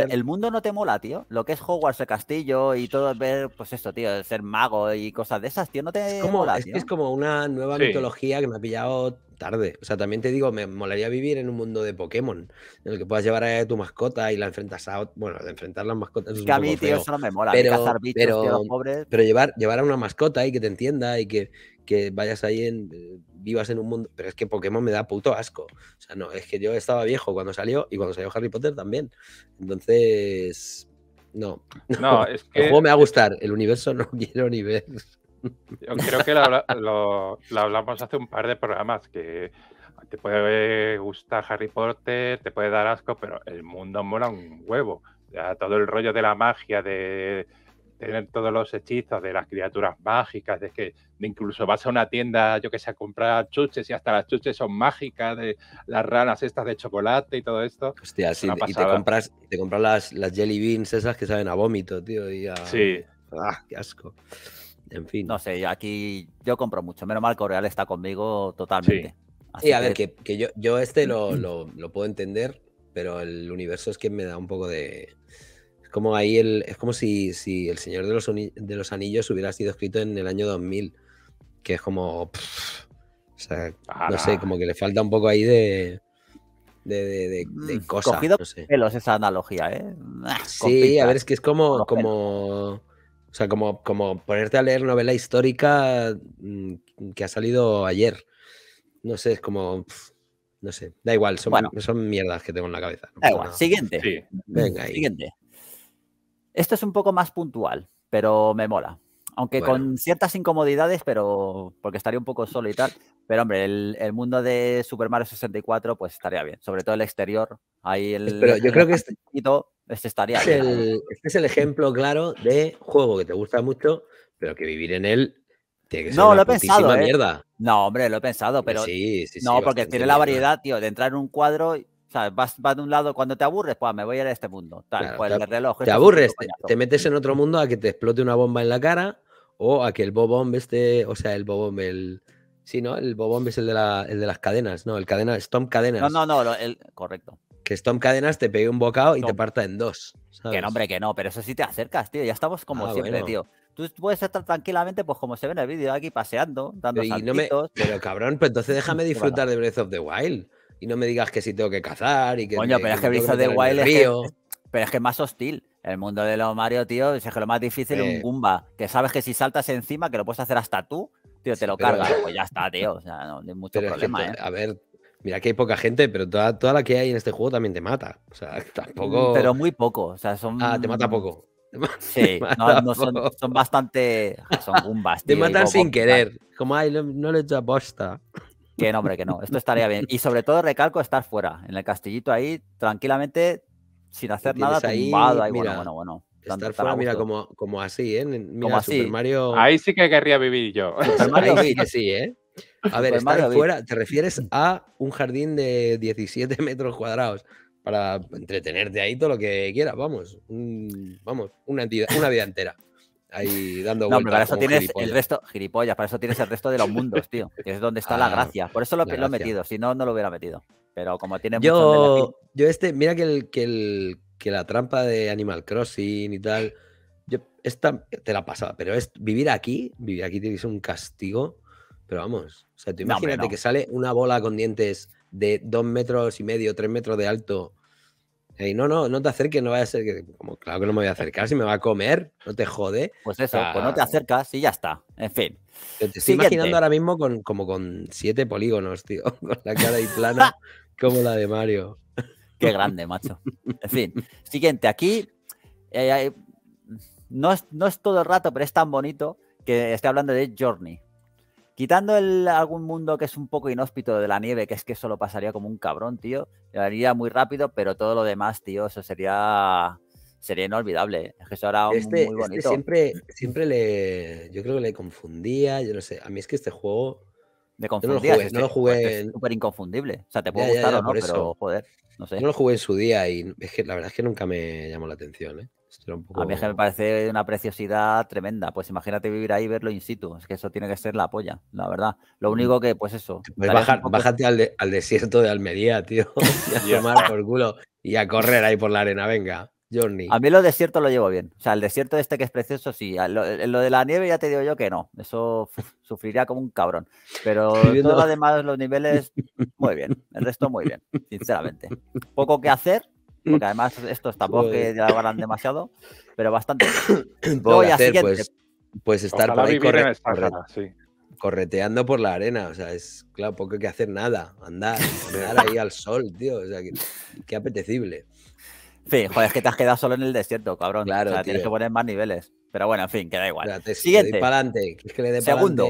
el mundo no te mola, tío. Lo que es Hogwarts, el castillo y todo, ver, pues esto, tío, ser mago y cosas de esas, tío, no te es como, Es, como una nueva mitología que me ha pillado tarde. O sea, también te digo, me molaría vivir en un mundo de Pokémon, en el que puedas llevar a tu mascota y la enfrentas a. Bueno, de enfrentar las mascotas. Es que a mí, tío, eso no me mola. Pero, llevar, llevar a una mascota y que te entienda y que, que vayas ahí en eh, vivas en un mundo. Pero es que Pokémon me da puto asco. O sea, no, es que yo estaba viejo cuando salió y cuando salió Harry Potter también. Entonces. No. No, es que. El juego me va a gustar, el universo no quiero ni ver. Yo creo que lo, hablamos hace un par de programas que te puede gustar Harry Potter, te puede dar asco, pero el mundo mola un huevo. Ya, todo el rollo de la magia, de, tener todos los hechizos de las criaturas mágicas, de que incluso vas a una tienda, yo que sé, a comprar chuches y hasta las chuches son mágicas, de las ranas estas de chocolate y todo esto. Hostia, sí, y te compras, te compras las, jelly beans esas que saben a vómito, tío, y a... Sí. Ah, qué asco. En fin. No sé, aquí yo compro mucho. Menos mal que Oreal está conmigo totalmente. Sí, a ver, que, yo, yo este lo puedo entender, pero el universo es que me da un poco de como ahí el, es como si, El Señor de los, de los, Anillos hubiera sido escrito en el año 2000, que es como... o sea, no sé, como que le falta un poco ahí de... De, de, mm, cosas. Cogido esa analogía, ¿eh? Ah, sí, a ver, es que es como... como sea, como, como ponerte a leer novela histórica mm, que ha salido ayer. No sé, es como... no sé, da igual, son, mierdas que tengo en la cabeza. da igual, siguiente. Sí. Venga, Siguiente. Esto es un poco más puntual, pero me mola. Aunque con ciertas incomodidades, pero porque estaría un poco solo y tal. Pero hombre, el, mundo de Super Mario 64 pues estaría bien. Sobre todo el exterior. Ahí el, pero yo creo que este, este estaría es El, este es el ejemplo claro de juego que te gusta mucho, pero que vivir en él tiene que ser no, lo he pensado, ¿eh? mierda. No, hombre, lo he pensado, pero sí, sí, sí, no, porque tiene la variedad, tío, de entrar en un cuadro ¿sabes? Vas, vas, de un lado, cuando te aburres, pues me voy a ir a este mundo. Tal, pues el reloj. Te aburres, te, metes en otro mundo a que te explote una bomba en la cara o a que el bobomb esté, o sea, el bobomb, el... Sí, ¿no? El bobomb es el de, la, de las cadenas, ¿no? El cadena, Stomp Cadenas. No, no, no, el, correcto. Que Stomp Cadenas te pegue un bocado y te parta en dos. Que no, hombre, que no, pero eso sí te acercas, tío. Ya estamos como ah, siempre, tío tú puedes estar tranquilamente, pues como se ve en el vídeo, aquí paseando, dando pero, saltitos. pero cabrón, pues entonces déjame disfrutar de Breath of the Wild. Y no me digas que si tengo que cazar y que. Coño, pero es que el of Wild es, pero es que más hostil. El mundo de los Mario, tío, es que lo más difícil es un Goomba. Que sabes que si saltas encima, que lo puedes hacer hasta tú, tío, te lo carga cargas. Pues ya está, tío. O sea, no, hay mucho problema, ¿eh? A ver, Mira que hay poca gente, pero toda, la que hay en este juego también te mata. O sea, tampoco. Mm, pero muy poco. O sea, son. Ah, te mata poco. sí, no, son, son, bastante. Son gumbas. te matan sin querer. Como, ay, no, le he hecho aposta. Que no, hombre, que no. Esto estaría bien. Y sobre todo, recalco, estar fuera, en el castillito ahí, tranquilamente, sin hacer nada, tumbado. bueno, bueno, bueno. Estar fuera, ¿eh? mira, como, así, ¿eh? Mira, como así. Ahí sí que querría vivir yo. ahí sí sí, ¿eh? A ver, estar fuera, te refieres a un jardín de 17 metros cuadrados para entretenerte ahí todo lo que quieras, vamos. vamos, una, una vida entera ahí dando vueltas. No, pero para eso tienes el resto, gilipollas, para eso tienes el resto de los mundos, tío. Que es donde está la ah, gracia. Por eso lo, he metido, si no, no lo hubiera metido. Pero como tiene yo, Yo este, mira que el, que el que la trampa de Animal Crossing y tal. Yo, esta te la pasaba, pero es vivir aquí, vivir aquí tienes un castigo. Pero vamos, o sea, tú imagínate que sale una bola con dientes de dos metros y medio, tres metros de alto no, no, no te acerques, no vaya a ser que. claro que no me voy a acercar, si me va a comer, no te jode. Pues eso, pues no te acercas y ya está. En fin. Te estoy imaginando ahora mismo con, como con siete polígonos, tío, con la cara y plana como la de Mario. Qué grande, macho. En fin. Siguiente, aquí. Eh, no, es, no es todo el rato, pero es tan bonito que estoy hablando de Journey. Quitando algún mundo que es un poco inhóspito de la nieve, que es que solo pasaría como un cabrón, tío. llegaría muy rápido, pero todo lo demás, tío, eso sería sería inolvidable. Es que eso era muy bonito. Este siempre, siempre le. Yo creo que le confundía. Yo no sé. A mí es que este juego. Me confundía. no lo jugué. es súper inconfundible. O sea, te puede gustar o no, pero joder. No sé. no lo jugué en su día y es que la verdad es que nunca me llamó la atención, ¿eh? A mí que me parece una preciosidad tremenda. Pues imagínate vivir ahí y verlo in situ. Es que eso tiene que ser la polla, la verdad. Lo mm. único que, pues eso. Bájate al, desierto de Almería, tío. Y a tomar por culo. Y a correr ahí por la arena, venga. Johnny A mí lo desierto lo llevo bien. O sea, el desierto este que es precioso, sí. Lo, lo de la nieve ya te digo yo que no. Eso sufriría como un cabrón. Pero todo lo demás, los niveles, muy bien. El resto muy bien, sinceramente. Poco que hacer, porque mm. además estos tampoco que pues demasiado, pero bastante. Voy a hacer, pues, estar por ahí correteando por la arena, o sea, es claro, poco que hacer nada, andar, andar ahí al sol, tío, o sea, que, apetecible. En fin, joder, es que te has quedado solo en el desierto, cabrón. Claro, o sea, tienes que poner más niveles. Pero bueno, en fin, queda igual. Siguiente. Para adelante. Segundo.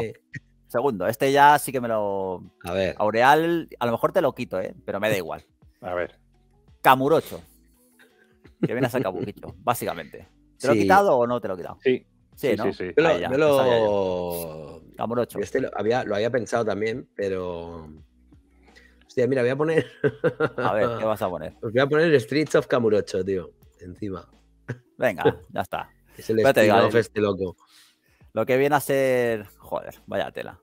Segundo. Este ya sí que me lo. A ver. Aureal, a lo mejor te lo quito, ¿eh? Pero me da igual. A ver. Camurocho. Que viene a ser poquito, básicamente. ¿Te lo he quitado o no te lo he quitado? Sí. Sí, sí, ¿no? sí, sí. lo, lo... Camurocho. este lo había, pensado también, pero. Hostia, mira, voy a poner. a ver, ¿qué vas a poner? Os voy a poner Streets of Camurocho, tío. Encima. Venga, ya está. Es el Espérate, of este loco. Lo que viene a ser. Joder, vaya tela.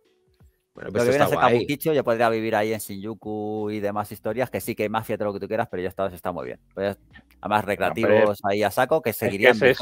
Pues yo podría vivir ahí en Shinjuku y demás historias, que sí que hay mafia, todo lo que tú quieras, pero ya está, está muy bien. Pues, además, recreativos ahí a saco, que seguirían eh,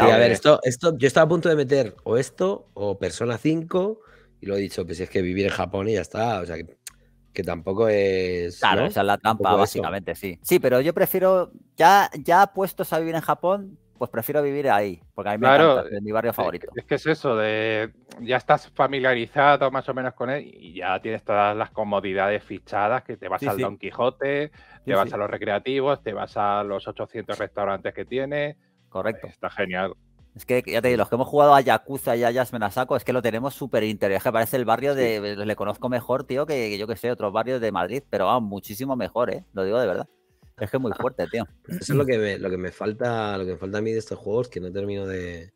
a ver, eh. esto, yo estaba a punto de meter o esto o Persona 5 y lo he dicho, que pues, si es que vivir en Japón y ya está, o sea, que, tampoco es... Claro, esa es la trampa, básicamente, sí. Sí, pero yo prefiero, ya, ya puestos a vivir en Japón, pues prefiero vivir ahí, porque a mí me es mi barrio favorito. Es que es eso, de ya estás familiarizado más o menos con él y ya tienes todas las comodidades fichadas, que te vas al Don Quijote, te vas a los recreativos, te vas a los 800 restaurantes que tiene. Correcto. Está genial. Es que ya te digo, los que hemos jugado a Yakuza y a Jazz es que lo tenemos súper interior. Que parece el barrio de. Le conozco mejor, tío, que, yo que sé, otros barrios de Madrid, pero vamos, muchísimo mejor, ¿eh? Lo digo de verdad. Es que muy fuerte, tío. Eso es lo que me, falta, lo que falta a mí de estos juegos, que no termino de,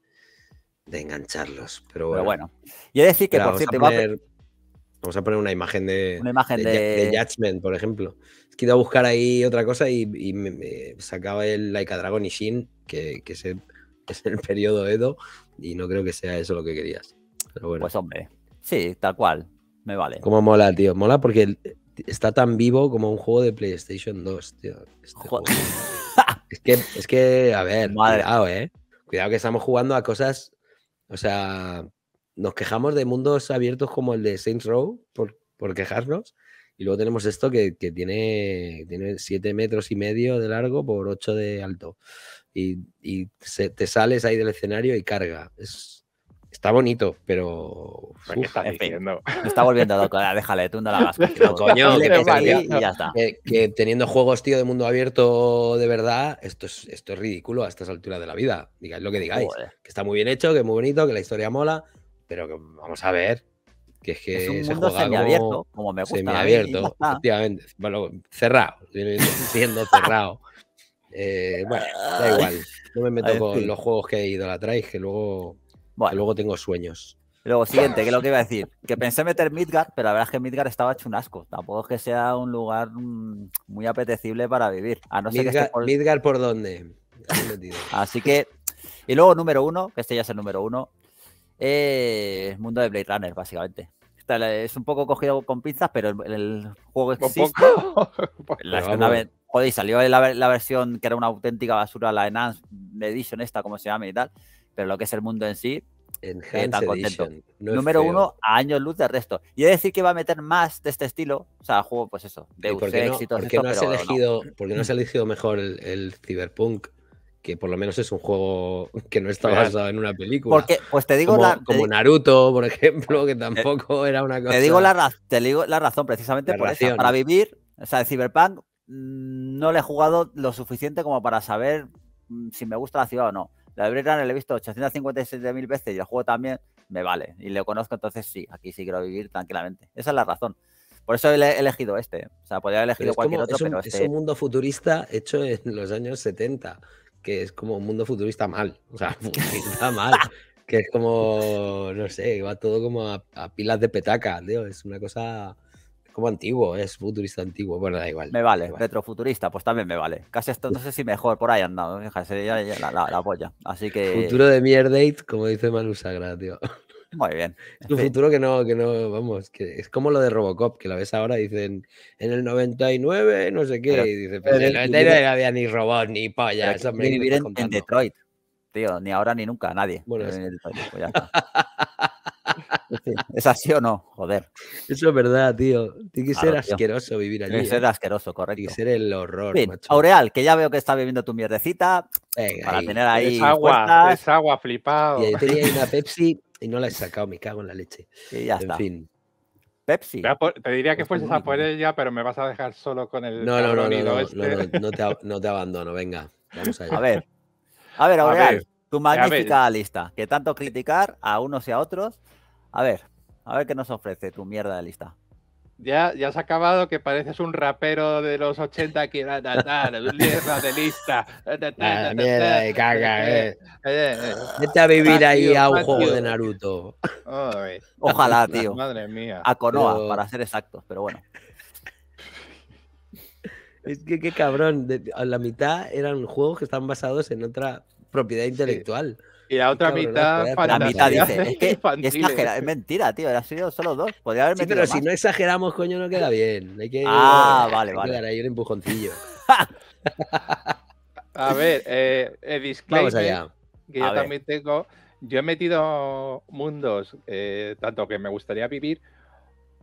engancharlos. Pero bueno. Y he decir que por cierto, vamos, a poner, vamos a poner una imagen de. Una imagen de, de... Judgment, por ejemplo. Es que iba a buscar ahí otra cosa y, me, sacaba el Laika Dragon y Shin, que, es, el, periodo Edo, y no creo que sea eso lo que querías. Pero bueno. Pues hombre, sí, tal cual. Me vale. ¿Cómo mola, tío. Mola porque está tan vivo como un juego de PlayStation 2, tío. Este es, que, es que, a ver, cuidado, ¿eh? Cuidado que estamos jugando a cosas, o sea, nos quejamos de mundos abiertos como el de Saints Row por, por quejarnos. Y luego tenemos esto que, tiene, tiene metros y medio de largo por ocho de alto. Y, te sales ahí del escenario y carga. Es, Está bonito, pero. está volviendo loco. Déjale, tú no la hagas. coño, que, y ya está. Que, teniendo juegos, tío, de mundo abierto de verdad, esto es, esto es ridículo a estas alturas de la vida. Digáis lo que digáis. Que está muy bien hecho, que es muy bonito, que la historia mola, pero que vamos a ver. Que es que es un mundo se semiabierto, como, me gusta. Semiabierto, efectivamente. Bueno, cerrado. Siendo cerrado. Eh, bueno, da igual. No me meto con los juegos que idolatráis, que luego bueno. luego tengo sueños. Luego, siguiente, que es lo que iba a decir. Que pensé meter Midgard, pero la verdad es que Midgard estaba hecho un asco. Tampoco es que sea un lugar mm, muy apetecible para vivir. A no ser que por... dónde. Así que. Y luego, número uno, que este ya es el número uno. Eh, mundo de Blade Runner, básicamente. Es un poco cogido con pinzas, pero el, juego existe. Poco? La es salió la, versión que era una auténtica basura, la Enhanced Edition, esta, como se llama y tal pero lo que es el mundo en sí, en eh, tan contento. Número uno, a años luz del resto. Y he decir que va a meter más de este estilo, o sea, juego, pues eso, de éxito ¿por qué no has elegido, no has elegido mejor el, Cyberpunk? que por lo menos es un juego que no está basado en una película. Porque, pues te digo como, Naruto, por ejemplo, que eh, tampoco era una cosa. Te digo la, te digo la razón, precisamente por Para vivir, o sea, el Cyberpunk mm, no le he jugado lo suficiente como para saber mm, si me gusta la ciudad o no. La Blade la he visto 857.000 veces y el juego también me vale. Y lo conozco, entonces sí, aquí sí quiero vivir tranquilamente. Esa es la razón. Por eso he elegido este. O sea, podría haber elegido cualquier otro, pero este... Es un mundo futurista hecho en los años 70, que es como un mundo futurista mal. O sea, futurista mal. que es como, no sé, va todo como a, pilas de petaca, tío. Es una cosa como antiguo, es futurista antiguo. Bueno, da igual. Me vale, retrofuturista, pues también me vale. Casi esto, no sé si mejor, por ahí andado, la, polla. Así que. Futuro de mierda, como dice Manu Sagra, tío. Muy bien. Es un futuro que no, que no, vamos, que es como lo de Robocop, que lo ves ahora, dicen en el 99, no sé qué, dice, en el 99 no había ni robot, ni polla. vivir en, Detroit, tío, ni ahora ni nunca, nadie. Bueno, ¿Es así o no? Joder. Eso es verdad, tío. Tiene que ser asqueroso vivir allí. ¿eh? Tiene que ser asqueroso, correcto. Tiene que ser el horror, Aureal, que ya veo que está viviendo tu mierdecita. para tener ahí. Es agua, es agua, flipado. Y ahí tenía una Pepsi y no la he sacado, me cago en la leche. Y ya en fin. Pepsi. Te diría que pues fueses a por ella, pero me vas a dejar solo con el. No, no, no, no, este. no, te, abandono, venga. Vamos allá. A ver. A ver, Aureal, tu magnífica lista. Que tanto criticar a unos y a otros. A ver, a ver qué nos ofrece tu mierda de lista. Ya, ya has acabado que pareces un rapero de los 80 que de lista. Ah, mierda de caca, eh, eh. Eh, eh. Vete a vivir ahí a un juego de Naruto. Ojalá, tío. Madre mía. A Konoha, para ser exactos, pero bueno. Es que qué cabrón. a la mitad eran juegos que están basados en otra propiedad intelectual. Y la otra mitad, la mitad dice, es es mentira, tío, han sido solo dos, podría haber sí, pero si no exageramos, coño, no queda bien. Hay que, ah, vale, vale. Que dar ahí un empujoncillo. A ver, eh, que yo también tengo, yo he metido mundos eh, tanto que me gustaría vivir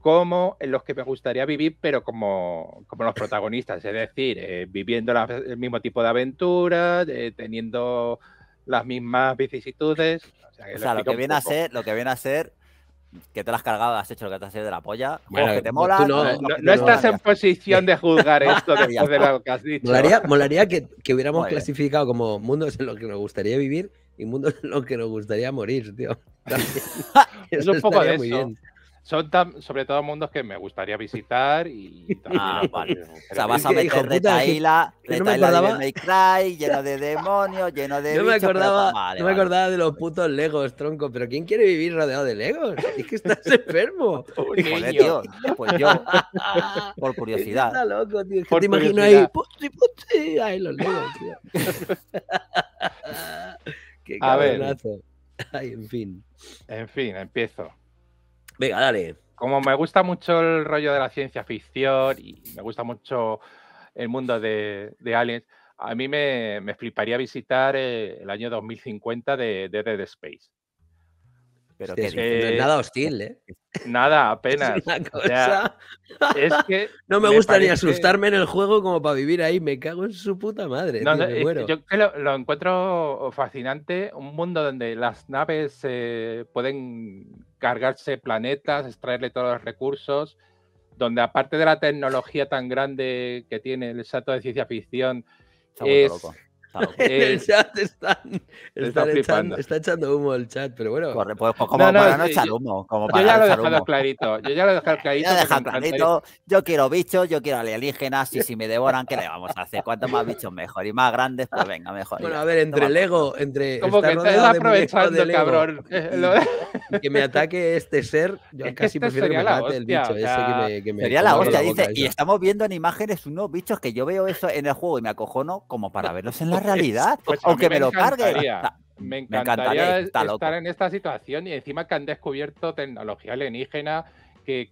como los que me gustaría vivir, pero como, como los protagonistas, es decir, eh, viviendo el mismo tipo de aventuras, eh, teniendo las mismas vicisitudes. O sea, lo, que viene a ser, lo que viene a ser que te las has cargado, has hecho lo que te has hecho de la polla. o que te mola. No, estás en posición de juzgar esto después de lo que has dicho. Molaría, molaría que, que, hubiéramos clasificado como mundos en los que nos gustaría vivir y mundos en los que nos gustaría morir, tío. es un poco de eso. Muy bien son sobre todo mundos que me gustaría visitar y ah, vale. O sea, vas a meter de Taila, de no Taila Cry, lleno de demonios, lleno de. No me acordaba, no me acordaba de los putos Legos, tronco. Pero ¿quién quiere vivir rodeado de Legos? Es que estás enfermo. Pues, pues yo, por curiosidad. Está loco, tío. por te imagino ahí, Ahí los Legos, tío. Qué cabronazo. Ay, en fin. En fin, empiezo. Venga, dale. Como me gusta mucho el rollo de la ciencia ficción y me gusta mucho el mundo de, de aliens, a mí me, me fliparía visitar eh, el año 2050 de, de Dead Space. Pero es eh, nada hostil, ¿eh? Nada, apenas. Es, cosa... que no me, gustaría asustarme en el juego como para vivir ahí. Me cago en su puta madre. No, no, Yo lo, encuentro fascinante. Un mundo donde las naves eh, pueden cargarse planetas, extraerle todos los recursos, donde aparte de la tecnología tan grande que tiene el salto de ciencia ficción, es el chat está echando humo el chat, pero bueno. Corre, pues, pues como no, para no echar humo. Como yo, ya lo he dejado clarito. Yo ya lo he dejado clarito. Yo quiero bichos, yo quiero alienígenas y si me devoran, ¿qué le vamos a hacer? Cuanto más bichos mejor y más grandes, pues venga, mejor. Bueno, a ver, entre el ego entre. Como que estás aprovechando, de cabrón. Eh, que me ataque este ser, yo casi este prefiero que me mate el bicho ese que me. Que me sería la hostia, dice. Y estamos viendo en imágenes unos bichos que yo veo eso en el juego y me acojono como para verlos en la realidad, pues aunque me, lo cargue. me encantaría estar en esta situación y encima que han descubierto tecnología alienígena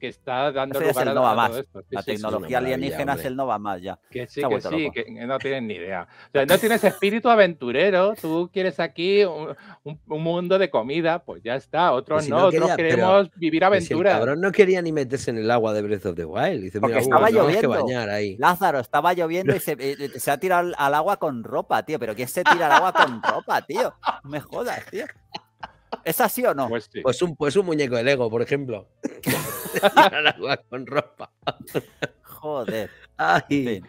está dando a, la tecnología alienígena es el va más ya. Que sí, que no tienes ni idea. no tienes espíritu aventurero, tú quieres aquí un, mundo de comida, pues ya está. Otros no, queremos vivir aventuras. no quería ni meterse en el agua de Breath of the Wild. Porque estaba lloviendo. Lázaro, estaba lloviendo y se, eh, eh, ha tirado al agua con ropa, tío. Pero que se tira al agua con ropa, tío? me jodas, tío. ¿Es así o no? Pues, sí. Pues un, pues un muñeco de Lego, por ejemplo. con ropa. Joder. Ay,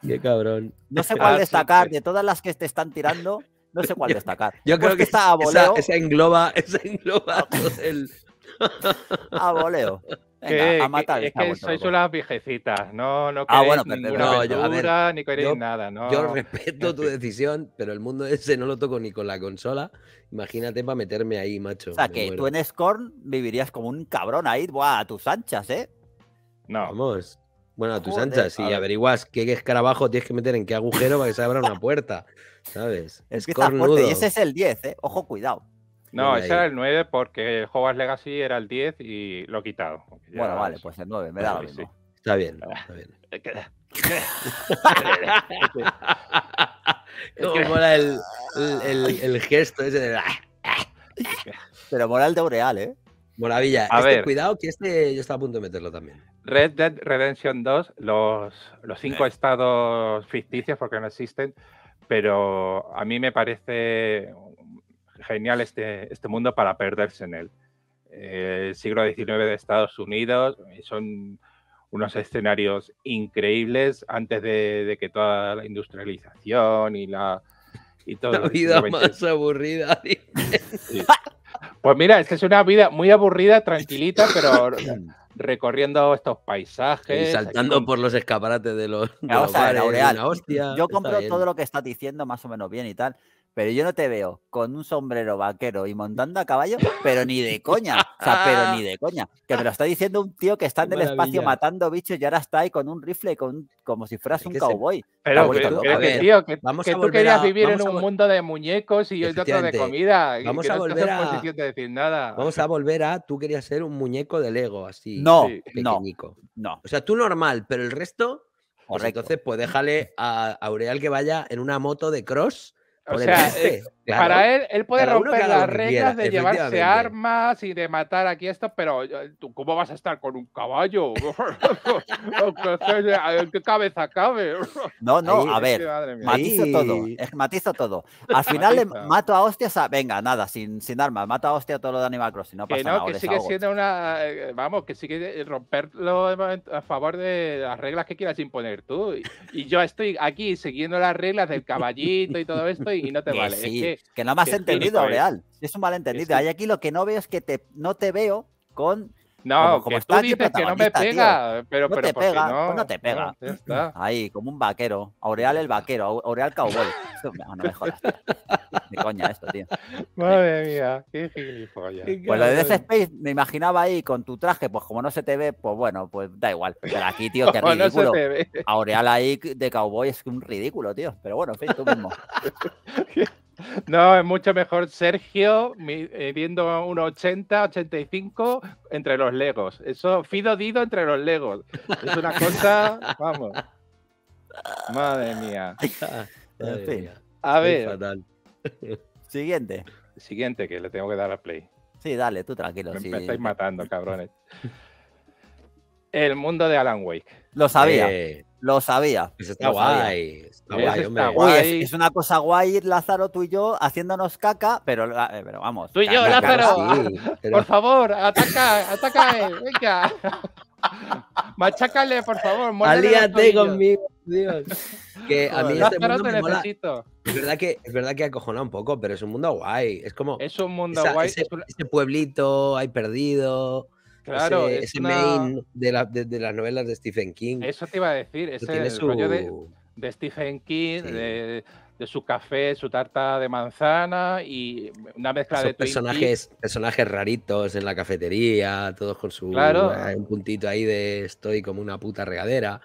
qué cabrón. No sé cuál destacar, eh. de todas las que te están tirando, no sé cuál destacar. Yo, pues creo que, está a voleo. Esa, engloba, esa engloba a voleo. Venga, a matar es que sois unas viejecitas, no, no ah, queréis ah, ni queréis nada, ¿no? Yo respeto tu decisión, pero el mundo ese no lo toco ni con la consola. Imagínate para meterme ahí, macho. O sea, que tú en Scorn vivirías como un cabrón ahí, a tus anchas, ¿eh? No. Vamos. Bueno, a tus anchas, Y averiguas qué escarabajo tienes que meter en qué agujero para que se abra una puerta, ¿sabes? Es que y ese es el 10, ¿eh? Ojo, cuidado. No, ese era el 9 porque Hogwarts Legacy era el 10 y lo he quitado. Bueno, vale, pues el 9, me da lo mismo. Está bien, está bien. Como mola el, el, el, gesto ese de... Pero moral de Oreal, ¿eh? Moravilla. A este, ver, cuidado que este yo estaba a punto de meterlo también. Red Dead Redemption 2, los, los cinco eh. estados ficticios porque no existen, pero a mí me parece genial este, este mundo para perderse en él. Eh, el siglo XIX de Estados Unidos son unos escenarios increíbles antes de, de que toda la industrialización y la y la vida más aburrida. Pues mira, es que es una vida muy aburrida, tranquilita, pero recorriendo estos paisajes. Y saltando por los escaparates de los. De yo compro todo lo que estás diciendo más o menos bien y tal, pero yo no te veo con un sombrero vaquero y montando a caballo, pero ni de coña. O sea, pero ni de coña. Que me lo está diciendo un tío que está en el espacio matando bichos y ahora está ahí con un rifle como si fueras un cowboy. Pero, tú querías vivir en un mundo de muñecos y yo otro de comida. Vamos a volver a... De decir nada. Vamos a volver a... Tú querías ser un muñeco de Lego, así. No, no, O sea, tú normal, pero el resto... Pues entonces, pues déjale a Aureal que vaya en una moto de cross o sea, para él, él puede romper las reglas de llevarse armas y de matar aquí esto, pero eh, ¿tú cómo vas a estar con un caballo? qué cabeza cabe? No, no, a ver, matizo todo, matizo todo. Al final le mato a hostias Venga, nada, sin, sin armas, mato a hostias a todo lo de Animal no pasa que sigue siendo una... Eh, vamos, que sigue eh, romperlo a favor de las reglas que quieras imponer tú. Y yo estoy aquí siguiendo las reglas del caballito y todo esto y no te vale que, no me has entendido, Aureal. Es un malentendido. Hay aquí lo que no veo es que te, no te veo con no, como, que tú dices que no me pega, pero, no te pega, no, no te pega. Ahí, como un vaquero. Aureal el vaquero, Aureal cowboy. no, me jodas. Ni coña esto, tío. Madre mía, qué gilipollas. Pues lo de Death Space me imaginaba ahí con tu traje, pues como no se te ve, pues bueno, pues da igual. Pero aquí, tío, qué ridículo. Aureal ahí de cowboy es un ridículo, tío. Pero bueno, en fin, tú mismo. No, es mucho mejor Sergio midiendo un 80, 85 entre los legos. Eso, Fido Dido entre los legos. Es una cosa, vamos. Madre mía. A ver. Siguiente. Siguiente, que le tengo que dar a play. Sí, dale, tú tranquilo. Me, estáis matando, cabrones. El mundo de Alan Wake. Lo sabía. Eh, lo sabía. está guay. Está guay, es, una cosa guay, Lázaro, tú y yo, haciéndonos caca, pero, eh, pero vamos. Tú y yo, Lázaro. Por favor, ataca, ataca, venga. Machácale, por favor. Alíate conmigo, Dios. Que a mí este Es verdad que es verdad que acojona un poco, pero es un mundo guay. Es como es un mundo guay. Ese, pueblito hay perdido. Claro, ese, main de, las novelas de Stephen King. Eso te iba a decir, ese rollo de, Stephen King, de, su café, su tarta de manzana y una mezcla de personajes, personajes raritos en la cafetería, todos con su claro. un puntito ahí de estoy como una puta regadera.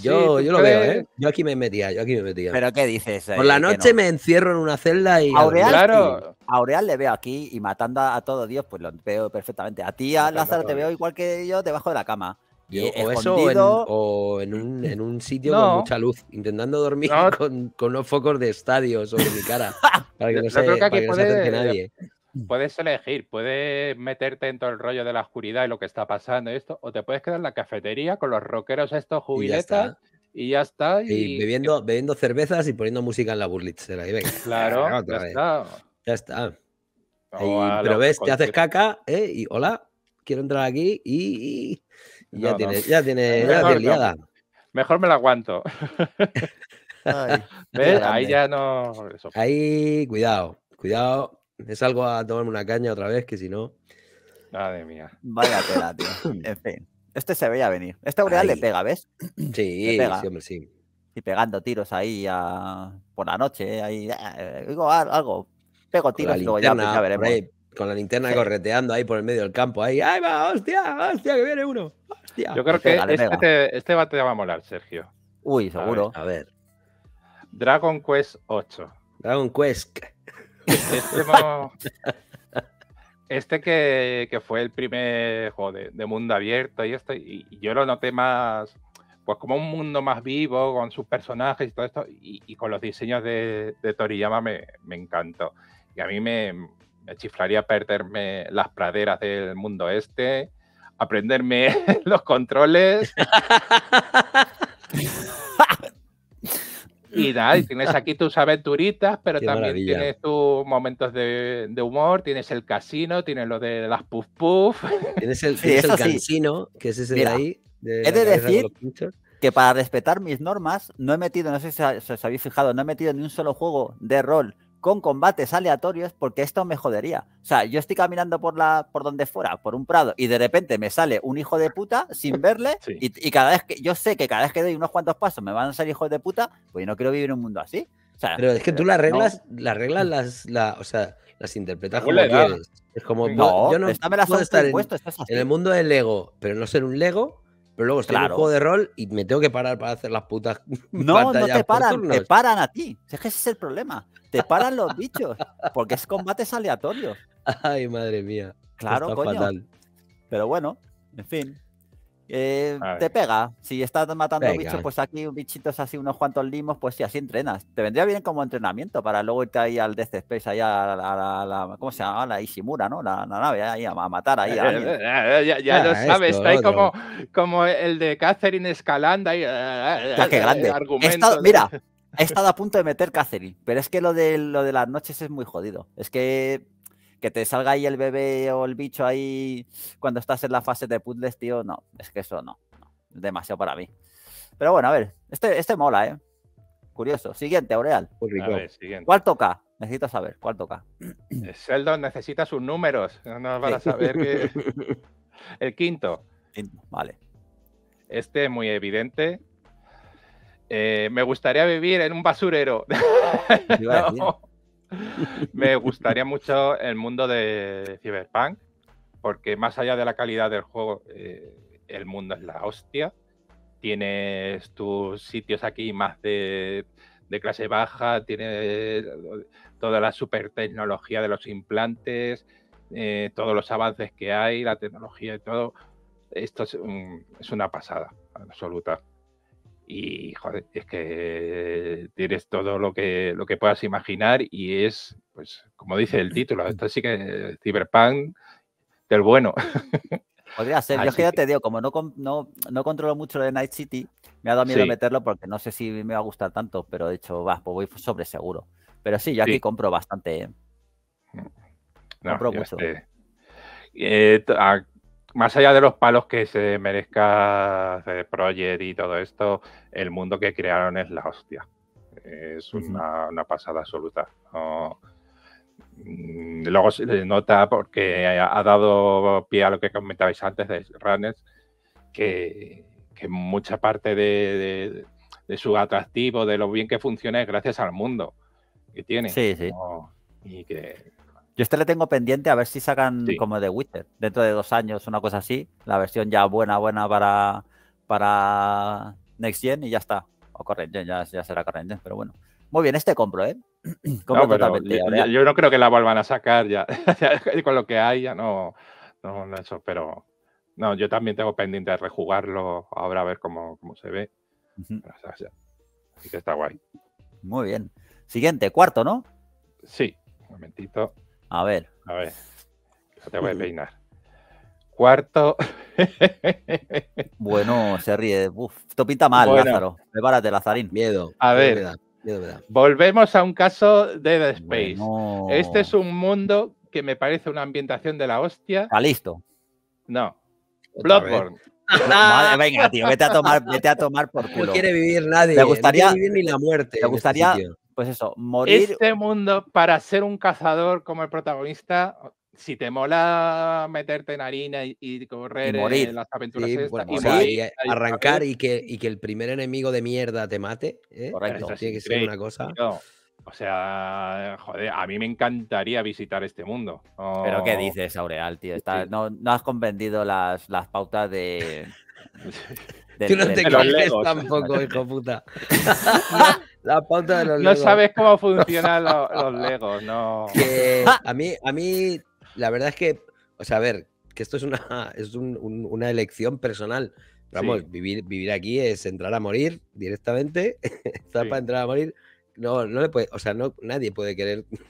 Yo, lo veo, ¿eh? Yo aquí me metía, yo aquí me metía. ¿Pero qué dices? Eh? Por la noche me encierro en una celda y... Aureal, claro. Aureal le veo aquí y matando a, todo Dios, pues lo veo perfectamente. A ti, a Lázaro, te veo igual que yo debajo de la cama. o en, un, sitio con mucha luz, intentando dormir con, con, unos focos de estadio sobre mi cara. para que no, se, atente nadie. Mm. puedes elegir, puedes meterte en todo el rollo de la oscuridad y lo que está pasando y esto, o te puedes quedar en la cafetería con los rockeros estos jubiletas y ya está. Y, bebiendo, bebiendo cervezas y poniendo música en la burlitzera. Y claro, ya, está. ya está. pero ves, te haces caca, ¿eh? Y hola, quiero entrar aquí y, ya, tienes, ya tienes, ya liada. Mejor me la aguanto. Ahí ya no. Ahí, cuidado, cuidado, es algo a tomarme una caña otra vez, que si no. Madre mía. Vaya tela, tío. En fin. Este se veía venir. Este Aureal le pega, ¿ves? Sí, sí, hombre, sí. Y pegando tiros ahí a... por la noche, ahí. Eh, digo, algo. Pego tiros y luego ya, pues ya, veremos. con la linterna correteando ahí por el medio del campo, ahí. va! ¡Hostia! ¡Hostia! ¡Que viene uno! ¡Hostia! Yo creo pues que este, este, bate este va, a molar, Sergio. Uy, seguro. A ver. A ver. Dragon Quest 8. Dragon Quest. Este, este, este, que, que, fue el primer juego de, mundo abierto y esto, y, yo lo noté más, pues como un mundo más vivo, con sus personajes y todo esto, y, con los diseños de, Toriyama me, encantó. Y a mí me, me chiflaría perderme las praderas del mundo este, aprenderme los controles. Y nada, tienes aquí tus aventuritas, pero también tienes tus momentos de, humor, tienes el casino, tienes lo de las puff puff. Tienes el, casino, que es ese de ahí. De de decir que para respetar mis normas, no he metido, no sé si os habéis fijado, no he metido ni un solo juego de rol con combates aleatorios porque esto me jodería. O sea, yo estoy caminando por la por donde fuera, por un prado, y de repente me sale un hijo de puta sin verle, y, y, cada vez que yo sé que cada vez que doy unos cuantos pasos me van a salir hijos de puta, pues yo no quiero vivir en un mundo así. O sea, pero es que eh, tú las reglas, las reglas las, la, o sea, las interpretas como quieres. Es como no, yo no puedo estar en, en el mundo del Lego, pero no ser un Lego pero luego estoy en un juego de rol y me tengo que parar para hacer las putas. No, no te paran, te paran a ti. Es que ese es el problema. Te paran los bichos. Porque es combates aleatorios. Ay, madre mía. Claro, coño. Pero bueno, en fin. Eh, te pega. Si estás matando bichos, pues aquí bichitos así, unos cuantos limos, pues sí, así entrenas. Te vendría bien como entrenamiento para luego irte ahí al Death Space, ahí a la, ¿cómo se llama? A la Ishimura, ¿no? La, nave, ahí a matar ahí. Eh, eh, ya, ah, lo sabes, está ahí como, como el de Catherine escalando ahí. grande. mira, he estado a punto de meter Catherine, pero es que lo de, lo de las noches es muy jodido. Es que que te salga ahí el bebé o el bicho ahí cuando estás en la fase de puzzles, tío, no, es que eso no, demasiado para mí. Pero bueno, a ver, este, este mola, ¿eh? Curioso. Siguiente, Aureal. ver, ¿Cuál toca? Necesito saber, ¿cuál toca? Eh, Sheldon necesita sus números, no van a saber que... El quinto. Vale. Este es muy evidente. Eh, me gustaría vivir en un basurero. Me gustaría mucho el mundo de Cyberpunk, porque más allá de la calidad del juego, eh, el mundo es la hostia. Tienes tus sitios aquí más de, clase baja, tienes toda la super tecnología de los implantes, eh, todos los avances que hay, la tecnología y todo. Esto es una pasada absoluta y joder, es que tienes todo lo que, lo que puedas imaginar y es, pues, como dice el título, esto sí que es Cyberpunk del bueno. Podría ser, yo ya te digo, como no, no, controlo mucho de Night City, me ha dado miedo meterlo porque no sé si me va a gustar tanto, pero de hecho, va, pues voy sobre seguro. Pero sí, yo aquí compro bastante. ¿eh? Mm. No, compro mucho. Este, eh, más allá de los palos que se merezca Project y todo esto, el mundo que crearon es la hostia. Es una, pasada absoluta. Mm, luego se nota porque ha dado pie a lo que comentabais antes de Runners, que, mucha parte de, su atractivo, de lo bien que funciona, es gracias al mundo que tiene. Sí, sí. y que yo este le tengo pendiente a ver si sacan como de Witcher dentro de dos años, una cosa así, la versión ya buena, buena para, para Next Gen y ya está. O Current ya, será Current pero bueno. Muy bien, este compro, ¿eh? Yo, no creo que la vuelvan a sacar ya. Con lo que hay, ya no, no, eso, pero. No, yo también tengo pendiente de rejugarlo ahora a ver cómo, cómo se ve. así que está guay. Muy bien. Siguiente, cuarto, ¿no? Sí, un momentito. A ver. A ver. te voy a peinar. Cuarto. bueno, se ríe. Uf, esto pinta mal, Lázaro. Prepárate, Lazarín. Miedo. A ver. Volvemos a un caso de The Space. Este es un mundo que me parece una ambientación de la hostia. Está ah, listo. No. Bloodborne. Madre, venga, tío, vete a tomar, vete a tomar por culo. No quiere vivir nadie. No gustaría vivir ni la muerte. Te este gustaría pues eso, morir. Este mundo, para ser un cazador como el protagonista, si te mola meterte en harina y, correr En eh, las aventuras y, arrancar y que, y que el primer enemigo de mierda te mate, ¿eh? tiene que ser una cosa. O sea, joder, a mí me encantaría visitar este mundo. Pero ¿qué dices, Aureal, tío? no, has comprendido las, pautas de... Tú no te tampoco, hijo puta. no sabes cómo funcionan los, Legos, no. a, mí, a mí, la verdad es que, o sea, a ver, que esto es una, es una elección personal. Vamos, vivir, vivir aquí es entrar a morir directamente. Está para entrar a morir. No, no le puede, o sea, no, nadie puede querer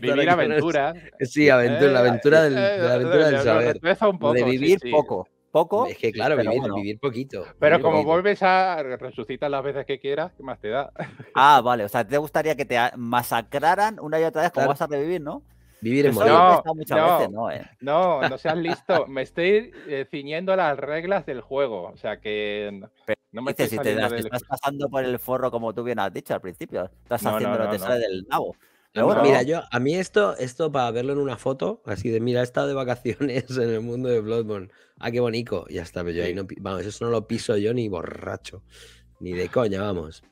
vivir aventura. Sí, aventura, la eh, aventura del, eh, la aventura eh, del saber. de vivir poco poco. Es que claro, vivir, vivir poquito. Pero como vuelves a resucitar las veces que quieras, ¿qué más te da? Ah, vale, o sea, te gustaría que te masacraran una y otra vez como vas a revivir, ¿no? Vivir en no, eh. no, no, seas listo. me estoy eh, ciñendo las reglas del juego. O sea que. no me dices, si te, estás pasando por el forro, como tú bien has dicho al principio, estás haciendo lo que sale del nabo mira, yo, a mí esto, esto para verlo en una foto, así de, mira, he estado de vacaciones en el mundo de Bloodborne. Ah, qué bonito. Ya está, pero yo ahí no, vamos, eso no lo piso yo ni borracho. Ni de coña, vamos.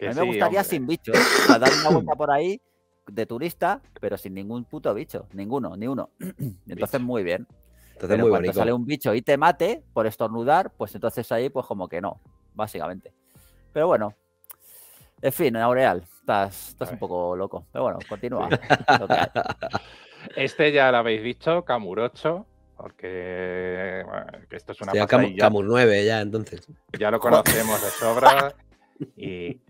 a mí me gustaría sin bichos, dar una vuelta por ahí de turista, pero sin ningún puto bicho. Ninguno, ni uno. Entonces, muy bien. Entonces, muy cuando sale un bicho y te mate por estornudar, pues entonces ahí, pues como que no, básicamente. Pero bueno, en fin, en Aureal, estás, un poco loco. Pero bueno, continúa. este ya lo habéis visto, Camurocho. Porque esto es una Camur, 9 ya, entonces. Ya lo conocemos de sobra. Y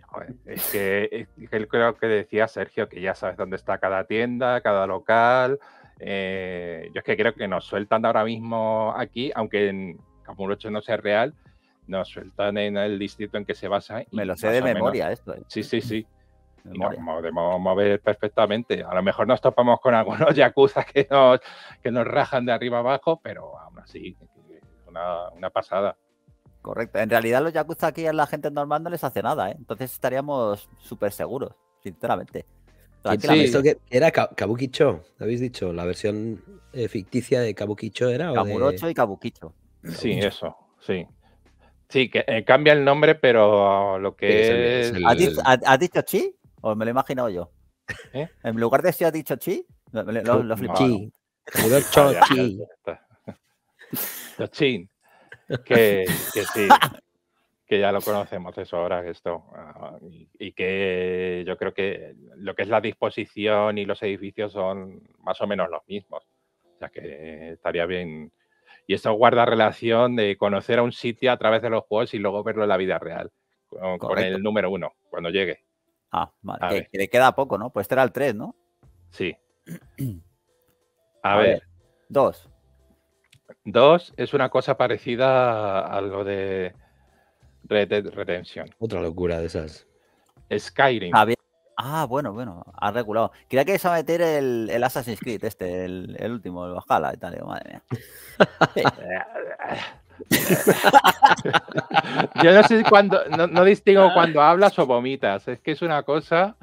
es que creo que decía Sergio que ya sabes dónde está cada tienda, cada local. Eh, yo es que creo que nos sueltan ahora mismo aquí, aunque en Camurocho no sea real, nos sueltan en el distrito en que se basa. Me lo sé de memoria esto. ¿eh? Sí, sí, sí. Podemos mover perfectamente. A lo mejor nos topamos con algunos yakuza que nos, que nos rajan de arriba abajo, pero aún así, una, pasada. Correcto. En realidad los yakuza aquí a la gente normal no les hace nada, ¿eh? Entonces estaríamos súper seguros, sinceramente. Sí. que era Kabukicho, habéis dicho, la versión eh, ficticia de Kabukicho era. Kamurocho y Kabukicho. Sí, eso, sí. Sí, que eh, cambia el nombre, pero lo que es. ¿Has, dicho, sí dicho, o me lo he imaginado yo. ¿Eh? En lugar de si ha dicho chi, lo, lo, lo Chi. chi. Que, sí. Que ya lo conocemos eso ahora, esto. Ah, y, que yo creo que lo que es la disposición y los edificios son más o menos los mismos. O sea que estaría bien. Y eso guarda relación de conocer a un sitio a través de los juegos y luego verlo en la vida real. con el número uno, cuando llegue. Ah, vale. Que, le queda poco, ¿no? Pues este era el 3, ¿no? Sí. A, ver. 2. Dos. Dos es una cosa parecida a lo de Red Otra locura de esas. Skyrim. Ah, ah, bueno, bueno, ha regulado. Creía que se va a meter el, Assassin's Creed, este, el, último, el Bajala y tal. madre mía. Yo no sé cuando no, distingo cuando hablas o vomitas, es que es una cosa.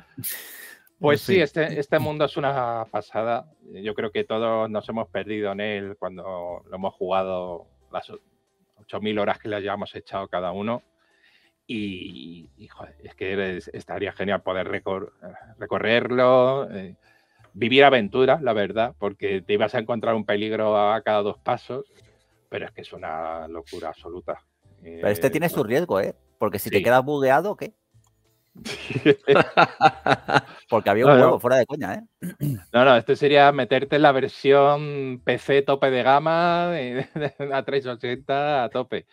Pues sí, este, este mundo es una pasada. Yo creo que todos nos hemos perdido en él cuando lo hemos jugado las 8.000 horas que le hayamos echado cada uno. Y, es que estaría genial poder recorrerlo, eh, vivir aventuras, la verdad, porque te ibas a encontrar un peligro a cada dos pasos. Pero es que es una locura absoluta. Pero este eh, tiene su riesgo, ¿eh? Porque si te quedas bugueado, ¿qué? Porque había un juego fuera de coña, ¿eh? No, no, este sería meterte en la versión PC tope de gama a 380 a tope.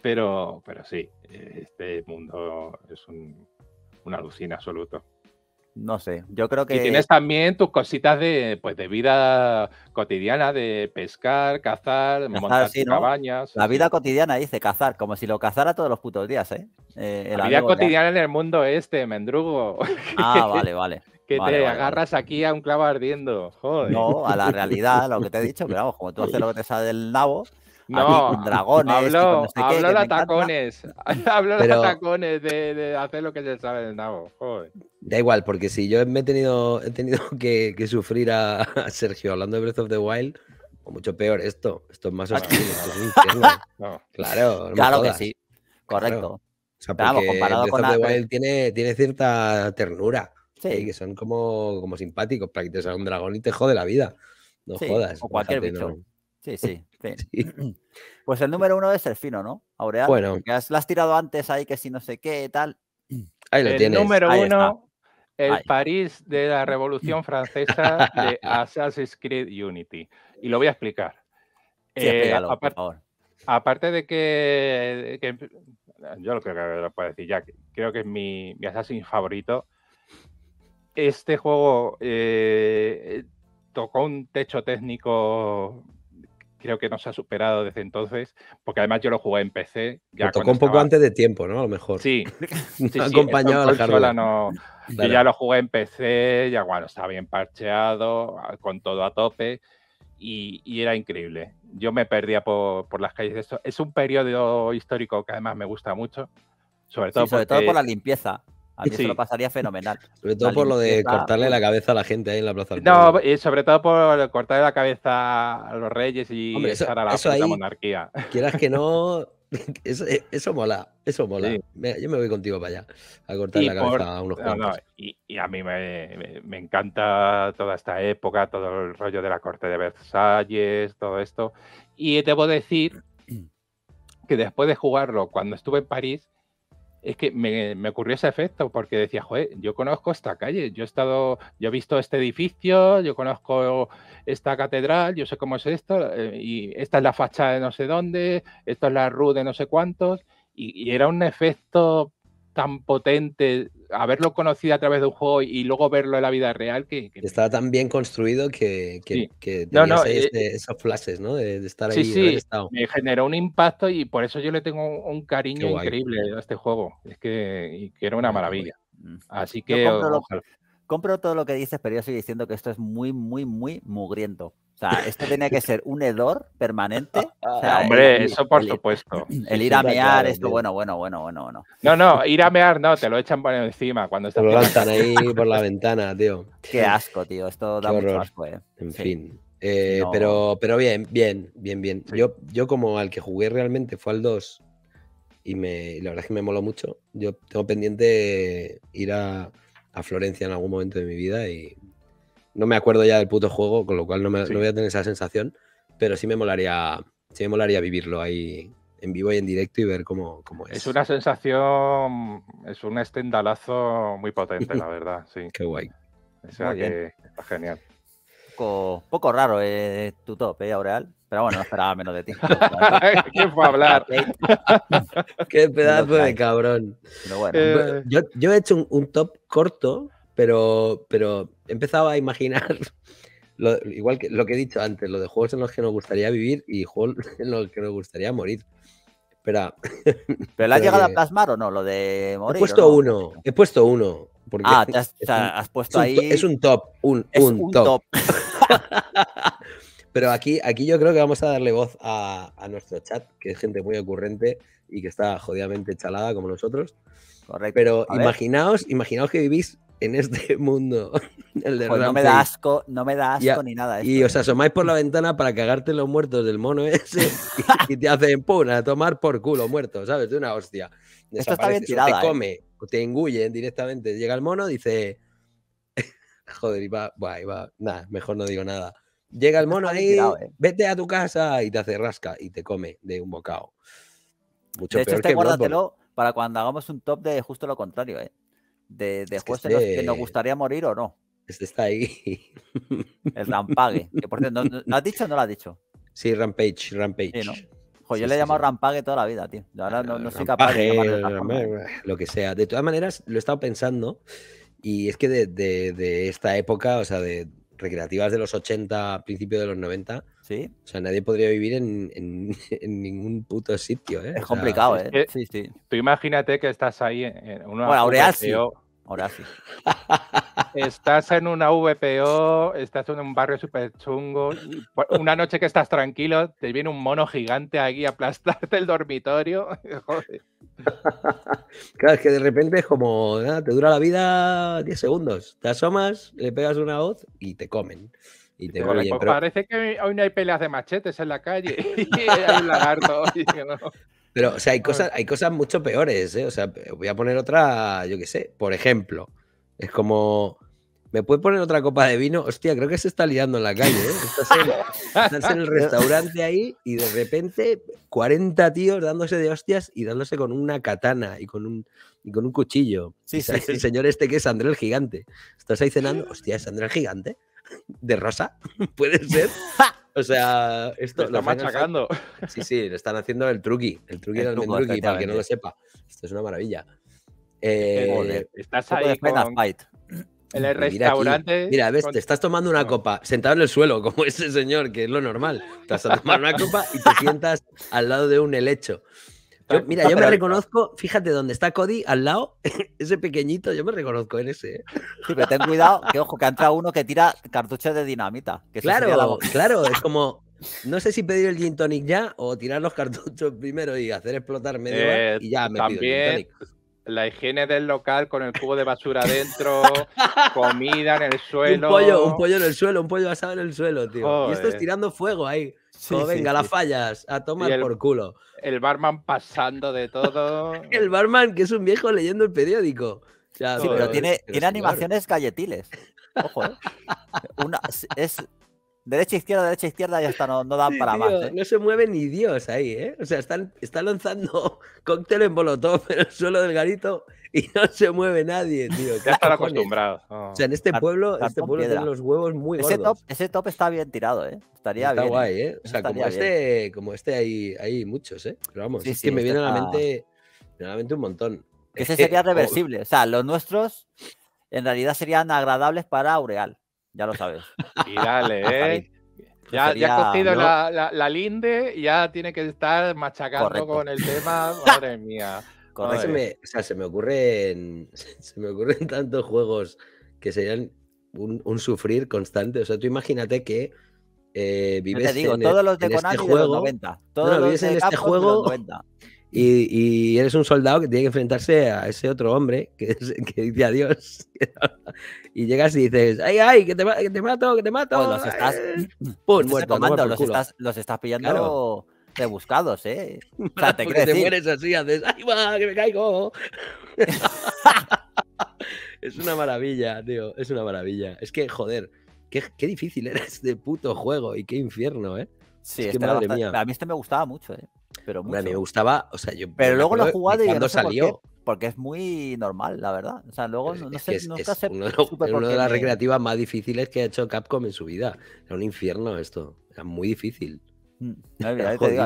Pero, pero sí, este mundo es un, una alucina absoluto no sé, yo creo que... Y tienes también tus cositas de, pues, de vida cotidiana, de pescar, cazar, montar cabañas. La vida cotidiana dice cazar, como si lo cazara todos los putos días, ¿eh? eh la vida cotidiana en el mundo este, mendrugo. Ah, vale, vale. que te agarras aquí a un clavo ardiendo, No, a la realidad, lo que te he dicho, pero vamos, como tú haces lo que te sale del nabo, no, dragones. Hablo, hablo de atacones hablo de atacones de, hacer lo que se sabe del nabo. Joder. Da igual, porque si yo me he tenido, he tenido que, sufrir a, Sergio hablando de Breath of the Wild, o mucho peor esto. Esto es más ah. hostil. esto es un Claro, claro que sí. Correcto. O sea, Vamos, comparado Breath of the Wild tiene, tiene cierta ternura. Sí. Eh, que son como, como simpáticos para que te salga un dragón y te jode la vida. No jodas. O cualquier bicho. Sí, sí, sí, Pues el número uno es el fino, ¿no? Aureal. Bueno. Que has, lo has tirado antes ahí, que si no sé qué, tal. Ahí lo el número uno, el París de la Revolución Francesa de Assassin's Creed Unity. Y lo voy a explicar. Sí, eh, Aparte de que, yo lo creo que lo puedo decir ya, creo que es mi, mi Assassin favorito. Este juego eh, tocó un techo técnico creo que se ha superado desde entonces, porque además yo lo jugué en PC. Ya tocó un poco antes de tiempo, ¿no? A lo mejor. Sí, sí, sí acompañado no... Yo ya lo jugué en PC, ya bueno, estaba bien parcheado, con todo a tope. Y, era increíble. Yo me perdía por, por, las calles de Es un periodo histórico que además me gusta mucho. Sobre todo, sobre todo por la limpieza sí. eso lo pasaría fenomenal. Sobre todo por lo de cortarle la cabeza a la gente ahí en la plaza. No, y sobre todo por cortarle la cabeza a los reyes y Hombre, a la eso monarquía. Quieras que no. Eso, mola, eso mola. yo me voy contigo para allá a cortar la cabeza a unos cuantos. y, a mí me, me, encanta toda esta época, todo el rollo de la corte de Versalles, todo esto. Y debo decir que después de jugarlo, cuando estuve en París, es que me, ocurrió ese efecto porque decía, joder, yo conozco esta calle, yo he estado, yo he visto este edificio, yo conozco esta catedral, yo sé cómo es esto, eh, y esta es la fachada de no sé dónde, esta es la rue de no sé cuántos, y era un efecto tan potente, haberlo conocido a través de un juego y luego verlo en la vida real que... Estaba tan bien construido que, no, no, eh, flashes, ¿no? De, estar ahí. me generó un impacto y por eso yo le tengo un, cariño increíble a este juego. Es que, y era una ah, maravilla. Mm. Así que... Compro, todo lo que dices, pero yo sigo diciendo que esto es muy, muy, muy mugriento esto tiene que ser un hedor permanente. Hombre, eso por supuesto. El, ir a mear, esto, bueno, bueno, bueno, bueno, bueno. No, no, ir a mear no, te lo echan por encima cuando te lo lanzan ahí por la ventana, tío. Qué asco, tío, esto da mucho asco, eh. En fin. Eh, pero, pero bien, bien, bien, bien. Yo, yo como al que jugué realmente fue al 2 y, me, la verdad es que me moló mucho. Yo tengo pendiente ir a, a Florencia en algún momento de mi vida y no me acuerdo ya del puto juego, con lo cual no, voy a tener esa sensación, pero sí me molaría, sí me molaría vivirlo ahí en vivo y en directo y ver cómo, cómo es. Es una sensación, es un estendalazo muy potente, la verdad, sí. Qué guay. O sea que está genial. Poco, poco raro eh, tu top, ¿eh, Aureal? Pero bueno, no esperaba menos de ti. ¿Quién fue a hablar? Qué pedazo de cabrón. Eh, yo, he hecho un, top corto, pero, pero empezaba a imaginar, lo, igual que lo que he dicho antes, lo de juegos en los que nos gustaría vivir y juegos en los que nos gustaría morir. Espera. ¿Pero la has llegado a plasmar o no? Lo de morir. He puesto uno, he puesto uno. ah, te has, puesto ahí. es un top, un, es top. Pero aquí, aquí yo creo que vamos a darle voz a, nuestro chat, que es gente muy ocurrente y que está jodidamente chalada como nosotros. Correcto. Pero imaginaos, imaginaos que vivís en este mundo. no me da asco, no me da asco ni nada. y os eh. asomáis por la ventana para cagarte los muertos del mono ese y, te hacen pum, a tomar por culo muerto, ¿sabes? De una hostia. Esto está te ¿eh? come, te engullen directamente. Llega el mono, dice. Joder, y va, va, va. Nada, mejor no digo nada. Llega el mono ahí, eh. vete a tu casa y te hace rasca y te come de un bocado. Mucho de hecho, peor este para cuando hagamos un top de justo lo contrario, ¿eh? de, de que nos este gustaría morir o no. Este está ahí. El Rampage. ¿no, has dicho o no lo has dicho? Sí, Rampage, Rampage. yo le he llamado Rampage toda la vida, tío. ahora no, soy capaz de Lo que sea. De todas maneras, lo he estado pensando. Y es que de, esta época, o sea, de recreativas de los 80, principios de los 90, o sea, nadie podría vivir en, ningún puto sitio, ¿eh? Es complicado, ¿eh? sí, sí. Tú imagínate que estás ahí en, una. Bueno, estás en una VPO, estás en un barrio súper chungo. Una noche que estás tranquilo, te viene un mono gigante aquí a aplastarte el dormitorio. Joder. Claro, es que de repente es como, te dura la vida 10 segundos. Te asomas, le pegas una hoz y te comen. Parece que hoy no hay peleas de machetes en la calle. Pero, o sea, hay cosas, hay cosas mucho peores, ¿eh? O sea, eh, voy a poner otra, yo qué sé, por ejemplo. Es como. ¿Me puede poner otra copa de vino? Hostia, creo que se está liando en la calle, ¿eh? Estás en, el restaurante ahí y de repente 40 tíos dándose de hostias y dándose con una katana y con un, y con un cuchillo. Sí, El señor este que es André el Gigante. Estás ahí cenando, hostia, es André el Gigante de rosa, puede ser. O sea, esto lo están machacando. Sí, sí, le están haciendo el truqui, el truqui del para que no lo sepa. Esto es una maravilla. Eh, estás ahí con... el pues restaurante. Mira, ves, te estás tomando una ah. copa sentado en el suelo, como ese señor, que es lo normal. Te vas a una copa y te sientas al lado de un helecho mira, yo me reconozco, fíjate dónde está Cody, al lado, ese pequeñito, yo me reconozco en ese. ¿eh? pero ten cuidado, que ojo, que ha uno que tira cartuchos de dinamita. claro, claro, es como, no sé si pedir el gin tonic ya o tirar los cartuchos primero y hacer explotar medio eh, y ya también... la higiene del local con el cubo de basura adentro, comida en el suelo. Un pollo, un pollo en el suelo, un pollo asado en el suelo, tío. Y esto es tirando fuego ahí. Sí, venga, la fallas, a tomar el, por culo. El barman pasando de todo. el barman, que es un viejo leyendo el periódico. sí, pero tiene, tiene animaciones galletiles. Ojo, ¿eh? es Derecha, izquierda, derecha, izquierda, ya está, no, dan para más. ¿eh? No se mueve ni Dios ahí, ¿eh? O sea, están, lanzando cóctel en bolotón en el suelo del garito y no se mueve nadie, tío. Ya están acostumbrados. O sea, en este pueblo, este pueblo los huevos muy ese Top, ese top está bien tirado, ¿eh? Estaría bien. Está guay, ¿eh? O sea, como este, este hay, muchos, ¿eh? Pero vamos, es que este me viene a la mente, un montón. Ese sería oh, reversible. O sea, los nuestros en realidad serían agradables para Aureal ya lo sabes. Y dale, ¿eh? Ya, ha cogido la, la, linde y ya tiene que estar machacando con el tema. Madre mía. Se me, o sea, se me ocurren. Se me ocurren tantos juegos que serían un, un sufrir constante. O sea, tú imagínate que eh, vives no te en, todos e, los de este juego. De los 90, vives en este juego. De 90. Y, eres un soldado que tiene que enfrentarse a ese otro hombre que, dice adiós. y llegas y dices, ¡ay, ay! ¡Que te, mato! ¡Que te mato! los estás. los, estás, pillando de rebuscados, ¿eh? te, mueres así, haces ¡ay, va! ¡Que me caigo! es una maravilla, tío. Es una maravilla. Es que, joder, qué, difícil era este puto juego y qué infierno, ¿eh? Sí, este a mí este me gustaba mucho, ¿eh? pero me gustaba, o sea, yo. Pero luego lo he jugado y no salió. porque es muy normal, la verdad. O sea, luego no sé, es, nunca es una de las recreativas más difíciles que ha hecho Capcom en su vida. Era un infierno esto. Era muy difícil. Mm, a mí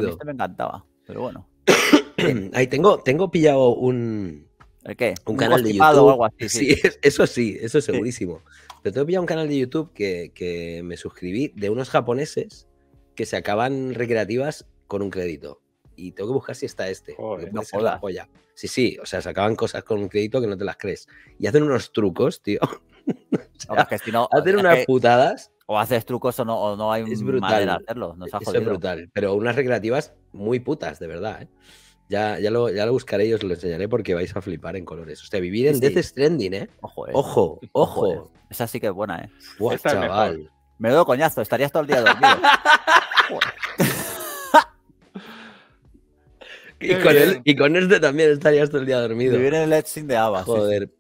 este me encantaba, pero bueno. Ahí tengo, tengo pillado un. qué? Un, canal de YouTube. O algo así, sí. eso sí, eso es segurísimo. Pero tengo pillado un canal de YouTube que, que me suscribí de unos japoneses que se acaban recreativas con un crédito y tengo que buscar si está este. no joda. Joya. Sí, sí, o sea, sacaban cosas con un crédito que no te las crees. Y hacen unos trucos, tío. o hacen unas putadas o haces trucos o no, no hay es brutal. manera de hacerlo. es brutal. Pero unas recreativas muy putas, de verdad. ¿eh? Ya, ya, lo, ya lo buscaré y os lo enseñaré porque vais a flipar en colores. O sea, vivir en Death Stranding, ¿eh? Ojo, eh. Ojo, eh. ojo. Esa sí que es buena, ¿eh? Buah, chaval. Me doy coñazo, estarías todo el día dormido. y, con él y, con este también estarías todo el día dormido. Vivir viene el etching de Ava. Joder,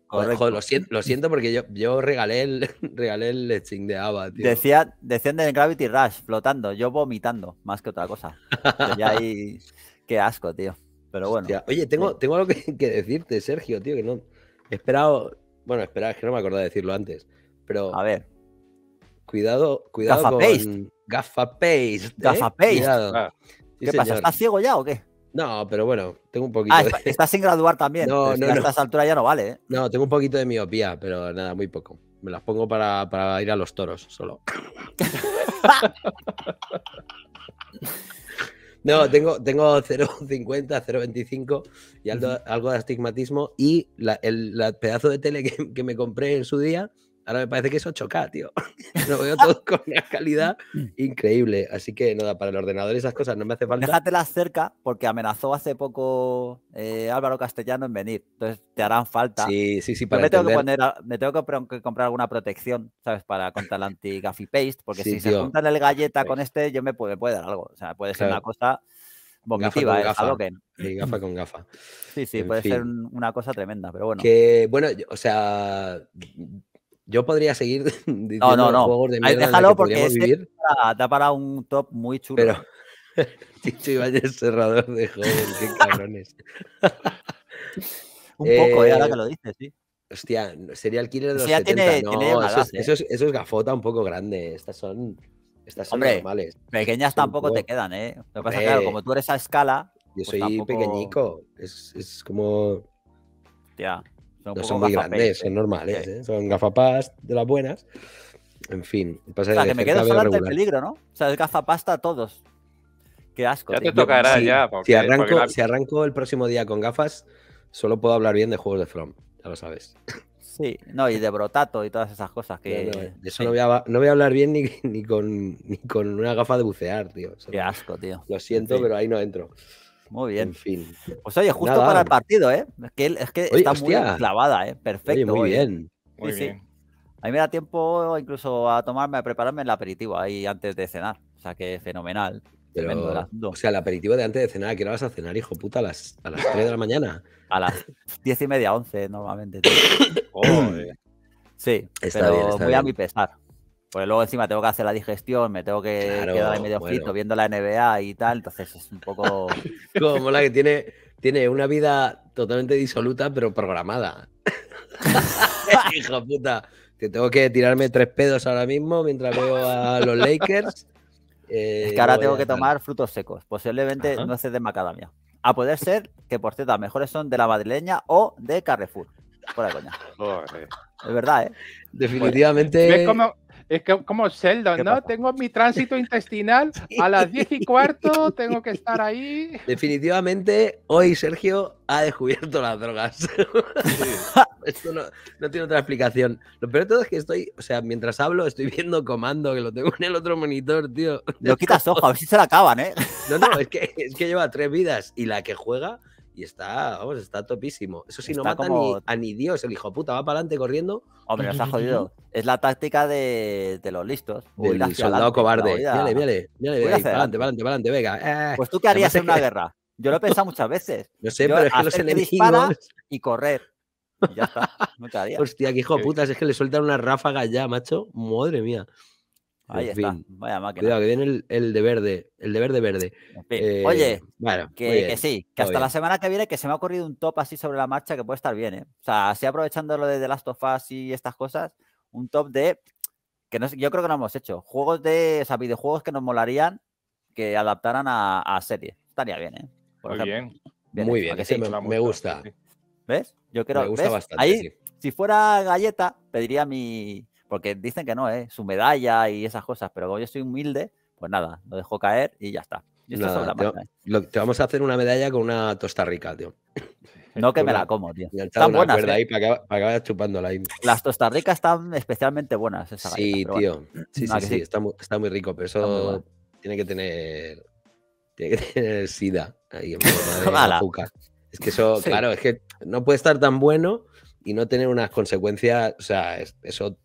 lo, siento, porque yo, yo regalé el regalé el de Ava, tío. Decía, decían de Gravity Rush flotando, yo vomitando, más que otra cosa. ya ahí, qué asco, tío. Pero bueno. Oye, tengo, tengo algo que, decirte, Sergio, tío, que no. He esperado. Bueno, espera, es que no me acordaba de decirlo antes. Pero. A ver. Cuidado, cuidado. Gafa con... Paste. Gafa eh, ah. ¿Qué pasa? ¿Estás ciego ya o qué? No, pero bueno, tengo un poquito. Ah, estás sin graduar también. No, no, A estas alturas ya no vale. ¿eh? No, tengo un poquito de miopía, pero nada, muy poco. Me las pongo para, para ir a los toros solo. no, tengo, tengo 0,50, 0,25 y algo, de astigmatismo. Y el pedazo de tele que me compré en su día Ahora me parece que es 8K, tío. Lo veo todo con una calidad increíble. Así que nada, para el ordenador esas cosas no me hace falta. Déjatelas cerca porque amenazó hace poco eh, Álvaro Castellano en venir. Entonces te harán falta. Sí, sí, sí. me, tengo que me tengo que comprar alguna protección, ¿sabes? Para contra el anti-gaffy paste. Porque si se juntan el galleta con pues este, yo me puede, puede dar algo. O sea, puede ser una cosa vomitiva, con eh, gafa. con gafa. Sí, sí, puede ser una cosa tremenda, pero bueno. Que, bueno, o sea, yo podría seguir diciendo juegos de mierda déjalo porque este vivir. Da para un top muy chulo. Pero Chicho cerrador de joven, qué cabrones. un poco, eh, ahora eh, que lo dices, sí. Hostia, sería el killer de los 70. no, eh. eso, es, gafota un poco grande. Estas son, estas son normales. Pequeñas tampoco te quedan, ¿eh? Lo que pasa es claro, como tú eres a escala. Yo pues soy pequeñico. Es, es como. Hostia. Son no son muy grandes, son normales, ¿eh? son gafapas de las buenas. En fin, pasa o sea, que, me quedo solo ante peligro, ¿no? O sea, es gafapasta a todos. Qué asco. Ya te tocará ya. si, arranco, el próximo día con gafas, solo puedo hablar bien de juegos de From, ya lo sabes. Sí, no, y de brotato y todas esas cosas que. eso no, voy a, hablar bien ni, con, con una gafa de bucear, tío. Qué asco, tío. Lo siento, pero ahí no entro. Muy bien. Pues oye, justo para el partido, ¿eh? Es que, es que está muy clavada, ¿eh? Perfecto. muy bien. Muy bien. A mí me da tiempo incluso a tomarme, a prepararme el aperitivo ahí antes de cenar. O sea que fenomenal. Pero, o sea, el aperitivo de antes de cenar, ¿a qué hora vas a cenar, hijo puta? ¿A las, a las 3 de la mañana? A las 10 y media, 11 normalmente. sí, pero voy a mi pesar. Porque luego encima tengo que hacer la digestión, me tengo que quedar ahí medio frito viendo la NBA y tal, entonces es un poco... Como la que tiene, tiene una vida totalmente disoluta, pero programada. Hijo puta, que tengo que tirarme tres pedos ahora mismo mientras veo a los Lakers. es que eh, ahora tengo que tomar frutos secos, posiblemente no nueces de macadamia. A poder ser que, por cierto, mejores son de la madrileña o de Carrefour. Por la coña. Es verdad, ¿eh? Definitivamente. Pues, es que como Sheldon, ¿no? Tengo mi tránsito intestinal a las 10 y cuarto, tengo que estar ahí. Definitivamente, hoy Sergio ha descubierto las drogas. Esto no, tiene otra explicación. Lo peor de todo es que estoy, o sea, mientras hablo, estoy viendo comando, que lo tengo en el otro monitor, tío. Lo quitas ojo, a ver si se la acaban, ¿eh? No, no, es que, es que lleva tres vidas y la que juega y está, vamos, está topísimo. Eso sí, no mata ni, a ni Dios, el hijo de puta va para adelante corriendo. Hombre, nos ha jodido. Es la táctica de, de los listos. Del soldado cobarde. Mírale, mírale, mírale, para adelante, adelante, adelante, venga. Eh, pues tú qué harías en una guerra. Yo lo he pensado muchas veces. No sé, pero es que los enemigos. Y correr. Y ya está. No te Hostia, qué hijo de putas, es que le sueltan una ráfaga ya, macho. Madre mía. Ahí está. Cuidado, que viene el, de verde. El de verde verde. Eh, oye, que, sí, que hasta la semana que viene que se me ha ocurrido un top así sobre la marcha que puede estar bien, ¿eh? O sea, así aprovechando lo de The Last of Us y estas cosas, un top de. Que yo creo que no hemos hecho. Juegos de. O sea, videojuegos que nos molarían que adaptaran a, series. Estaría bien, ¿eh? Muy bien. Muy bien, me, gusta. ¿Ves? Yo creo que. Ahí, si fuera galleta, pediría mi, porque dicen que no, ¿eh? su medalla y esas cosas, pero como yo soy humilde, pues nada, lo dejo caer y ya está. Y esto es otra ¿eh? te vamos a hacer una medalla con una tosta rica, tío. No que me la como, tío. Están buenas. ¿eh? para que, para chupándola ahí. Las tostarricas están especialmente buenas. Esa sí, tío. Sí, sí, sí, Está, muy, está, muy, rico, pero eso tiene que tener. Tiene que tener sida ahí en forma de azúcar. Es que eso, claro, es que no puede estar tan bueno y no tener unas consecuencias. O sea, eso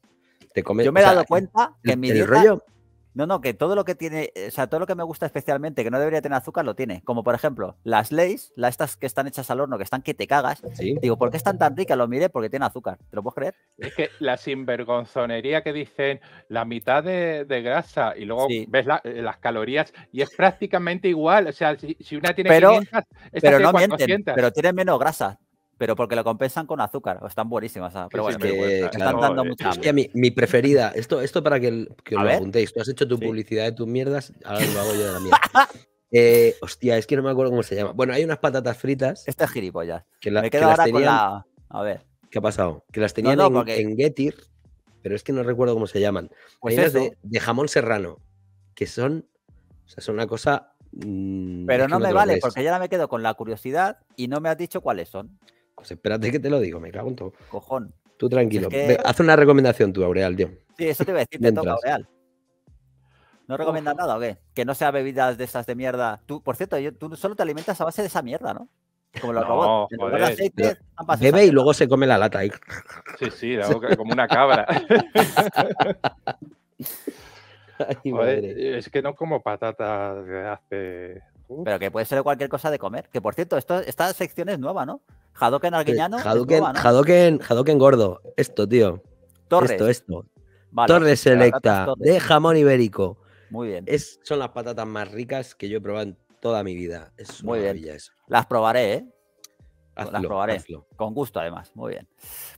yo me he dado cuenta que en mi dieta... No, no, que todo lo que tiene, o sea, todo lo que me gusta especialmente, que no debería tener azúcar, lo tiene. Como por ejemplo, las leyes las estas que están hechas al horno, que están que te cagas. Digo, ¿por qué están tan ricas? Lo miré porque tiene azúcar. ¿Te lo puedes creer? Es que la sinvergonzonería que dicen la mitad de, grasa y luego ves eh, las calorías y es prácticamente igual. O sea, si, una tiene pero, 500, pero no pero tiene menos grasa pero porque lo compensan con azúcar. Están buenísimas. Pero bueno, están dando mucha mi, mi, preferida, esto, esto para que, que lo apuntéis. Tú has hecho tu publicidad de tus mierdas, ahora lo hago yo de la mierda. Eh, hostia, es que no me acuerdo cómo se llama. Bueno, hay unas patatas fritas. Estas es gilipollas. me quedo con la. A ver. ¿Qué ha pasado? Que las tenían en, Getir, pero es que no recuerdo cómo se llaman. Pues de, jamón serrano, que son. O sea, son una cosa. Mm, pero no me vale, porque ya me quedo con la curiosidad y no me has dicho cuáles son. Pues espérate que te lo digo, me cago en todo. Cojón. Tú tranquilo. Haz una recomendación tú, Aureal, tío. Sí, eso te iba a decir, te toca, Aureal. ¿No recomiendas nada o qué? Que no sea bebidas de esas de mierda. Tú, por cierto, tú solo te alimentas a base de esa mierda, ¿no? Como los no, Bebe y luego se come la lata ahí. Sí, sí, como una cabra. es que no como patatas de hace. Pero que puede ser cualquier cosa de comer. Que por cierto, esto, esta sección es nueva, ¿no? Jadoken, Arguiñano. Jadoken gordo. Esto, tío. Esto, esto. Torres pues, selecta de jamón ibérico. Muy bien. Es, son las patatas más ricas que yo he probado en toda mi vida. Es Muy bien. Eso. Las probaré, ¿eh? las probaré. Con gusto, además. Muy bien.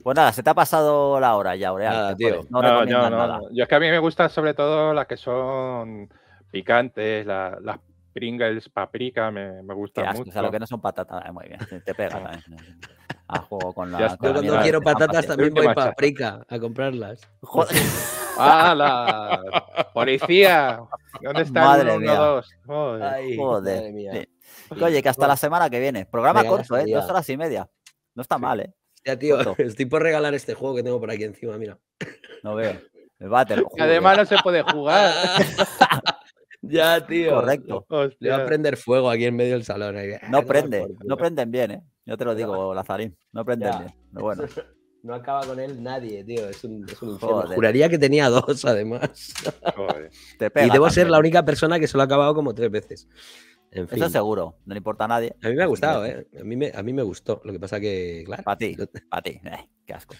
Pues nada, se te ha pasado la hora ya, Aurea. No, no, nada. Yo es que a mí me gustan sobre todo las que son picantes, las Pringles, paprika, me, me gusta mucho. O sea, lo que no son patatas, ah, muy bien, te pega también. Ah, a juego con la. yo cuando quiero patatas también voy paprika a comprarlas. Joder. ¡Hala! ¡Policía! ¿Dónde está el 1, Joder. Madre Mía. Oye, que hasta la semana que viene. Programa corto, ¿eh? Dos horas y media. No está mal, ¿eh? Ya, tío, estoy por regalar este juego que tengo por aquí encima, mira. No veo. El Además, no se puede jugar. Ya, tío. Correcto. Le va a prender fuego aquí en medio del salón. No prende, no prenden bien, ¿eh? Yo te lo digo, Lazarín. No prenden bien. bueno. No acaba con él nadie, tío. Es un, es Juraría que tenía dos, además. Joder. y debo ser la única persona que solo ha acabado como tres veces. Eso seguro, no le importa a nadie. A mí me ha gustado, ¿eh? A mí me, a mí me gustó. Lo que pasa que, claro. Para ti, para ti. Eh, qué asco.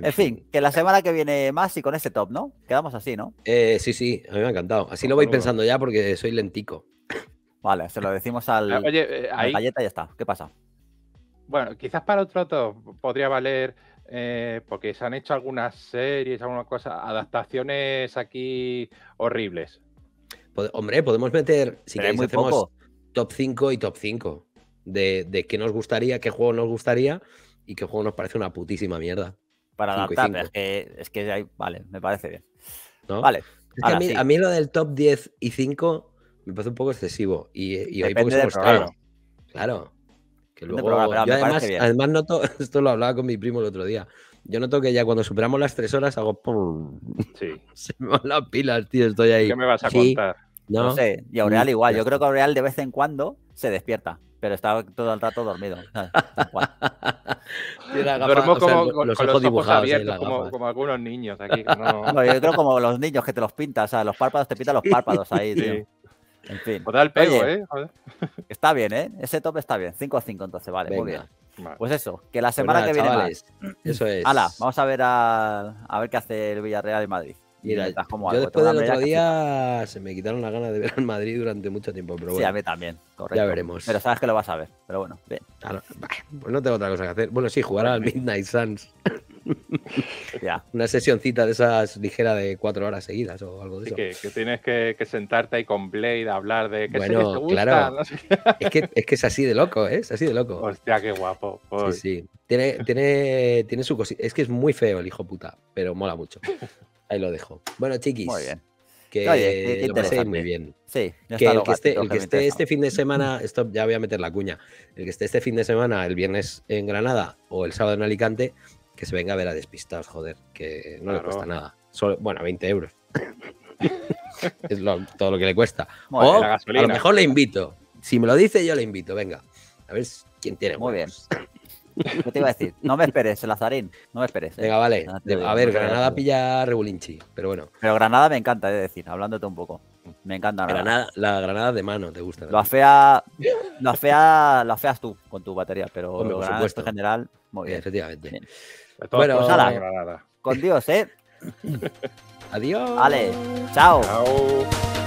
En fin, que la semana que viene más y con este top, ¿no? Quedamos así, ¿no? Eh, sí, sí, a mí me ha encantado. Así lo voy pensando ya porque soy lentico. Vale, se lo decimos al, ah, Oye, eh, galleta y ya está. ¿Qué pasa? Bueno, quizás para otro top podría valer eh, porque se han hecho algunas series, algunas cosas, adaptaciones aquí horribles. hombre, podemos meter, si queréis, hacemos top 5 y top 5 de, de qué nos gustaría, qué juego nos gustaría y qué juego nos parece una putísima mierda para adaptar. es, que, es que vale, me parece bien. Vale. a, mí, a, mí, lo del top 10 y 5 me parece un poco excesivo. Y, y hoy pues claro. Claro. Que luego, además, además noto, esto lo hablaba con mi primo el otro día. Yo noto que ya cuando superamos las tres horas hago ¡pum! Sí. Se me van las pilas, tío, estoy ahí. ¿Qué me vas a contar? No, no sé, y Aureal mm, igual. Yo creo que Aureal de vez en cuando se despierta, pero está todo el rato dormido. dormó como los, abiertos, como, algunos niños aquí. no... yo creo como los niños que te los pintas, o sea, los párpados, te pintan los párpados ahí, tío. En fin. Pues el pego, ¿eh? Está bien, ¿eh? Ese top está bien. 5 a 5, entonces, vale, muy bien. Pues eso, que la pues semana que viene Eso es. Hala, vamos a ver a, ver qué hace el Villarreal de Madrid. Mira, como yo después del otro día se me quitaron las ganas de ver al Madrid durante mucho tiempo, pero bueno. Sí, a mí también, correcto. Ya veremos. Pero sabes que lo vas a ver, pero bueno, bien. pues no tengo otra cosa que hacer. Bueno, sí, jugar al Midnight Suns. ya. Una sesioncita de esas ligera de cuatro horas seguidas o algo de sí, eso. Que, que tienes que, sentarte ahí con Blade a hablar de qué bueno, te gusta. Claro. Es, que, es así de loco, ¿eh? Es así de loco. Hostia, qué guapo. Sí, sí. Tiene, tiene, tiene su cosita. Es que es muy feo el hijo puta, pero mola mucho. Ahí lo dejo. Bueno, chiquis. Que lo paséis muy bien. Sí, que el que esté, este fin de semana, esto ya voy a meter la cuña, el que esté este fin de semana, el viernes en Granada o el sábado en Alicante, que se venga a ver a Despistados, joder, que no le cuesta nada. Solo, bueno, 20 euros. es todo lo que le cuesta. o, a lo mejor le invito. Si me lo dice, yo le invito, venga. A ver quién tiene. Muy bien. te iba a decir? No me esperes, el Lazarín. No me esperes. Eh. Venga, vale. a ver, Granada pilla Regulinchi, pero bueno. Pero Granada me encanta, es de decir, hablándote un poco. Me encanta Granada. La Granada de mano, te gusta. Lo fea, lo fea, lo feas tú con tu batería, pero por supuesto. en general, Efectivamente. Pues bueno, pues, con Dios, ¿eh? Adiós. Vale, chao. Chao.